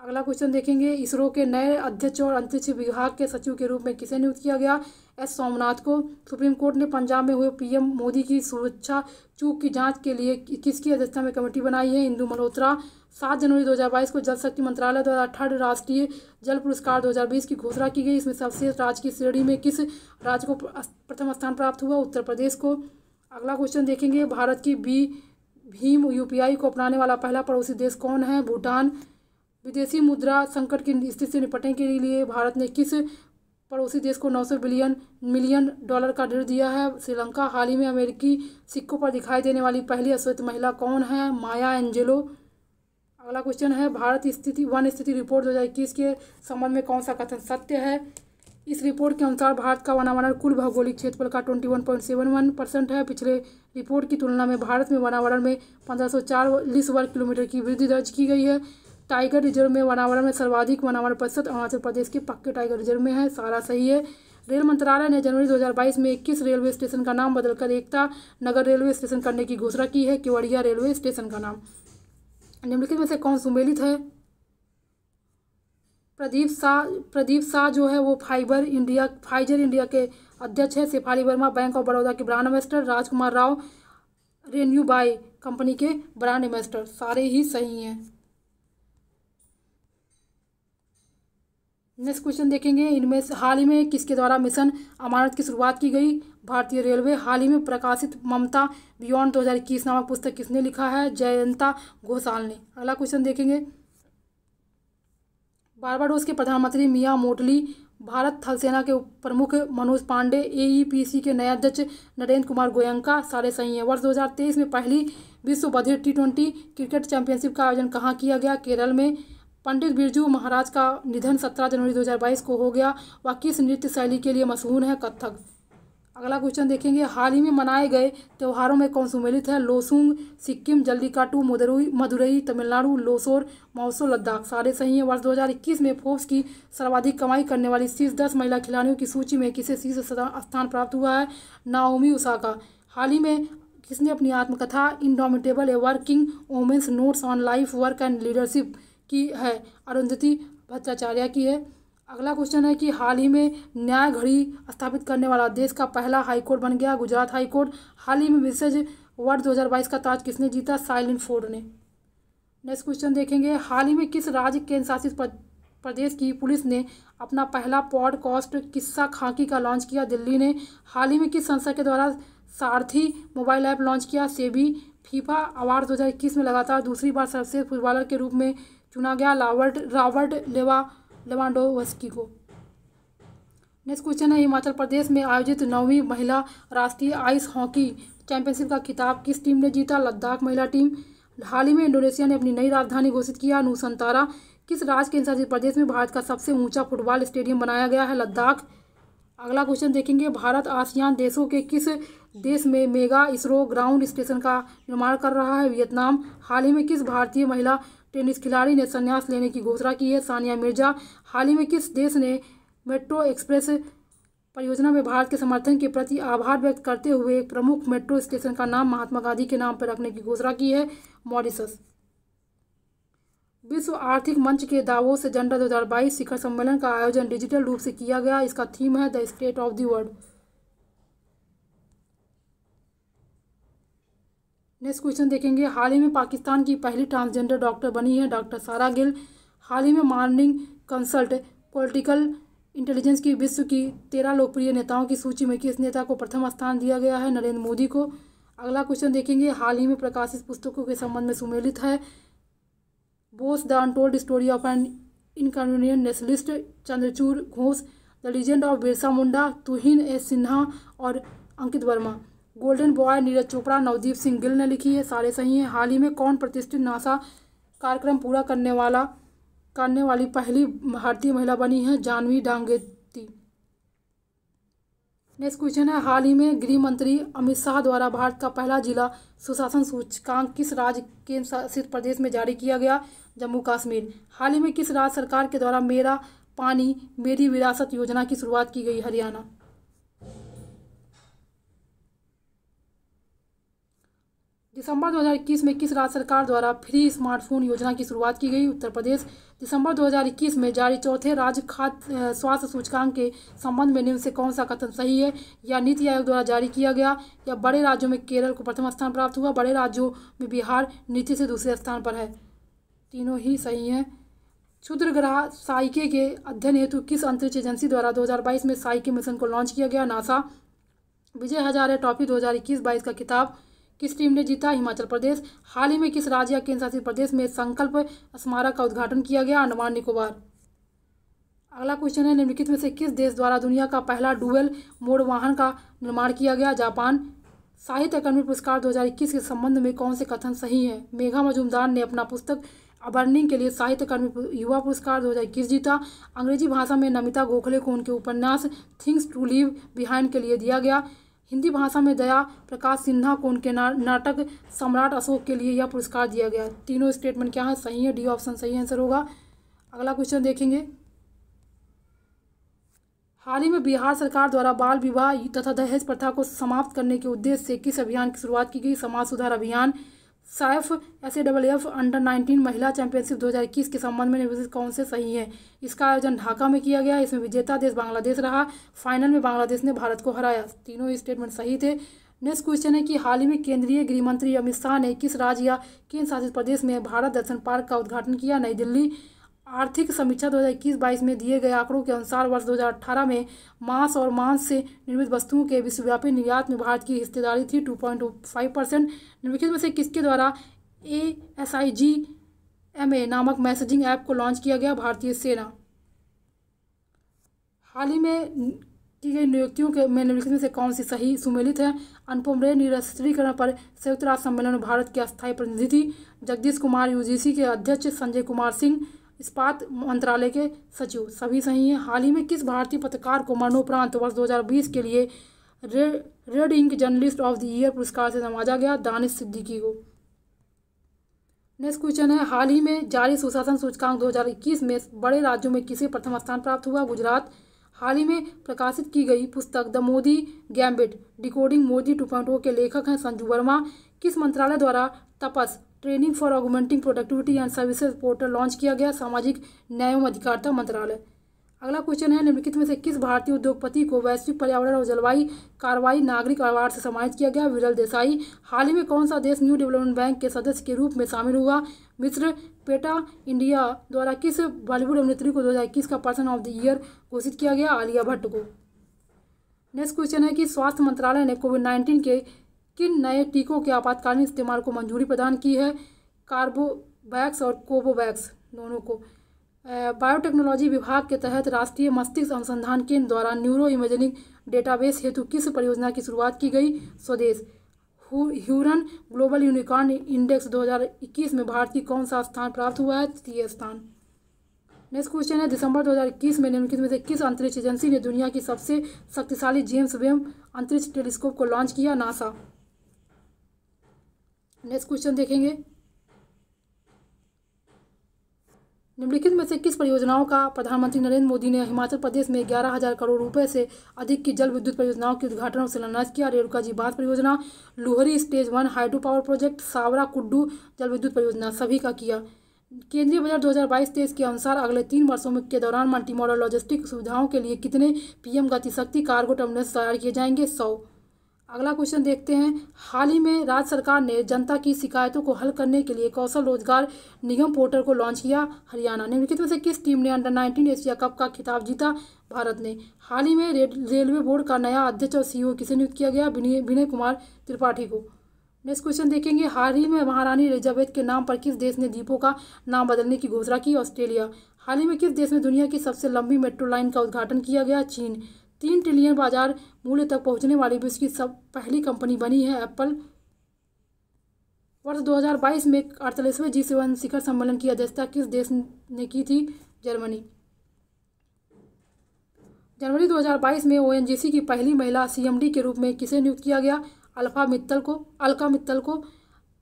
अगला क्वेश्चन देखेंगे इसरो के नए अध्यक्ष और अंतरिक्ष विभाग के सचिव के रूप में किसे नियुक्त किया गया एस सोमनाथ को सुप्रीम कोर्ट ने पंजाब में हुए पीएम मोदी की सुरक्षा चूक की जांच के लिए किसकी अध्यक्षता में कमेटी बनाई है इंदू मल्होत्रा सात जनवरी 2022 को जल शक्ति मंत्रालय द्वारा अठारह राष्ट्रीय जल पुरस्कार 2020 की घोषणा की गई इसमें सबसे राज्य की श्रेणी में किस राज्य को प्रथम स्थान प्राप्त हुआ उत्तर प्रदेश को अगला क्वेश्चन देखेंगे भारत की बी भीम यूपीआई को अपनाने वाला पहला पड़ोसी देश कौन है भूटान विदेशी मुद्रा संकट की स्थिति से निपटने के लिए भारत ने किस पड़ोसी देश को 900 बिलियन मिलियन डॉलर का ऋण दिया है श्रीलंका हाल ही में अमेरिकी सिक्कों पर दिखाई देने वाली पहली अश्वेत महिला कौन है माया एंजेलो अगला क्वेश्चन है भारत स्थिति वन स्थिति रिपोर्ट 2021 के संबंध में कौन सा कथन सत्य है इस रिपोर्ट के अनुसार भारत का वनावरण कुल भौगोलिक क्षेत्रफल का वन परसेंट है पिछले रिपोर्ट की तुलना में भारत में वनावरण में 1540 वर्ग किलोमीटर की वृद्धि दर्ज की गई है टाइगर रिजर्व में वनावरण में सर्वाधिक वनावरण प्रतिशत अरुणाचल प्रदेश के पक्के टाइगर रिजर्व में है सारा सही है रेल मंत्रालय ने जनवरी 2022 में 21 रेलवे स्टेशन का नाम बदलकर एकता नगर रेलवे स्टेशन करने की घोषणा की है केवड़िया रेलवे स्टेशन का नाम निम्नलिखित में से कौन सुमेलित है प्रदीप शाह प्रदीप शाह जो है वो फाइबर इंडिया फाइजर इंडिया के अध्यक्ष है शेफाली वर्मा बैंक ऑफ बड़ौदा के brand ambassador Rajkumar Rao Renew Buy company के ब्रांड एम्बेस्टर सारे ही सही हैं नेक्स्ट क्वेश्चन देखेंगे इनमें हाल ही में किसके द्वारा मिशन अमानत की शुरुआत की गई भारतीय रेलवे हाल ही में प्रकाशित ममता बियॉन्ड 2021 नामक पुस्तक किसने लिखा है जयंता घोषाल ने अगला क्वेश्चन देखेंगे बारबाडोस के प्रधानमंत्री मिया मोटली भारत थल सेना के प्रमुख मनोज पांडे एईपीसी e के नए अध्यक्ष नरेंद्र कुमार गोयंका सारे सही हैं वर्ष 2023 में पहली विश्व बधिर टी ट्वेंटी क्रिकेट चैंपियनशिप का आयोजन कहाँ किया गया केरल में पंडित बिरजू महाराज का निधन 17 जनवरी 2022 को हो गया वह किस नृत्य शैली के लिए मशहूर है कथक अगला क्वेश्चन देखेंगे हाल ही में मनाए गए त्योहारों में कौन सुमेलित है लोसुंग सिक्किम जल्दीकाटू मदुरई मदुरई तमिलनाडु लोसोर मौसो लद्दाख सारे सही हैं वर्ष 2021 में फोर्ब्स की सर्वाधिक कमाई करने वाली शीर्ष दस महिला खिलाड़ियों की सूची में किसे शीर्ष स्थान प्राप्त हुआ है नाओमी उषाका हाल ही में किसने अपनी आत्मकथा indomitable a working woman's notes on life work and leadership की है अरुंधति भट्टाचार्य की है अगला क्वेश्चन है कि हाल ही में न्याय घड़ी स्थापित करने वाला देश का पहला हाईकोर्ट बन गया गुजरात हाईकोर्ट हाल ही में विशेष वर्ष 2022 का ताज किसने जीता साइलिन फोर्ड ने नेक्स्ट क्वेश्चन देखेंगे हाल ही में किस राज्य केंद्र शासित प्रदेश की पुलिस ने अपना पहला पॉडकास्ट किस्सा खाकी का लॉन्च किया दिल्ली ने हाल ही में किस संस्था के द्वारा सारथी मोबाइल ऐप लॉन्च किया सेबी फीफा अवार्ड दो में लगातार दूसरी बार सर्वश्रेष्ठ फुटबॉलर के रूप में चुना गया लावर्ट रावर्ड लेवा लेवाडोवस्की को नेक्स्ट क्वेश्चन है हिमाचल प्रदेश में आयोजित नौवीं महिला राष्ट्रीय आइस हॉकी चैंपियनशिप का खिताब किस टीम ने जीता लद्दाख महिला टीम हाल ही में इंडोनेशिया ने अपनी नई राजधानी घोषित किया नूसंतारा किस राज्य के प्रदेश में भारत का सबसे ऊंचा फुटबॉल स्टेडियम बनाया गया है लद्दाख अगला क्वेश्चन देखेंगे भारत आसियान देशों के किस देश में मेगा इसरो ग्राउंड स्टेशन का निर्माण कर रहा है वियतनाम हाल ही में किस भारतीय महिला टेनिस खिलाड़ी ने संन्यास लेने की घोषणा की है सानिया मिर्जा हाल ही में किस देश ने मेट्रो एक्सप्रेस परियोजना में भारत के समर्थन के प्रति आभार व्यक्त करते हुए एक प्रमुख मेट्रो स्टेशन का नाम महात्मा गांधी के नाम पर रखने की घोषणा की है मॉरिसस विश्व आर्थिक मंच के दावों से जनता 2022 शिखर सम्मेलन का आयोजन डिजिटल रूप से किया गया इसका थीम है the state of the world next question देखेंगे हाल ही में पाकिस्तान की पहली ट्रांसजेंडर डॉक्टर बनी है डॉक्टर सारा गिल हाल ही में मॉर्निंग कंसल्ट पॉलिटिकल इंटेलिजेंस की विश्व की तेरह लोकप्रिय नेताओं की सूची में किस नेता को प्रथम स्थान दिया गया है नरेंद्र मोदी को अगला क्वेश्चन देखेंगे हाल ही में प्रकाशित पुस्तकों के संबंध में सुमेलित है Bose the untold story of an inconvenient nationalist Chandrachur Ghose the legend of Birsa Munda Tuhin A Sinha और अंकित वर्मा गोल्डन बॉय नीरज चोपड़ा नवदीप सिंह गिल ने लिखी है सारे सही हैं हाल ही में कौन प्रतिष्ठित नासा कार्यक्रम पूरा करने वाला करने वाली पहली भारतीय महिला बनी है जानवी डांगेती नेक्स्ट क्वेश्चन है हाल ही में गृह मंत्री अमित शाह द्वारा भारत का पहला जिला सुशासन सूचकांक किस राज्य के शासित प्रदेश में जारी किया गया जम्मू कश्मीर हाल ही में किस राज्य सरकार के द्वारा मेरा पानी मेरी विरासत योजना की शुरुआत की गई हरियाणा दिसंबर 2021 में किस राज्य सरकार द्वारा फ्री स्मार्टफोन योजना की शुरुआत की गई उत्तर प्रदेश दिसंबर 2021 में जारी चौथे राज्य खाद्य स्वास्थ्य सूचकांक के संबंध में निम्न से कौन सा कथन सही है या नीति आयोग द्वारा जारी किया गया या बड़े राज्यों में केरल को प्रथम स्थान प्राप्त हुआ बड़े राज्यों में बिहार नीति से दूसरे स्थान पर है तीनों ही सही हैं क्षुद्र ग्रह साइके के अध्ययन हेतु किस अंतरिक्ष एजेंसी द्वारा 2022 में साइके मिशन को लॉन्च किया गया नासा विजय हजारे ट्रॉफी 2021-22 का खिताब किस टीम ने जीता हिमाचल प्रदेश हाल ही में किस राज्य या केंद्र शासित प्रदेश में संकल्प स्मारक का उद्घाटन किया गया अंडमान निकोबार अगला क्वेश्चन है निम्नलिखित में से किस देश द्वारा दुनिया का पहला डुअल मोड वाहन का निर्माण किया गया जापान साहित्य अकादमी पुरस्कार 2021 के संबंध में कौन से कथन सही है मेघा मजूमदार ने अपना पुस्तक अबर्निंग के लिए साहित्य अकादमी युवा पुरस्कार 2021 जीता अंग्रेजी भाषा में नमिता गोखले को उनके उपन्यास थिंग्स टू लीव बिहाइंड के लिए दिया गया हिंदी भाषा में दया प्रकाश सिन्हा को उनके ना, नाटक सम्राट अशोक के लिए यह पुरस्कार दिया गया तीनों स्टेटमेंट क्या है सही है डी ऑप्शन सही आंसर होगा अगला क्वेश्चन देखेंगे हाल ही में बिहार सरकार द्वारा बाल विवाह तथा दहेज प्रथा को समाप्त करने के उद्देश्य से किस अभियान की शुरुआत की गई समाज सुधार अभियान SAFF S A double F under nineteen महिला चैंपियनशिप 2021 के संबंध में निर्देश कौन से सही है इसका आयोजन ढाका में किया गया इसमें विजेता देश बांग्लादेश रहा फाइनल में बांग्लादेश ने भारत को हराया तीनों स्टेटमेंट सही थे नेक्स्ट क्वेश्चन है कि हाल ही में केंद्रीय गृह मंत्री अमित शाह ने किस राज्य या केंद्र शासित प्रदेश में भारत दर्शन पार्क का उद्घाटन किया नई दिल्ली आर्थिक समीक्षा 2021-22 में दिए गए आंकड़ों के अनुसार वर्ष 2018 में मांस और मांस से निर्मित वस्तुओं के विश्वव्यापी निर्यात में भारत की हिस्सेदारी थी 2.5 परसेंट निम्नलिखित में से किसके द्वारा A S I G M A नामक मैसेजिंग ऐप को लॉन्च किया गया भारतीय सेना हाल ही में की गई नियुक्तियों के में निम्नलिखित में से कौन सी सही सुमेलित है अनुपम रे निरस्त्रीकरण पर संयुक्त राष्ट्र सम्मेलन में भारत के अस्थायी प्रतिनिधि थी जगदीश कुमार यूजीसी के अध्यक्ष संजय कुमार सिंह इस्पात मंत्रालय के सचिव सभी सही हैं हाल ही में किस भारतीय पत्रकार को मरणोपरांत वर्ष 2020 के लिए रे, red ink journalist of the year पुरस्कार से नवाजा गया दानिश सिद्दीकी को नेक्स्ट क्वेश्चन है हाल ही में जारी सुशासन सूचकांक 2021 में बड़े राज्यों में किसे प्रथम स्थान प्राप्त हुआ गुजरात हाल ही में प्रकाशित की गई पुस्तक the Modi gambit decoding Modi two के लेखक हैं संजू वर्मा किस मंत्रालय द्वारा TAPAS training for augmenting productivity and services portal launch किया गया सामाजिक न्याय एवं अधिकारिता मंत्रालय अगला क्वेश्चन है निम्नलिखित में से किस भारतीय उद्योगपति को वैश्विक पर्यावरण और जलवायु कार्रवाई नागरिक अवार्ड से सम्मानित किया गया विरल देसाई हाल ही में कौन सा देश न्यू डेवलपमेंट बैंक के सदस्य के रूप में शामिल हुआ मिस्र पेटा इंडिया द्वारा किस बॉलीवुड अभिनेत्री को दो हज़ार इक्कीस का पर्सन ऑफ द ईयर घोषित किया गया आलिया भट्ट को नेक्स्ट क्वेश्चन है कि स्वास्थ्य मंत्रालय ने कोविड नाइन्टीन के किन नए टीकों के आपातकालीन इस्तेमाल को मंजूरी प्रदान की है कार्बोवैक्स और कोवोवैक्स दोनों को बायोटेक्नोलॉजी विभाग के तहत राष्ट्रीय मस्तिष्क अनुसंधान केंद्र द्वारा न्यूरो इमेजनिंग डेटाबेस हेतु किस परियोजना की शुरुआत की गई स्वदेश ह्यूरन ग्लोबल यूनिकॉर्न इंडेक्स 2021 में भारत की कौन सा स्थान प्राप्त हुआ है तृतीय स्थान नेक्स्ट क्वेश्चन है दिसंबर 2021 में निम्नलिखित में से किस अंतरिक्ष एजेंसी ने दुनिया की सबसे शक्तिशाली जेम्स वेम अंतरिक्ष टेलीस्कोप को लॉन्च किया नासा नेक्स्ट क्वेश्चन देखेंगे निम्नलिखित में से किस परियोजनाओं का प्रधानमंत्री नरेंद्र मोदी ने हिमाचल प्रदेश में ग्यारह हजार करोड़ रुपए से अधिक की जल विद्युत परियोजनाओं के उद्घाटन और शिलान्यास किया रेणुका जी बांध परियोजना Luhri stage one hydro power project Sawra Kuddu जल विद्युत परियोजना सभी का किया केंद्रीय बजट दो तेईस के अनुसार अगले तीन वर्षों के दौरान मल्टी मॉडल लॉजिस्टिक सुविधाओं के लिए कितने पीएम गतिशक्ति कार्गो टर्मिनल तैयार किए जाएंगे सौ अगला क्वेश्चन देखते हैं हाल ही में राज्य सरकार ने जनता की शिकायतों को हल करने के लिए कौशल रोजगार निगम पोर्टल को लॉन्च किया हरियाणा निम्नलिखित में से किस टीम ने अंडर 19 एशिया कप का खिताब जीता भारत ने हाल ही में रेलवे बोर्ड का नया अध्यक्ष और सीईओ किसे नियुक्त किया गया विनय कुमार त्रिपाठी को नेक्स्ट क्वेश्चन देखेंगे हाल ही में महारानी एलिजाबेथ के नाम पर किस देश ने द्वीपों का नाम बदलने की घोषणा की ऑस्ट्रेलिया हाल ही में किस देश में दुनिया की सबसे लंबी मेट्रो लाइन का उद्घाटन किया गया चीन तीन ट्रिलियन बाजार मूल्य तक पहुंचने वाली विश्व की सब पहली कंपनी बनी है एप्पल वर्ष 2022 में अड़तालीसवें जी सेवन शिखर सम्मेलन की अध्यक्षता किस देश ने की थी जर्मनी जनवरी 2022 में ओएनजीसी की पहली महिला सीएमडी के रूप में किसे नियुक्त किया गया अल्फा मित्तल को अलका मित्तल को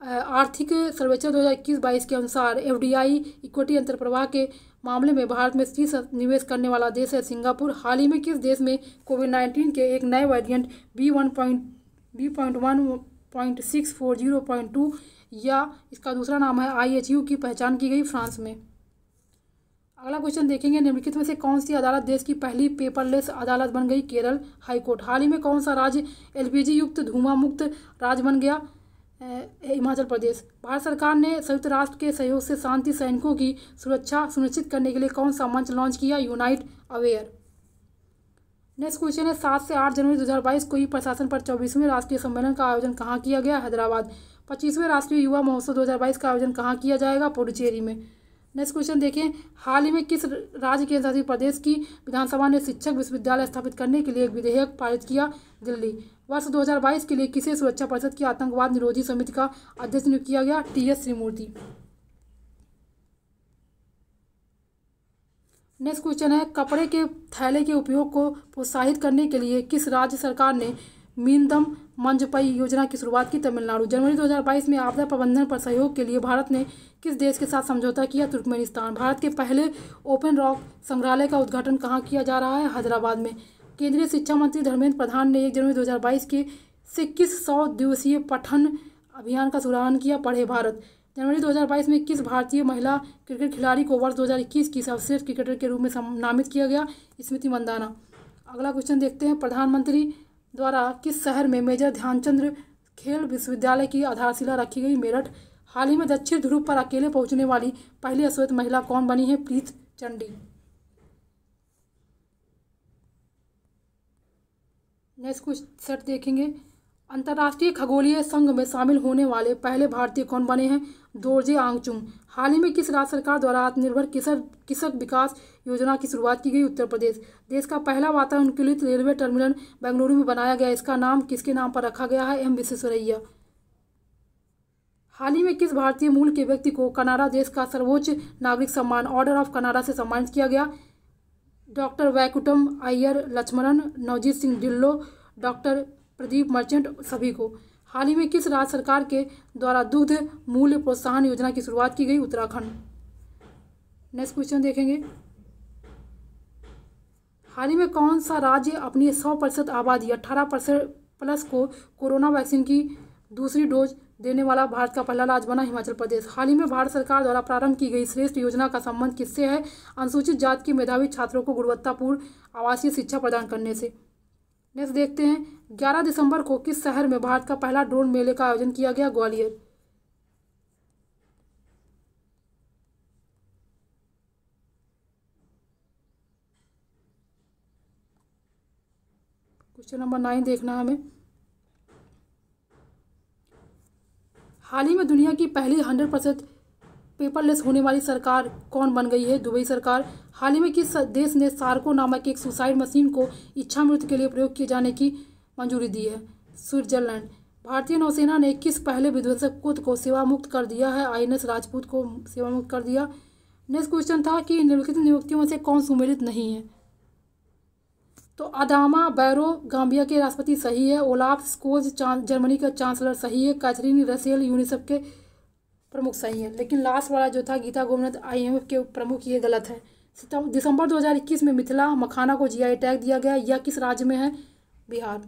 आर्थिक सर्वेक्षण 2021-22 के अनुसार एफडीआई इक्विटी प्रवाह के मामले में भारत में शीर्ष निवेश करने वाला देश है सिंगापुर हाल ही में किस देश में कोविड नाइन्टीन के एक नए variant B one point B point one point six four zero point two या इसका दूसरा नाम है आई एच यू की पहचान की गई फ्रांस में अगला क्वेश्चन देखेंगे निम्नलिखित में से कौन सी अदालत देश की पहली पेपरलेस अदालत बन गई केरल हाईकोर्ट हाल ही में कौन सा राज्य एलपीजी युक्त धुआं मुक्त राज्य बन गया हिमाचल प्रदेश भारत सरकार ने संयुक्त राष्ट्र के सहयोग से शांति सैनिकों की सुरक्षा सुनिश्चित करने के लिए कौन सा मंच लॉन्च किया यूनाइट अवेयर नेक्स्ट क्वेश्चन है सात से आठ जनवरी 2022 को ही प्रशासन पर चौबीसवें राष्ट्रीय सम्मेलन का आयोजन कहाँ किया गया हैदराबाद पच्चीसवें राष्ट्रीय युवा महोत्सव 2022 का आयोजन कहाँ किया जाएगा पुडुचेरी में नेक्स्ट क्वेश्चन देखें हाल ही में किस राज्य के शासित प्रदेश की विधानसभा ने शिक्षक विश्वविद्यालय स्थापित करने के लिए एक विधेयक पारित किया दिल्ली वर्ष 2022 के लिए किसे सुरक्षा परिषद की आतंकवाद निरोधी समिति का अध्यक्ष नियुक्त किया गया T S Srimurthy next question है कपड़े के थैले के उपयोग को प्रोत्साहित करने के लिए किस राज्य सरकार ने मीनदम मंजपाई योजना की शुरुआत की तमिलनाडु जनवरी 2022 में आपदा प्रबंधन पर सहयोग के लिए भारत ने किस देश के साथ समझौता किया तुर्कमेनिस्तान भारत के पहले ओपन रॉक संग्रहालय का उद्घाटन कहाँ किया जा रहा है हैदराबाद में केंद्रीय शिक्षा मंत्री धर्मेंद्र प्रधान ने एक जनवरी दो के से किस सौ दिवसीय पठन अभियान का शुभारंभ किया पढ़े भारत जनवरी 2022 में किस भारतीय महिला क्रिकेट खिलाड़ी को वर्ष 2021 की सर्वश्रेष्ठ क्रिकेटर के रूप में नामित किया गया स्मृति मंदाना अगला क्वेश्चन देखते हैं प्रधानमंत्री द्वारा किस शहर में मेजर ध्यानचंद्र खेल विश्वविद्यालय की आधारशिला रखी गई मेरठ हाल ही में दक्षिण ध्रुव पर अकेले पहुंचने वाली पहली अश्वेत महिला कौन बनी है प्रीत चंडी नेक्स्ट कुछ सेट देखेंगे अंतर्राष्ट्रीय खगोलीय संघ में शामिल होने वाले पहले भारतीय कौन बने हैं दोर्जे आंगचुंग हाल ही में किस राज्य सरकार द्वारा आत्मनिर्भर किसर कृषक विकास योजना की शुरुआत की गई उत्तर प्रदेश देश का पहला वातावरण रेलवे टर्मिनल बेंगलुरु में बनाया गया इसका नाम किसके नाम पर रखा गया है एम विश्वेश्वरैया हाल ही में किस भारतीय मूल के व्यक्ति को कनाडा देश का सर्वोच्च नागरिक सम्मान ऑर्डर ऑफ कनाडा से सम्मानित किया गया डॉक्टर वैकुटम अय्यर लक्ष्मणन नवजीत सिंह ढिल्लो डॉक्टर प्रदीप मर्चेंट सभी को हाल ही में किस राज्य सरकार के द्वारा दुग्ध मूल्य प्रोत्साहन योजना की शुरुआत की गई उत्तराखंड नेक्स्ट क्वेश्चन देखेंगे हाल ही में कौन सा राज्य अपनी सौ प्रतिशत आबादी अट्ठारह परसेंट प्लस को कोरोना वैक्सीन की दूसरी डोज देने वाला भारत का पहला राज्य बना हिमाचल प्रदेश हाल ही में भारत सरकार द्वारा प्रारंभ की गई श्रेष्ठ योजना का संबंध किससे है अनुसूचित जाति के मेधावी छात्रों को गुणवत्तापूर्ण आवासीय शिक्षा प्रदान करने से नेक्स्ट देखते हैं 11 दिसंबर को किस शहर में भारत का पहला ड्रोन मेले का आयोजन किया गया ग्वालियर क्वेश्चन नंबर नाइन देखना हमें हाल ही में दुनिया की पहली हंड्रेड परसेंट पेपरलेस होने वाली सरकार कौन बन गई है दुबई सरकार हाल ही में किस देश ने सार्को नामक एक सुसाइड मशीन को इच्छा मृत्यु के लिए प्रयोग किए जाने की मंजूरी दी है स्विट्जरलैंड भारतीय नौसेना ने किस पहले विध्वंसक कुद को सेवामुक्त कर दिया है आई राजपूत को सेवामुक्त कर दिया नेक्स्ट क्वेश्चन था कि निम्नलिखित नियुक्तियों से कौन सुमेलित नहीं है तो अदामा बैरो गांबिया के राष्ट्रपति सही है ओलाफ स्कोज जर्मनी का चांसलर सही है कैथरीन रसेल यूनिसेफ के प्रमुख सही है लेकिन लास्ट वाला जो था गीता गोमनाथ आईएमएफ के प्रमुख ये गलत है दिसंबर 2021 में मिथिला मखाना को जीआई टैग दिया गया यह किस राज्य में है बिहार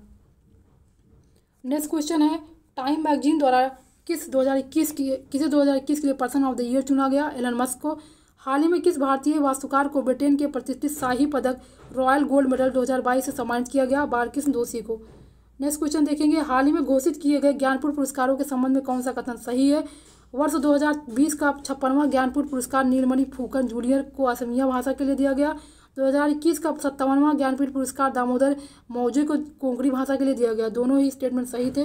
नेक्स्ट क्वेश्चन है टाइम मैगजीन द्वारा किस 2021 की किसे 2021 के लिए पर्सन ऑफ द ईयर चुना गया एलन मस्क को हाल ही में किस भारतीय वास्तुकार को ब्रिटेन के प्रतिष्ठित शाही पदक रॉयल गोल्ड मेडल 2022 से सम्मानित किया गया बालकृष्ण दोषी को नेक्स्ट क्वेश्चन देखेंगे हाल ही में घोषित किए गए ज्ञानपुर पुरस्कारों के संबंध में कौन सा कथन सही है वर्ष 2020 का छप्पनवा ज्ञानपुर पुरस्कार नीलमणि फूकन जूनियर को असमिया भाषा के लिए दिया गया 2021 का सत्तावनवा ज्ञानपीठ पुरस्कार दामोदर मौजे को कोंकणी भाषा के लिए दिया गया दोनों ही स्टेटमेंट सही थे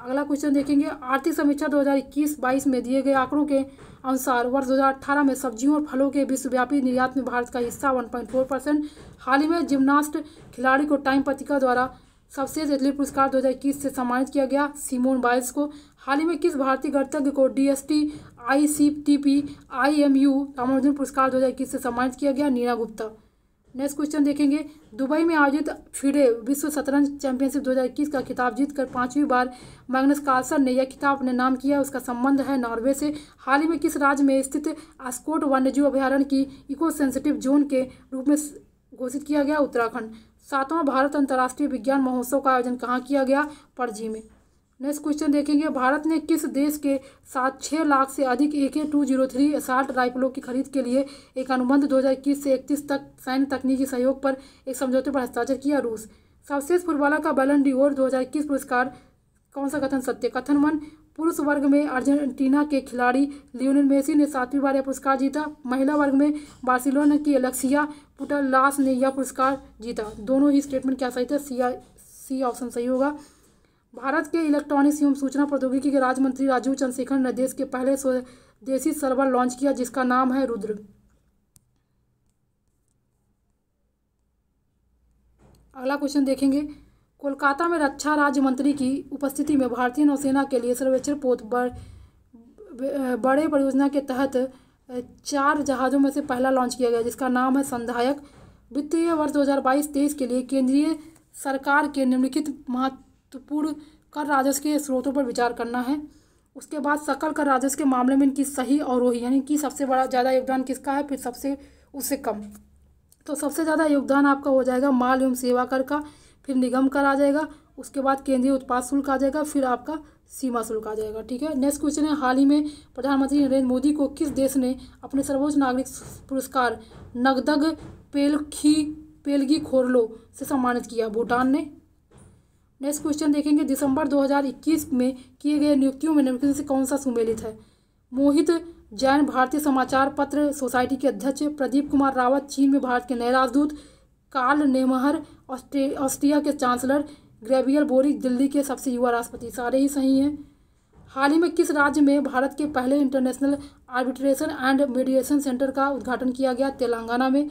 अगला क्वेश्चन देखेंगे आर्थिक समीक्षा 2021-22 में दिए गए आंकड़ों के अनुसार वर्ष 2018 में सब्जियों और फलों के विश्वव्यापी निर्यात में भारत का हिस्सा 1.4 परसेंट हाल ही में जिम्नास्ट खिलाड़ी को टाइम पत्रिका द्वारा सबसे जजली पुरस्कार 2021 से सम्मानित किया गया सीमोन बाइल्स को हाल ही में किस भारतीय गणतज्ञ को D S T I C T P I M U Ramanujan पुरस्कार इक्कीस से सम्मानित किया गया नीना गुप्ता नेक्स्ट क्वेश्चन देखेंगे दुबई में आयोजित फिड़े विश्व शतरंज चैंपियनशिप 2021 का खिताब जीतकर पांचवी बार मैग्नस कार्सर ने यह खिताब अपने नाम किया उसका संबंध है नॉर्वे से हाल ही में किस राज्य में स्थित आस्कोट वन्यजीव अभ्यारण्य की इको सेंसिटिव जोन के रूप में घोषित किया गया उत्तराखंड सातवां भारत अंतर्राष्ट्रीय विज्ञान महोत्सव का आयोजन कहाँ किया गया पणजी में नेक्स्ट क्वेश्चन देखेंगे भारत ने किस देश के साथ छः लाख से अधिक A K two zero three assault राइफलों की खरीद के लिए एक अनुबंध दो हज़ार इक्कीस से इकतीस तक सैन्य तकनीकी सहयोग पर एक समझौते पर हस्ताक्षर किया रूस सर्वश्रेष्ठ फुटबॉलर का बैलन हज़ार इक्कीस पुरस्कार कौन सा कथन सत्य कथन वन पुरुष वर्ग में अर्जेंटीना के खिलाड़ी लियोनल मेसी ने सातवीं बार यह पुरस्कार जीता महिला वर्ग में बार्सिलोना की एलेक्सिया लास ने यह पुरस्कार जीता दोनों ही स्टेटमेंट क्या सही था सी सी ऑप्शन सही होगा भारत के इलेक्ट्रॉनिक्स एवं सूचना प्रौद्योगिकी के राज्य मंत्री राजीव चंद्रशेखर ने देश के पहले स्वदेशी सर्वर लॉन्च किया जिसका नाम है रुद्र अगला क्वेश्चन देखेंगे कोलकाता में रक्षा राज्य मंत्री की उपस्थिति में भारतीय नौसेना के लिए सर्वेक्षण पोत बड़े परियोजना के तहत चार जहाज़ों में से पहला लॉन्च किया गया जिसका नाम है संधायक वित्तीय वर्ष 2022-23 के लिए केंद्रीय सरकार के निम्नलिखित महत्व तो पूर्व कर राजस्व के स्रोतों पर विचार करना है उसके बाद सकल कर राजस्व के मामले में इनकी सही और वही यानी कि सबसे बड़ा ज़्यादा योगदान किसका है फिर सबसे उससे कम तो सबसे ज़्यादा योगदान आपका हो जाएगा माल एवं सेवा कर का फिर निगम कर आ जाएगा उसके बाद केंद्रीय उत्पाद शुल्क आ जाएगा फिर आपका सीमा शुल्क आ जाएगा ठीक है नेक्स्ट क्वेश्चन है हाल ही में प्रधानमंत्री नरेंद्र मोदी को किस देश ने अपने सर्वोच्च नागरिक पुरस्कार नगदग पेलखी पेलगी खोरलो से सम्मानित किया भूटान ने नेक्स्ट क्वेश्चन देखेंगे दिसंबर 2021 में किए गए नियुक्तियों में निम्नलिखित से कौन सा सुमेलित है मोहित जैन भारतीय समाचार पत्र सोसाइटी के अध्यक्ष प्रदीप कुमार रावत चीन में भारत के नए राजदूत कार्ल नेमहर ऑस्ट्रिया के चांसलर ग्रेवियल बोरिक दिल्ली के सबसे युवा राष्ट्रपति सारे ही सही हैं हाल ही में किस राज्य में भारत के पहले international arbitration and mediation centre का उद्घाटन किया गया तेलंगाना में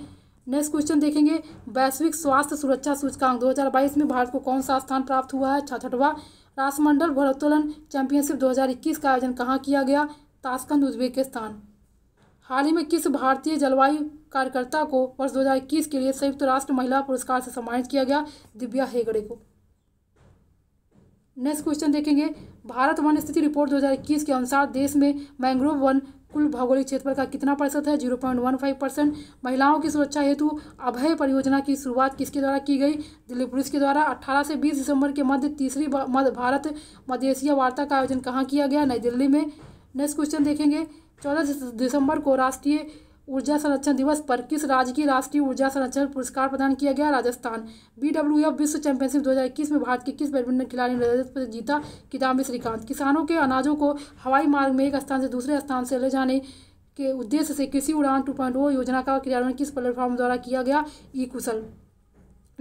नेक्स्ट क्वेश्चन देखेंगे वैश्विक स्वास्थ्य सुरक्षा सूचकांक 2022 में भारत को कौन सा स्थान प्राप्त हुआ है छठवा राष्ट्रमंडल भरोत्तोलन चैंपियनशिप 2021 का आयोजन कहाँ किया गया ताशकंद उज्बेकिस्तान हाल ही में किस भारतीय जलवायु कार्यकर्ता को वर्ष 2021 के लिए संयुक्त राष्ट्र महिला पुरस्कार से सम्मानित किया गया दिव्या हेगड़े को नेक्स्ट क्वेश्चन देखेंगे भारत वन स्थिति रिपोर्ट 2021 के अनुसार देश में मैंग्रोव वन कुल भौगोलिक क्षेत्र का कितना प्रतिशत है zero point one five percent महिलाओं की सुरक्षा हेतु अभय परियोजना की शुरुआत किसके द्वारा की गई दिल्ली पुलिस के द्वारा अट्ठारह से बीस दिसंबर के मध्य तीसरी मध्य भारत मध्य एशिया वार्ता का आयोजन कहाँ किया गया नई दिल्ली में नेक्स्ट क्वेश्चन देखेंगे चौदह दिसंबर को राष्ट्रीय ऊर्जा संरक्षण दिवस पर किस राज्य की राष्ट्रीय ऊर्जा संरक्षण पुरस्कार प्रदान किया गया राजस्थान बी विश्व चैंपियनशिप 2021 में भारत के किस बैडमिंटन खिलाड़ी ने रजत पदक जीता किदाम्बी श्रीकांत किसानों के अनाजों को हवाई मार्ग में एक स्थान से दूसरे स्थान से ले जाने के उद्देश्य से कृषि उड़ान टू योजना का क्रियान्वयन किस प्लेटफॉर्म द्वारा किया गया ई कुशल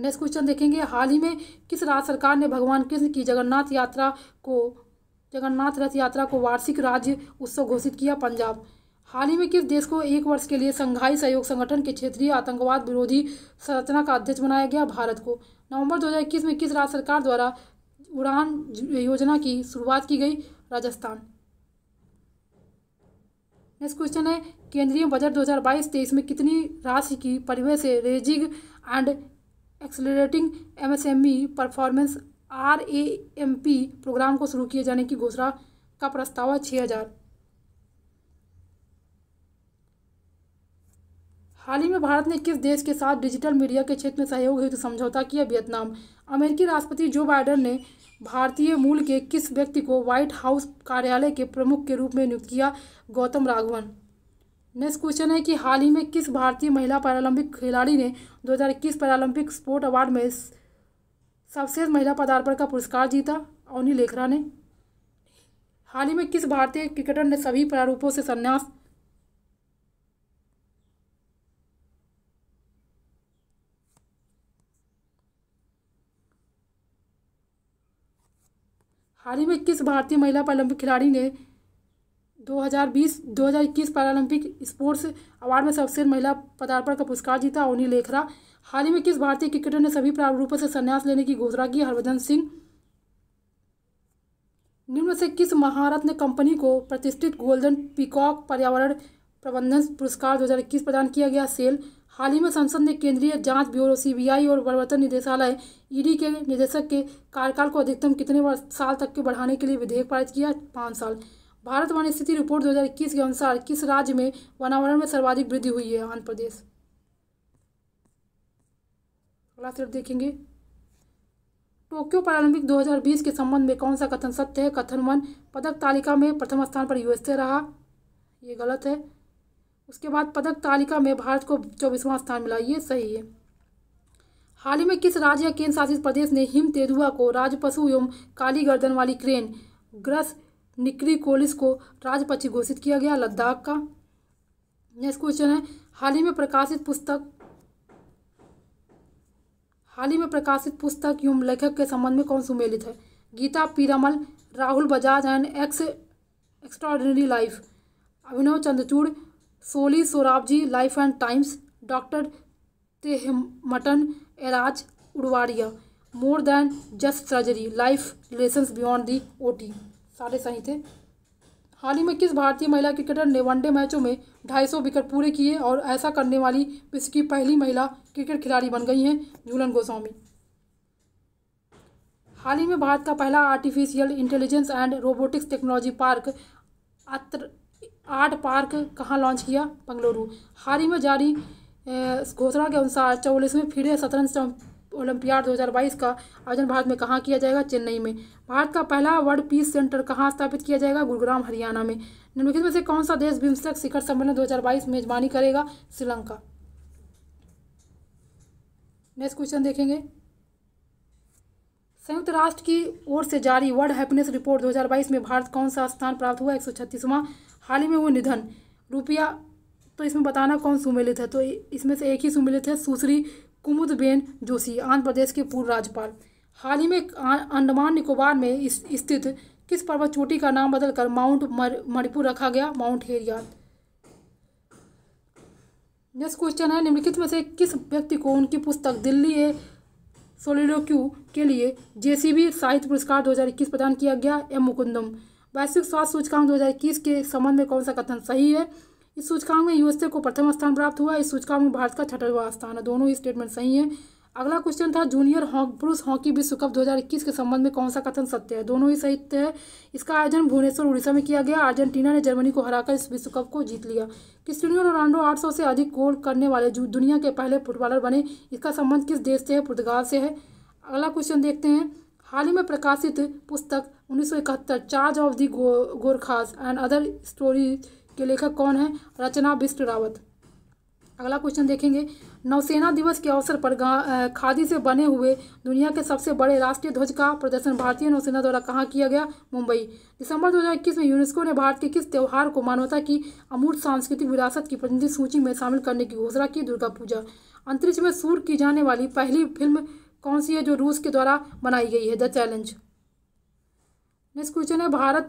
नेक्स्ट क्वेश्चन देखेंगे हाल ही में किस राज्य सरकार ने भगवान कृष्ण की जगन्नाथ यात्रा को जगन्नाथ रथ यात्रा को वार्षिक राज्य उत्सव घोषित किया पंजाब हाल ही में किस देश को एक वर्ष के लिए संघाई सहयोग संगठन के क्षेत्रीय आतंकवाद विरोधी संरचना का अध्यक्ष बनाया गया भारत को नवंबर 2021 में किस राज्य सरकार द्वारा उड़ान योजना की शुरुआत की गई राजस्थान नेक्स्ट क्वेश्चन है केंद्रीय बजट 2022-23 में कितनी राशि की परिवेश से raising and accelerating MSME performance RAMP programme को शुरू किए जाने की घोषणा का प्रस्ताव है छः हज़ार हाल ही में भारत ने किस देश के साथ डिजिटल मीडिया के क्षेत्र में सहयोग हेतु समझौता किया वियतनाम अमेरिकी राष्ट्रपति जो बाइडन ने भारतीय मूल के किस व्यक्ति को व्हाइट हाउस कार्यालय के प्रमुख के रूप में नियुक्त किया गौतम राघवन नेक्स्ट क्वेश्चन है कि हाल ही में किस भारतीय महिला पैरालंपिक खिलाड़ी ने 2021 पैरालंपिक स्पोर्ट अवार्ड में सबसे महिला पदार्पण का पुरस्कार जीता अवनी लेखरा ने हाल ही में किस भारतीय क्रिकेटर ने सभी प्रारूपों से संन्यास हाल ही में इक्कीस भारतीय महिला पैरालंपिक खिलाड़ी ने 2020-2021 पैरालंपिक स्पोर्ट्स अवार्ड में सबसे महिला पदार्पण का पुरस्कार जीता अवनी लेखरा हाल ही में किस भारतीय क्रिकेटर ने सभी प्रारूपों से संन्यास लेने की घोषणा की हरभजन सिंह निम्न से किस महारत ने कंपनी को प्रतिष्ठित गोल्डन पीकॉक पर्यावरण प्रबंधन पुरस्कार 2021 प्रदान किया गया सेल हाल ही में संसद ने केंद्रीय जांच ब्यूरो सीबीआई और प्रवर्तन निदेशालय ईडी के निदेशक के कार्यकाल को अधिकतम कितने साल तक के बढ़ाने के लिए विधेयक पारित किया पाँच साल भारत वन स्थिति रिपोर्ट 2021 के अनुसार किस राज्य में वनावरण में सर्वाधिक वृद्धि हुई है आंध्र प्रदेश अगला सिर्फ देखेंगे टोक्यो पैरालंपिक 2020 के संबंध में कौन सा कथन सत्य है कथन वन पदक तालिका में प्रथम स्थान पर यूएसए रहा ये गलत है उसके बाद पदक तालिका में भारत को चौबीसवां स्थान मिला ये सही है हाल ही में किस राज्य या केंद्र शासित प्रदेश ने हिम तेंदुआ को राजपशु एवं काली गर्दन वाली क्रेन ग्रस निक्री कोलिस को राजपक्षी घोषित किया गया लद्दाख का नेक्स्ट क्वेश्चन है हाल ही में प्रकाशित पुस्तक हाल ही में प्रकाशित पुस्तक एवं लेखक के संबंध में कौन सुमेलित है Gita Piramal Rahul Bajaj and ex extraordinary life Abhinav Chandrachud Soli Sorabjee life and times doctor Tehemton Erach Udwadia more than just surgery life lesson beyond the OT सारे सही थे हाल ही में किस भारतीय महिला क्रिकेटर ने वनडे मैचों में 250 विकेट पूरे किए और ऐसा करने वाली विश्व की पहली महिला क्रिकेट खिलाड़ी बन गई हैं झूलन गोस्वामी हाल ही में भारत का पहला artificial intelligence and robotics technology park अत्र आर्ट पार्क कहाँ लॉन्च किया बंगलुरु हाल ही में जारी घोषणा के अनुसार चौबीसवें फीडे शतरंज ओलंपियाड 2022 का आयोजन भारत में कहाँ किया जाएगा चेन्नई में भारत का पहला वर्ल्ड पीस सेंटर कहाँ स्थापित किया जाएगा गुरुग्राम हरियाणा में निम्नलिखित में से कौन सा देश बिम्स्टेक शिखर सम्मेलन 2022 मेजबानी करेगा श्रीलंका नेक्स्ट क्वेश्चन देखेंगे संयुक्त राष्ट्र की ओर से जारी वर्ल्ड हैप्पीनेस रिपोर्ट 2022 में भारत कौन सा स्थान प्राप्त हुआ एक सौ हाल ही में हुए निधन रुपया तो इसमें बताना कौन सुमेलित है तो इसमें से एक ही सुमेलित है सुश्री कुमुदबेन जोशी आंध्र प्रदेश के पूर्व राज्यपाल हाल ही में अंडमान निकोबार में स्थित किस पर्वत चोटी का नाम बदलकर माउंट मणिपुर रखा गया माउंट हेरियाल नेक्स्ट क्वेश्चन है निम्नलिखित में से किस व्यक्ति को उनकी पुस्तक दिल्ली ए सोलिडोक्यू के लिए जेसीबी साहित्य पुरस्कार 2021 प्रदान किया गया एम मुकुंदम वैश्विक स्वास्थ्य सूचकांक दो के संबंध में कौन सा कथन सही है इस सूचकांक में यूएसए को प्रथम स्थान प्राप्त हुआ इस सूचकांक में भारत का छठवा स्थान है दोनों ही स्टेटमेंट सही है अगला क्वेश्चन था जूनियर हॉक पुरुष हॉकी विश्व कप 2021 के संबंध में कौन सा कथन सत्य है दोनों ही सही है इसका आयोजन भुवनेश्वर उड़ीसा में किया गया अर्जेंटीना ने जर्मनी को हराकर इस विश्व कप को जीत लिया क्रिस्टिनो रोनाल्डो 800 से अधिक गोल करने वाले दुनिया के पहले फुटबॉलर बने इसका संबंध किस देश से है पुर्तगाल से है अगला क्वेश्चन देखते हैं हाल ही में प्रकाशित पुस्तक उन्नीस सौ इकहत्तर charge of the go Gorkhas and other story के लेखक कौन है रचना बिष्ट रावत अगला क्वेश्चन देखेंगे नौसेना दिवस के अवसर पर खादी से बने हुए दुनिया के सबसे बड़े राष्ट्रीय ध्वज का प्रदर्शन भारतीय नौसेना द्वारा कहाँ किया गया मुंबई दिसंबर 2021 में यूनेस्को ने भारत के किस त्यौहार को मानवता की अमूर्त सांस्कृतिक विरासत की प्रतिनिधि सूची में शामिल करने की घोषणा की दुर्गा पूजा अंतरिक्ष में सूर की जाने वाली पहली फिल्म कौन सी है जो रूस के द्वारा बनाई गई है द चैलेंज नेक्स्ट क्वेश्चन है भारत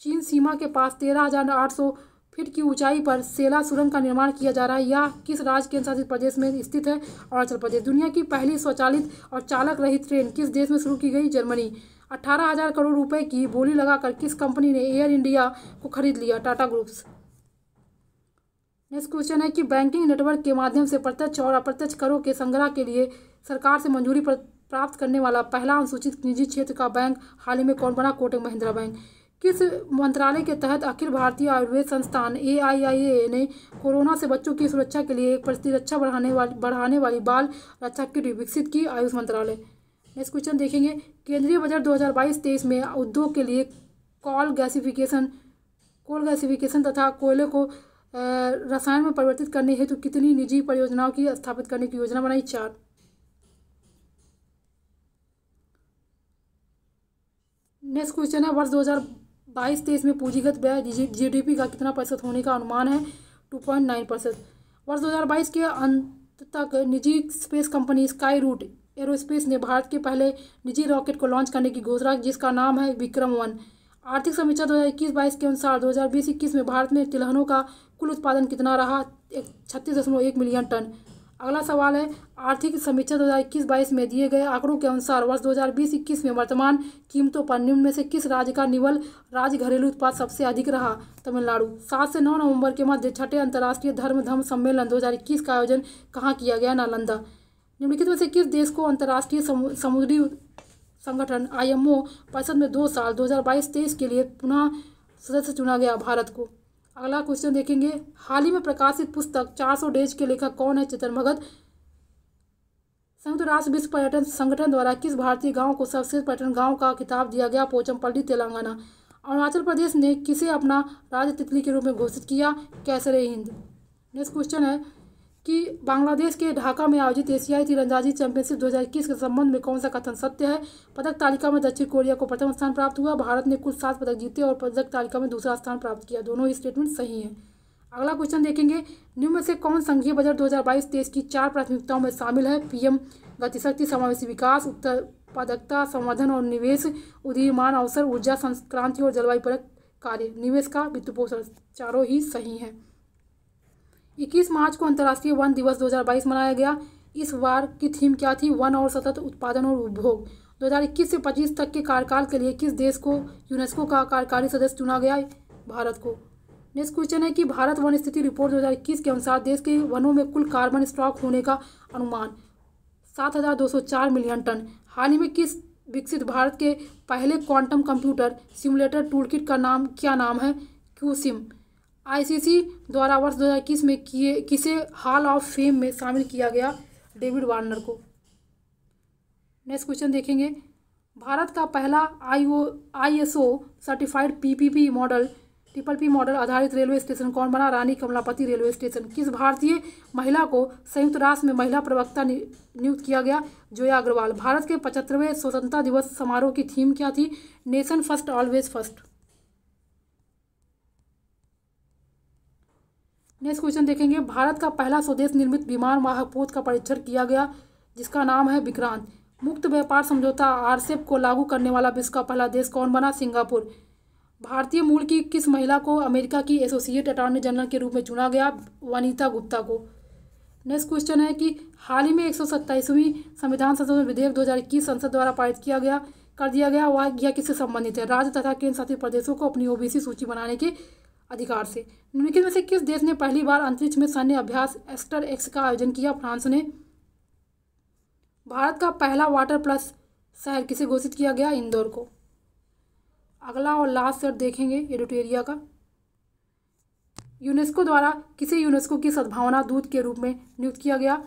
चीन सीमा के पास तेरह हज़ार आठ सौ फीट की ऊंचाई पर सेला सुरंग का निर्माण किया जा रहा है यह किस राज्य केंद्र प्रदेश में स्थित है अरुणाचल प्रदेश दुनिया की पहली स्वचालित और चालक रहित ट्रेन किस देश में शुरू की गई जर्मनी अठारह हजार करोड़ रुपए की बोली लगाकर किस कंपनी ने एयर इंडिया को खरीद लिया टाटा ग्रुप्स नेक्स्ट क्वेश्चन है कि बैंकिंग नेटवर्क के माध्यम से प्रत्यक्ष और अप्रत्यक्ष करों के संग्रह के लिए सरकार से मंजूरी प्राप्त करने वाला पहला अनुसूचित निजी क्षेत्र का बैंक हाल ही में कौन बना कोटक महिंद्रा बैंक किस मंत्रालय के तहत अखिल भारतीय आयुर्वेद संस्थान ए ने कोरोना से बच्चों की सुरक्षा के लिए एक प्रतिरक्षा बढ़ाने वाली बढ़ाने वाली बाल रक्षा किट विकसित की आयुष मंत्रालय नेक्स्ट क्वेश्चन देखेंगे केंद्रीय बजट 2022-23 में उद्योग के लिए कॉल गैसिफिकेशन कोल गैसिफिकेशन तथा कोयले को रसायन में परिवर्तित करने हेतु कितनी निजी परियोजनाओं की स्थापित करने की योजना बनाई चार नेक्स्ट क्वेश्चन है वर्ष दो हज़ार बाईस तेईस में पूंजीगत व्यय जीडीपी का कितना प्रतिशत होने का अनुमान है टू पॉइंट नाइन परसेंट वर्ष दो हज़ार बाईस के अंत तक निजी space company Skyroot aerospace ने भारत के पहले निजी रॉकेट को लॉन्च करने की घोषणा जिसका नाम है विक्रम वन आर्थिक समीक्षा दो हज़ार इक्कीस बाईस के अनुसार दो हज़ार बीस इक्कीस में भारत में तिलहनों का कुल उत्पादन कितना रहा छत्तीस दशमलव एक मिलियन टन अगला सवाल है आर्थिक समीक्षा दो हज़ार इक्कीस बाईस में दिए गए आंकड़ों के अनुसार वर्ष दो हज़ार बीस इक्कीस में वर्तमान कीमतों पर निम्न में से किस राज्य का निवल राज्य घरेलू उत्पाद सबसे अधिक रहा तमिलनाडु सात से नौ नवंबर के मध्य छठे अंतर्राष्ट्रीय धर्म धम सम्मेलन दो हज़ार इक्कीस का आयोजन कहाँ किया गया नालंदा निम्नलिखित में से किस देश को अंतर्राष्ट्रीय समुद्री संगठन ओ परिषद में दो साल बाईस तेईस के लिए पुनः सदस्य चुना गया भारत को अगला क्वेश्चन देखेंगे हाल ही में प्रकाशित पुस्तक 400 डेज के लेखक कौन है चेतन भगत संयुक्त राष्ट्र विश्व पर्यटन संगठन द्वारा किस भारतीय गांव को सबसे पर्यटन गांव का खिताब दिया गया पोचमपल्ली तेलंगाना अरुणाचल प्रदेश ने किसे अपना राज्य तितली के रूप में घोषित किया कैसरे हिंद नेक्स्ट क्वेश्चन है कि बांग्लादेश के ढाका में आयोजित एशियाई तीरंदाजी चैंपियनशिप 2021 के संबंध में कौन सा कथन सत्य है पदक तालिका में दक्षिण कोरिया को प्रथम स्थान प्राप्त हुआ भारत ने कुल सात पदक जीते और पदक तालिका में दूसरा स्थान प्राप्त किया दोनों ही स्टेटमेंट सही हैं अगला क्वेश्चन देखेंगे निम्न में से कौन संघीय बजट दो हजार की चार प्राथमिकताओं में शामिल है पीएम गतिशक्ति समावेशी विकास उत्पादकता संवर्धन और निवेश उदीयमान अवसर ऊर्जा संक्रांति और जलवायु पर कार्य निवेश का वित्त पोषण चारों ही सही हैं इक्कीस मार्च को अंतर्राष्ट्रीय वन दिवस 2022 मनाया गया इस बार की थीम क्या थी वन और सतत उत्पादन और उपभोग 2021 से 25 तक के कार्यकाल के लिए किस देश को यूनेस्को का कार्यकारी सदस्य चुना गया भारत को नेक्स्ट क्वेश्चन है कि भारत वन स्थिति रिपोर्ट 2021 के अनुसार देश के वनों में कुल कार्बन स्टॉक होने का अनुमान 7,204 मिलियन टन हाल ही में किस विकसित भारत के पहले क्वांटम कंप्यूटर सिमुलेटर टूल का नाम क्या नाम है क्यूसिम आईसीसी द्वारा वर्ष 2021 में किए किसे हॉल ऑफ फेम में शामिल किया गया डेविड वार्नर को नेक्स्ट क्वेश्चन देखेंगे भारत का पहला I O I S O certified P P P model triple P model आधारित रेलवे स्टेशन कौन बना रानी कमलापति रेलवे स्टेशन किस भारतीय महिला को संयुक्त राष्ट्र में महिला प्रवक्ता नियुक्त किया गया जोया अग्रवाल भारत के पचहत्तरवें स्वतंत्रता दिवस समारोह की थीम क्या थी nation first always first next question देखेंगे भारत का पहला स्वदेश निर्मित विमान वाहकपोत का परीक्षण किया गया जिसका नाम है विक्रांत मुक्त व्यापार समझौता आरसेप को लागू करने वाला विश्व का पहला देश कौन बना सिंगापुर भारतीय मूल की किस महिला को अमेरिका की एसोसिएट अटॉर्नी जनरल के रूप में चुना गया वनीता गुप्ता को नेक्स्ट क्वेश्चन है कि हाल ही में एक संविधान संशोधन विधेयक दो संसद द्वारा पारित किया गया कर दिया गया वह यह किससे संबंधित है राज्य तथा केंद्र शासित प्रदेशों को अपनी ओबीसी सूची बनाने के अधिकार से निम्नलिखित में से किस देश ने पहली बार अंतरिक्ष में सैन्य अभ्यास एस्टर एक्स का आयोजन किया फ्रांस ने भारत का पहला वाटर प्लस शहर किसे घोषित किया गया इंदौर को अगला और लास्ट सर देखेंगे एडिटोरिया का यूनेस्को द्वारा किसे यूनेस्को की सद्भावना दूत के रूप में नियुक्त किया गया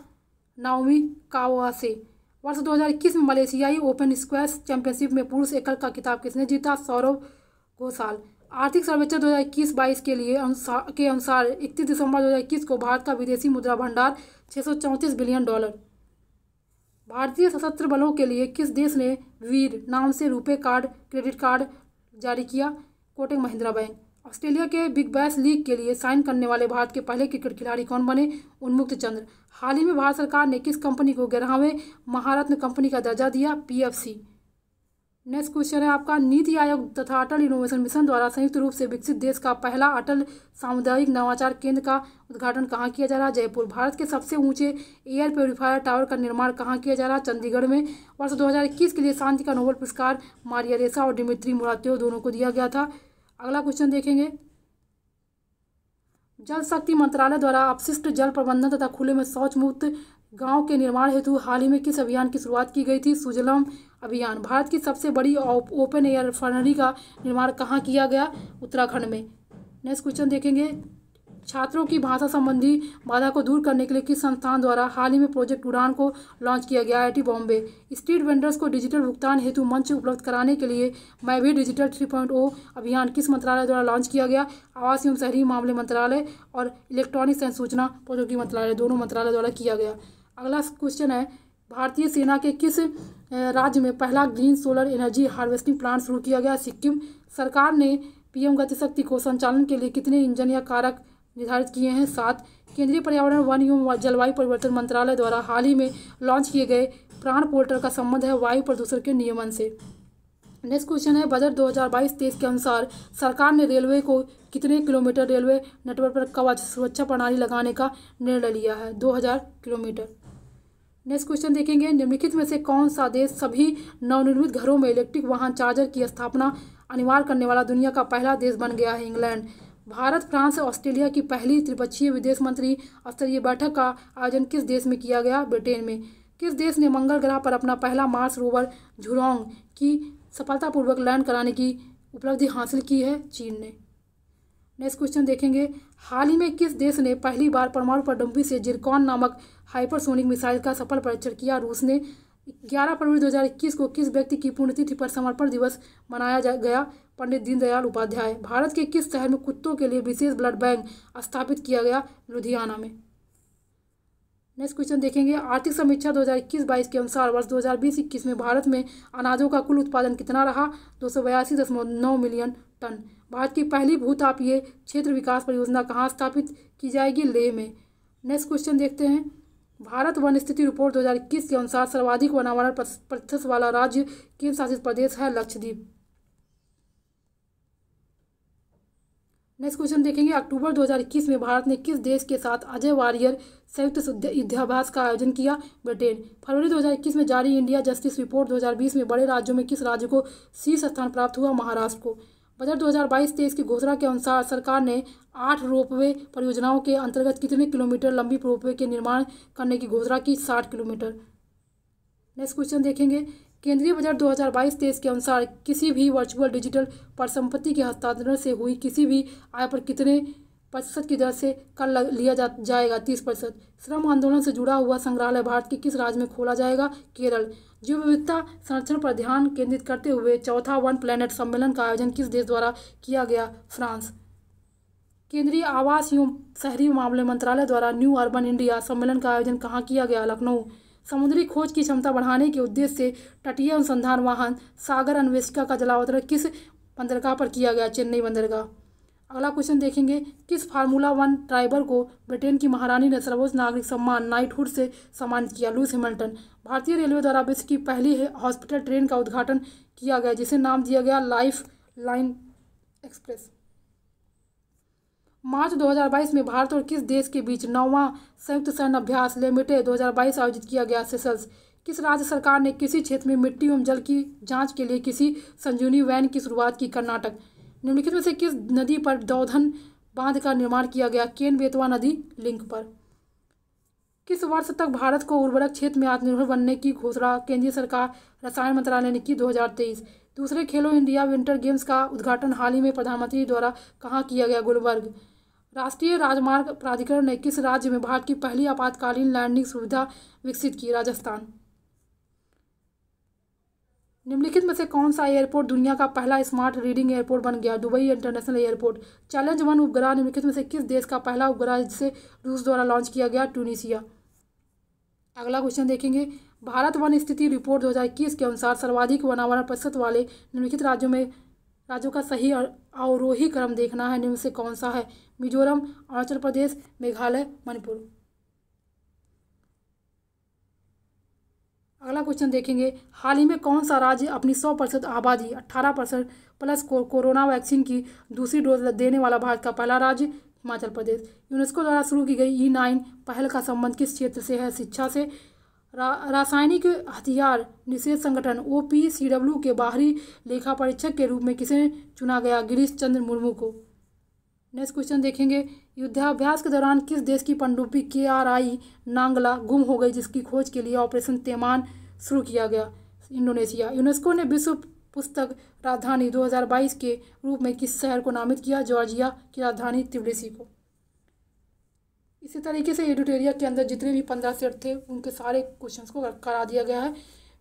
नाओमी कावा से वर्ष 2021 में मलेशियाई ओपन स्क्वेस चैंपियनशिप में पुरुष एकल का किताब किसने जीता सौरभ घोषाल आर्थिक सर्वेक्षण दो हज़ार इक्कीस बाईस के लिए अनुसार के अनुसार इकतीस दिसंबर दो हज़ार इक्कीस को भारत का विदेशी मुद्रा भंडार छः सौ चौंतीस बिलियन डॉलर भारतीय सशस्त्र बलों के लिए किस देश ने वीर नाम से रुपए कार्ड क्रेडिट कार्ड जारी किया कोटक महिंद्रा बैंक ऑस्ट्रेलिया के बिग बैस लीग के लिए साइन करने वाले भारत के पहले क्रिकेट खिलाड़ी कौन बने उन्मुक्त चंद्र हाल ही में भारत सरकार ने किस कंपनी को ग्यारहवें महारत्न कंपनी का दर्जा दिया पीएफसी नेक्स्ट क्वेश्चन है आपका नीति आयोग तथा अटल इनोवेशन मिशन द्वारा संयुक्त रूप से विकसित देश का पहला अटल सामुदायिक नवाचार केंद्र का उद्घाटन कहाँ किया जा रहा है जयपुर भारत के सबसे ऊंचे एयर प्योरीफायर टावर का निर्माण कहाँ किया जा रहा है चंडीगढ़ में वर्ष 2021 के लिए शांति का नोबल पुरस्कार मारिया रेसा और डिमित्री मुरात्यो दोनों को दिया गया था अगला क्वेश्चन देखेंगे जल शक्ति मंत्रालय द्वारा अपशिष्ट जल प्रबंधन तथा खुले में शौच मुक्त गांव के निर्माण हेतु हाल ही में किस अभियान की शुरुआत की गई थी सुजलम अभियान भारत की सबसे बड़ी ओपन एयर रिफाइनरी का निर्माण कहाँ किया गया उत्तराखंड में नेक्स्ट क्वेश्चन देखेंगे छात्रों की भाषा संबंधी बाधा को दूर करने के लिए किस संस्थान द्वारा हाल ही में प्रोजेक्ट उड़ान को लॉन्च किया गया आई बॉम्बे स्ट्रीट वेंडर्स को डिजिटल भुगतान हेतु मंच उपलब्ध कराने के लिए मैं भी डिजिटल थ्री पॉइंट ओ अभियान किस मंत्रालय द्वारा लॉन्च किया गया आवास एवं शहरी मामले मंत्रालय और इलेक्ट्रॉनिक्स एंड सूचना प्रौद्योगिकी मंत्रालय दोनों मंत्रालय द्वारा किया गया अगला क्वेश्चन है भारतीय सेना के किस राज्य में पहला green solar energy harvesting plant शुरू किया गया सिक्किम सरकार ने पीएम गतिशक्ति को संचालन के लिए कितने इंजन या कारक निर्धारित किए हैं साथ केंद्रीय पर्यावरण वन एवं जलवायु परिवर्तन मंत्रालय द्वारा हाल ही में लॉन्च किए गए प्राण पोर्टल का संबंध है वायु प्रदूषण के नियमन से नेक्स्ट क्वेश्चन है बजट 2022 हजार के अनुसार सरकार ने रेलवे को कितने किलोमीटर रेलवे नेटवर्क पर कवच सुरक्षा प्रणाली लगाने का निर्णय लिया है दो किलोमीटर नेक्स्ट क्वेश्चन देखेंगे निम्नलिखित में से कौन सा देश सभी नवनिर्मित घरों में इलेक्ट्रिक वाहन चार्जर की स्थापना अनिवार्य करने वाला दुनिया का पहला देश बन गया है इंग्लैंड भारत फ्रांस और ऑस्ट्रेलिया की पहली त्रिपक्षीय विदेश मंत्री स्तरीय बैठक का आयोजन किस देश में किया गया ब्रिटेन में किस देश ने मंगल ग्रह पर अपना पहला मार्स रोवर झुरोंग की सफलतापूर्वक लैंड कराने की उपलब्धि हासिल की है चीन ने नेक्स्ट क्वेश्चन देखेंगे हाल ही में किस देश ने पहली बार परमाणु पनडुब्बी से जिरकॉन नामक हाइपरसोनिक मिसाइल का सफल परीक्षण किया रूस ने 11 फरवरी 2021 को किस व्यक्ति की पुण्यतिथि पर समर्पण दिवस मनाया गया पंडित दीनदयाल उपाध्याय भारत के किस शहर में कुत्तों के लिए विशेष ब्लड बैंक स्थापित किया गया लुधियाना में नेक्स्ट क्वेश्चन देखेंगे आर्थिक समीक्षा 2021-22 के अनुसार वर्ष 2020-21 में भारत में अनाजों का कुल उत्पादन कितना रहा दो मिलियन टन भारत की पहली भूतापीय क्षेत्र विकास परियोजना कहाँ स्थापित की जाएगी लेह में नेक्स्ट क्वेश्चन देखते हैं भारत वन स्थिति रिपोर्ट 2021 के अनुसार सर्वाधिक वनावरण प्रतिशत वाला राज्य केंद्र शासित प्रदेश है लक्षद्वीप नेक्स्ट क्वेश्चन देखेंगे अक्टूबर 2021 में भारत ने किस देश के साथ अजय वारियर संयुक्त युद्धाभ्यास का आयोजन किया ब्रिटेन फरवरी 2021 में जारी इंडिया जस्टिस रिपोर्ट 2020 में बड़े राज्यों में किस राज्य को शीर्ष स्थान प्राप्त हुआ महाराष्ट्र को बजट 2022-23 की घोषणा के अनुसार सरकार ने आठ रोपवे परियोजनाओं के अंतर्गत कितने किलोमीटर लंबी रोपवे के निर्माण करने की घोषणा की साठ किलोमीटर नेक्स्ट क्वेश्चन देखेंगे केंद्रीय बजट 2022-23 के अनुसार किसी भी वर्चुअल डिजिटल परिसंपत्ति के हस्तांतरण से हुई किसी भी आय पर कितने प्रतिशत की दर से कर लिया जा, जाएगा तीस प्रतिशत श्रम आंदोलन से जुड़ा हुआ संग्रहालय भारत के किस राज्य में खोला जाएगा केरल जीव विविधता संरक्षण पर ध्यान केंद्रित करते हुए चौथा वन प्लैनेट सम्मेलन का आयोजन किस देश द्वारा किया गया फ्रांस केंद्रीय आवास एवं शहरी मामले मंत्रालय द्वारा न्यू अर्बन इंडिया सम्मेलन का आयोजन कहाँ किया गया लखनऊ समुद्री खोज की क्षमता बढ़ाने के उद्देश्य से तटीय अनुसंधान वाहन सागर अन्वेषिका का जलावतरण किस बंदरगाह पर किया गया चेन्नई बंदरगाह अगला क्वेश्चन देखेंगे किस फार्मूला वन ड्राइवर को ब्रिटेन की महारानी ने सर्वोच्च नागरिक सम्मान नाइटहुड से सम्मानित किया लूस हेमल्टन भारतीय रेलवे द्वारा विश्व की पहली हॉस्पिटल ट्रेन का उद्घाटन किया गया जिसे नाम दिया गया लाइफ लाइन एक्सप्रेस मार्च 2022 में भारत और किस देश के बीच नौवां संयुक्त सैन्य अभ्यास लिमिटेड 2022 आयोजित किया गया सेसल्स किस राज्य सरकार ने किसी क्षेत्र में मिट्टी एवं जल की जांच के लिए किसी संजीवनी वैन की शुरुआत की कर्नाटक निम्नलिखित में से किस नदी पर दौधन बांध का निर्माण किया गया केन बेतवा नदी लिंक पर किस वर्ष तक भारत को उर्वरक क्षेत्र में आत्मनिर्भर बनने की घोषणा केंद्रीय सरकार रसायन मंत्रालय ने की 2023 दूसरे खेलो इंडिया विंटर गेम्स का उद्घाटन हाल ही में प्रधानमंत्री द्वारा कहाँ किया गया गुलबर्ग राष्ट्रीय राजमार्ग प्राधिकरण ने किस राज्य में भारत की पहली आपातकालीन लैंडिंग सुविधा विकसित की राजस्थान निम्नलिखित में से कौन सा एयरपोर्ट दुनिया का पहला स्मार्ट रीडिंग एयरपोर्ट बन गया Dubai international airport challenge one उपग्रह निम्नलिखित में से किस देश का पहला उपग्रह जिसे रूस द्वारा लॉन्च किया गया ट्यूनिशिया अगला क्वेश्चन देखेंगे भारत वन स्थिति रिपोर्ट दो के अनुसार सर्वाधिक वनावरण प्रतिशत वाले निम्नलिखित राज्यों में राज्यों का सही अवरोही क्रम देखना है निम्न से कौन सा है मिजोरम अरुणाचल प्रदेश मेघालय मणिपुर अगला क्वेश्चन देखेंगे हाल ही में कौन सा राज्य अपनी सौ प्रतिशत आबादी अट्ठारह परसेंट प्लस को, कोरोना वैक्सीन की दूसरी डोज देने वाला भारत का पहला राज्य हिमाचल प्रदेश यूनेस्को द्वारा शुरू की गई ई e नाइन पहल का संबंध किस क्षेत्र से है शिक्षा से रा, रासायनिक हथियार निषेध संगठन ओ पी सी डब्ल्यू के बाहरी लेखा परीक्षक के रूप में किसे चुना गया गिरीश चंद्र मुर्मू को नेक्स्ट क्वेश्चन देखेंगे युद्धाभ्यास के दौरान किस देश की पनडुब्बी के आर आई नांगला गुम हो गई जिसकी खोज के लिए ऑपरेशन तेमान शुरू किया गया इंडोनेशिया यूनेस्को ने विश्व पुस्तक राजधानी 2022 के रूप में किस शहर को नामित किया जॉर्जिया की राजधानी तिवरेसी को इसी तरीके से एडिटोरिया के अंदर जितने भी पंद्रह सेट थे उनके सारे क्वेश्चंस को करा दिया गया है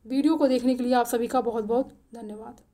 वीडियो को देखने के लिए आप सभी का बहुत बहुत धन्यवाद